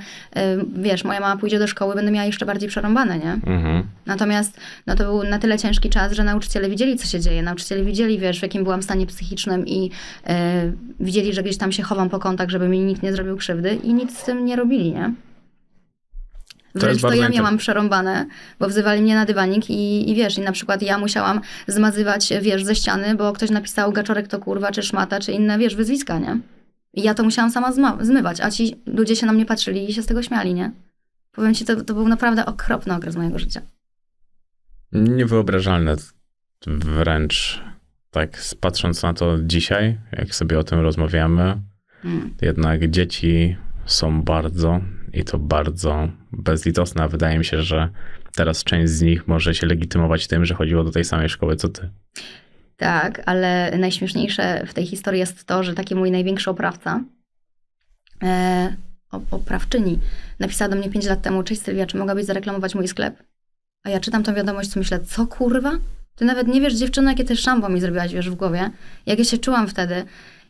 wiesz, moja mama pójdzie do szkoły, będę miała jeszcze bardziej przerąbane, nie? Mhm. Natomiast no, to był na tyle ciężki czas, że nauczyciele widzieli, co się dzieje. Nauczyciele widzieli, wiesz, w jakim byłam stanie psychicznym i y, widzieli, że gdzieś tam się chowam po kątach, żeby mi nikt nie zrobił krzywdy i nic z tym nie robili, nie? Wręcz to, to ja miałam przerąbane, bo wzywali mnie na dywanik i, i wiesz, i na przykład ja musiałam zmazywać, wiesz, ze ściany, bo ktoś napisał gaczorek to kurwa, czy szmata, czy inne, wiesz, wyzwiska, nie? I ja to musiałam sama zmywać, a ci ludzie się na mnie patrzyli i się z tego śmiali, nie? Powiem ci, to, to był naprawdę okropny okres mojego życia. Niewyobrażalne wręcz, tak patrząc na to dzisiaj, jak sobie o tym rozmawiamy, mm. jednak dzieci są bardzo i to bardzo bezlitosne. wydaje mi się, że teraz część z nich może się legitymować tym, że chodziło do tej samej szkoły co ty. Tak, ale najśmieszniejsze w tej historii jest to, że taki mój największy oprawca, e, oprawczyni, napisała do mnie 5 lat temu: Cześć Sylwia, czy mogłabyś zareklamować mój sklep? A ja czytam tą wiadomość, co myślę, co kurwa? Ty nawet nie wiesz, dziewczyna, jakie ty szambo mi zrobiłaś, wiesz, w głowie. Jak ja się czułam wtedy.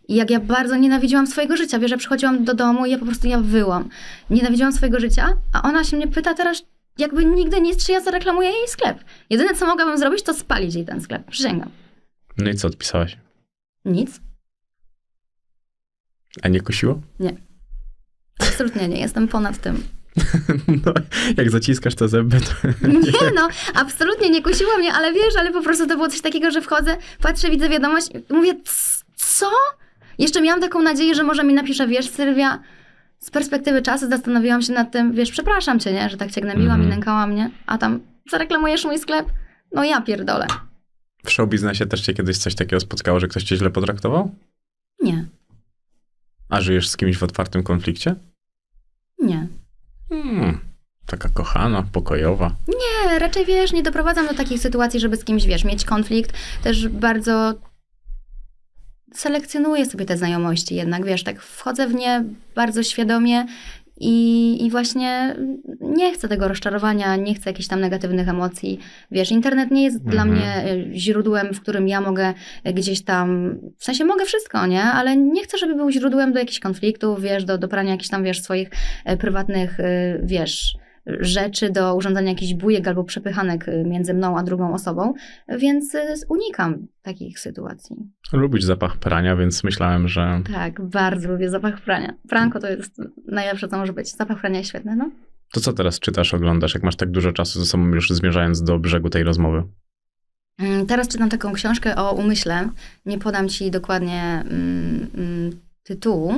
I jak ja bardzo nienawidziłam swojego życia, wiesz, że przychodziłam do domu i ja po prostu ja wyłam. Nienawidziłam swojego życia, a ona się mnie pyta teraz, jakby nigdy nic, czy ja zareklamuję jej sklep. Jedyne, co mogłabym zrobić, to spalić jej ten sklep. Przysięgam. No i co odpisałaś? Nic. A nie kusiło? Nie. Absolutnie nie, jestem ponad tym. No, jak zaciskasz te zęby, to... Nie no, absolutnie nie kusiło mnie, ale wiesz, ale po prostu to było coś takiego, że wchodzę, patrzę, widzę wiadomość mówię, co? Jeszcze miałam taką nadzieję, że może mi napisze, wiesz Sylwia, z perspektywy czasu zastanowiłam się nad tym, wiesz, przepraszam cię, nie? Że tak cię gnębiłam mm. i mhm. nękałam, nie? A tam, zareklamujesz mój sklep? No ja pierdolę. W show biznesie też cię kiedyś coś takiego spotkało, że ktoś cię źle potraktował? Nie. A żyjesz z kimś w otwartym konflikcie? Nie. Hmm, taka kochana, pokojowa. Nie, raczej wiesz, nie doprowadzam do takich sytuacji, żeby z kimś, wiesz, mieć konflikt. Też bardzo selekcjonuję sobie te znajomości jednak, wiesz, tak wchodzę w nie bardzo świadomie i, I właśnie nie chcę tego rozczarowania, nie chcę jakichś tam negatywnych emocji. Wiesz, internet nie jest mhm. dla mnie e, źródłem, w którym ja mogę e, gdzieś tam, w sensie mogę wszystko, nie? Ale nie chcę, żeby był źródłem do jakichś konfliktów, wiesz, do, do prania jakichś tam, wiesz, swoich e, prywatnych, wiesz, rzeczy, do urządzania jakichś bujek albo przepychanek y, między mną a drugą osobą, więc y, unikam takich sytuacji. Lubisz zapach prania, więc myślałem, że. Tak, bardzo lubię zapach prania. Pranko to jest najlepsze, co może być. Zapach prania jest świetny, no? To co teraz czytasz, oglądasz, jak masz tak dużo czasu ze sobą, już zmierzając do brzegu tej rozmowy? Mm, teraz czytam taką książkę o umyśle. Nie podam ci dokładnie mm, mm tytułu,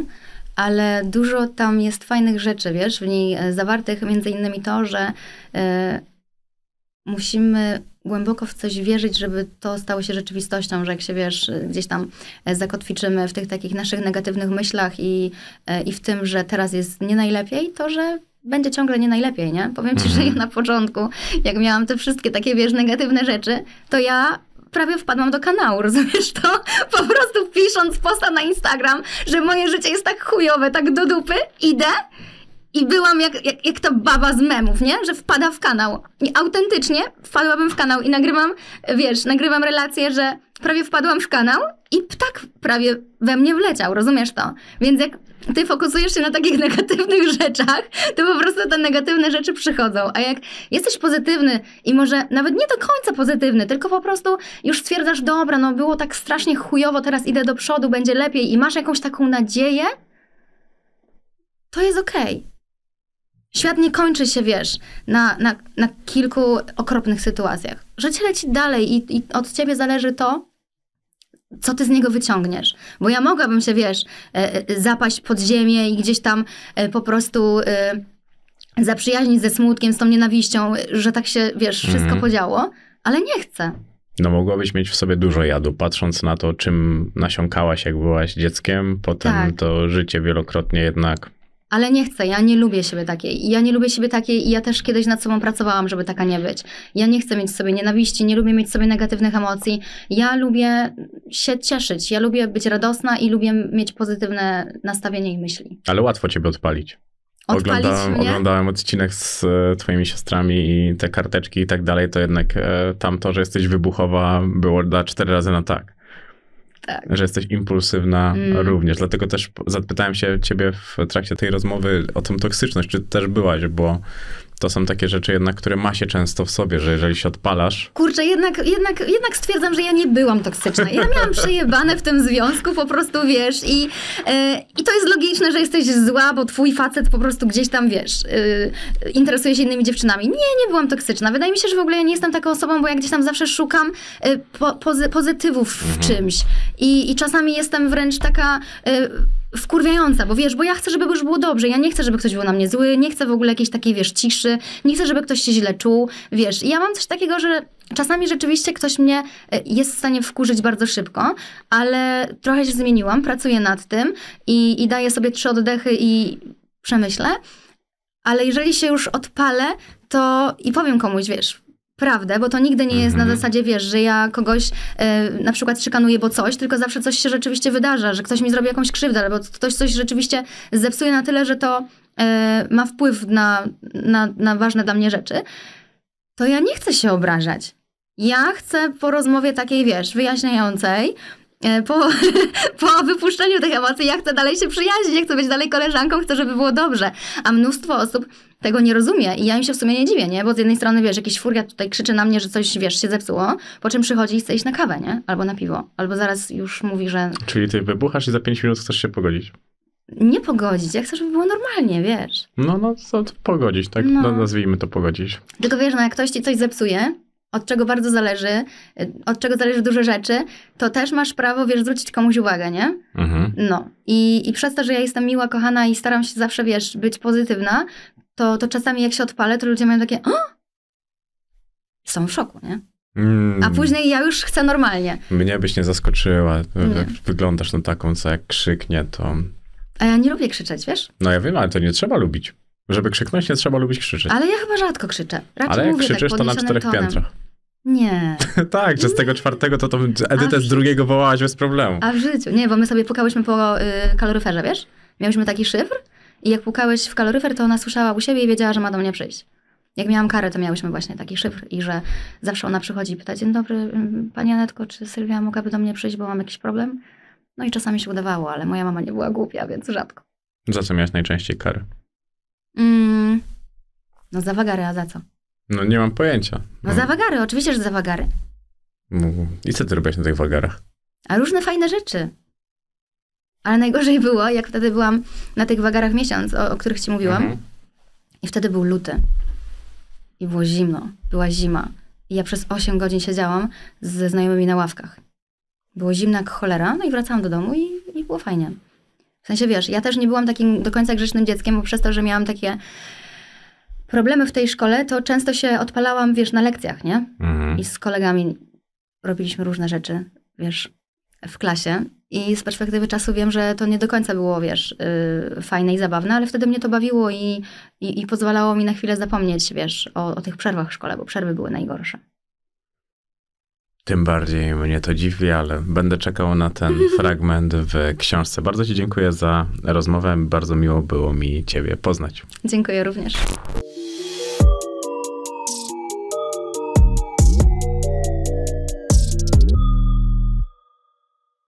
ale dużo tam jest fajnych rzeczy, wiesz, w niej e, zawartych, między innymi to, że e, musimy głęboko w coś wierzyć, żeby to stało się rzeczywistością, że jak się wiesz, gdzieś tam e, zakotwiczymy w tych takich naszych negatywnych myślach i, i w tym, że teraz jest nie najlepiej, to że będzie ciągle nie najlepiej, nie? Powiem ci, że mhm. ja na początku, jak miałam te wszystkie takie, wiesz, negatywne rzeczy, to ja prawie wpadłam do kanału, rozumiesz to? Po prostu pisząc posta na Instagram, że moje życie jest tak chujowe, tak do dupy, idę i byłam jak, jak, jak ta baba z memów, nie? Że wpada w kanał. I autentycznie wpadłabym w kanał i nagrywam, wiesz, nagrywam relację, że prawie wpadłam w kanał i ptak prawie we mnie wleciał, rozumiesz to? Więc jak ty fokusujesz się na takich negatywnych rzeczach, to po prostu te negatywne rzeczy przychodzą. A jak jesteś pozytywny i może nawet nie do końca pozytywny, tylko po prostu już stwierdzasz, dobra, no było tak strasznie chujowo, teraz idę do przodu, będzie lepiej i masz jakąś taką nadzieję, to jest okej. Okay. Świat nie kończy się, wiesz, na, na, na kilku okropnych sytuacjach. Życie leci dalej i, i od ciebie zależy to, co ty z niego wyciągniesz? Bo ja mogłabym się, wiesz, e, e, zapaść pod ziemię i gdzieś tam e, po prostu zaprzyjaźnić ze smutkiem, z tą nienawiścią, że tak się, wiesz, wszystko mhm. podziało, ale nie chcę. No mogłabyś mieć w sobie dużo jadu, patrząc na to, czym nasiąkałaś, jak byłaś dzieckiem, potem tak. to życie wielokrotnie jednak ale nie chcę, ja nie lubię siebie takiej. Ja nie lubię siebie takiej i ja też kiedyś nad sobą pracowałam, żeby taka nie być. Ja nie chcę mieć sobie nienawiści, nie lubię mieć sobie negatywnych emocji. Ja lubię się cieszyć, ja lubię być radosna i lubię mieć pozytywne nastawienie i myśli. Ale łatwo ciebie odpalić. Odpalić oglądałem, mnie? oglądałem odcinek z e, twoimi siostrami i te karteczki i tak dalej, to jednak e, tam to, że jesteś wybuchowa było da cztery razy na tak tak. że jesteś impulsywna mm. również. Dlatego też zapytałem się ciebie w trakcie tej rozmowy o tą toksyczność, czy też byłaś, bo to są takie rzeczy jednak, które ma się często w sobie, że jeżeli się odpalasz... Kurczę, jednak, jednak, jednak stwierdzam, że ja nie byłam toksyczna. Ja miałam przejebane w tym związku, po prostu wiesz i, yy, i to jest logiczne, że jesteś zła, bo twój facet po prostu gdzieś tam, wiesz, yy, interesuje się innymi dziewczynami. Nie, nie byłam toksyczna. Wydaje mi się, że w ogóle ja nie jestem taką osobą, bo ja gdzieś tam zawsze szukam yy, po, pozy, pozytywów w mhm. czymś I, i czasami jestem wręcz taka... Yy, wkurwiająca, bo wiesz, bo ja chcę, żeby już było dobrze, ja nie chcę, żeby ktoś był na mnie zły, nie chcę w ogóle jakiejś takiej, wiesz, ciszy, nie chcę, żeby ktoś się źle czuł, wiesz. I ja mam coś takiego, że czasami rzeczywiście ktoś mnie e, jest w stanie wkurzyć bardzo szybko, ale trochę się zmieniłam, pracuję nad tym i, i daję sobie trzy oddechy i przemyślę. Ale jeżeli się już odpalę, to i powiem komuś, wiesz, prawdę, bo to nigdy nie jest mm -hmm. na mhm. zasadzie, wiesz, że ja kogoś e, na przykład szykanuję, bo coś, tylko zawsze coś się rzeczywiście wydarza, że ktoś mi zrobi jakąś krzywdę, albo ktoś coś rzeczywiście zepsuje na tyle, że to e, ma wpływ na, na, na ważne dla mnie rzeczy, to ja nie chcę się obrażać. Ja chcę po rozmowie takiej, wiesz, wyjaśniającej, e, po, po wypuszczeniu tych emocji, ja chcę dalej się przyjaźnić, ja chcę być dalej koleżanką, chcę, żeby było dobrze. A mnóstwo osób tego nie rozumie i ja im się w sumie nie dziwię, nie? Bo z jednej strony, wiesz, jakiś furia tutaj krzyczy na mnie, że coś, wiesz, się zepsuło, po czym przychodzi i chce iść na kawę, nie? Albo na piwo, albo zaraz już mówi, że... Czyli ty wybuchasz i za pięć minut chcesz się pogodzić. Nie pogodzić, jak chcesz, żeby było normalnie, wiesz. No, no, to pogodzić, tak? No. no. Nazwijmy to pogodzić. Tylko wiesz, no jak ktoś ci coś zepsuje, od czego bardzo zależy, od czego zależy duże rzeczy, to też masz prawo, wiesz, zwrócić komuś uwagę, nie? Mhm. No. I, I przez to, że ja jestem miła, kochana i staram się zawsze, wiesz, być pozytywna, to, to czasami jak się odpalę, to ludzie mają takie, o! są w szoku, nie? Mm. A później ja już chcę normalnie. Mnie byś nie zaskoczyła. Nie. Wyglądasz na taką, co jak krzyknie, to. A ja nie lubię krzyczeć, wiesz? No ja wiem, ale to nie trzeba lubić. Żeby krzyknąć, nie trzeba lubić krzyczeć. Ale ja chyba rzadko krzyczę. Raczej ale jak mówię tak krzyczysz, tak to na czterech tonem. piętrach. Nie. tak, że z tego czwartego to tą Edytę z drugiego wołałaś bez problemu. A w życiu. Nie, bo my sobie pukałyśmy po y, kaloryferze, wiesz? Miałyśmy taki szyfr i jak pukałeś w kaloryfer, to ona słyszała u siebie i wiedziała, że ma do mnie przyjść. Jak miałam karę, to miałyśmy właśnie taki szyfr i że zawsze ona przychodzi i pyta, dzień dobry, mm, pani Anetko, czy Sylwia mogłaby do mnie przyjść, bo mam jakiś problem? No i czasami się udawało, ale moja mama nie była głupia, więc rzadko. Za co miałaś najczęściej karę? Mm, no za wagary, a za co? No nie mam pojęcia. No, no za wagary, oczywiście, że za wagary. Mm, I co ty robiłeś na tych wagarach? A różne fajne rzeczy. Ale najgorzej było, jak wtedy byłam na tych wagarach miesiąc, o, o których ci mówiłam. Mhm. I wtedy był luty. I było zimno. Była zima. I ja przez 8 godzin siedziałam ze znajomymi na ławkach. Było zimno jak cholera, no i wracałam do domu i, i było fajnie. W sensie, wiesz, ja też nie byłam takim do końca grzecznym dzieckiem, bo przez to, że miałam takie problemy w tej szkole, to często się odpalałam, wiesz, na lekcjach, nie? Mhm. I z kolegami robiliśmy różne rzeczy, wiesz, w klasie. I z perspektywy czasu wiem, że to nie do końca było, wiesz, yy, fajne i zabawne, ale wtedy mnie to bawiło i, i, i pozwalało mi na chwilę zapomnieć, wiesz, o, o tych przerwach w szkole, bo przerwy były najgorsze. Tym bardziej mnie to dziwi, ale będę czekał na ten fragment w książce. Bardzo Ci dziękuję za rozmowę. Bardzo miło było mi Ciebie poznać. Dziękuję również.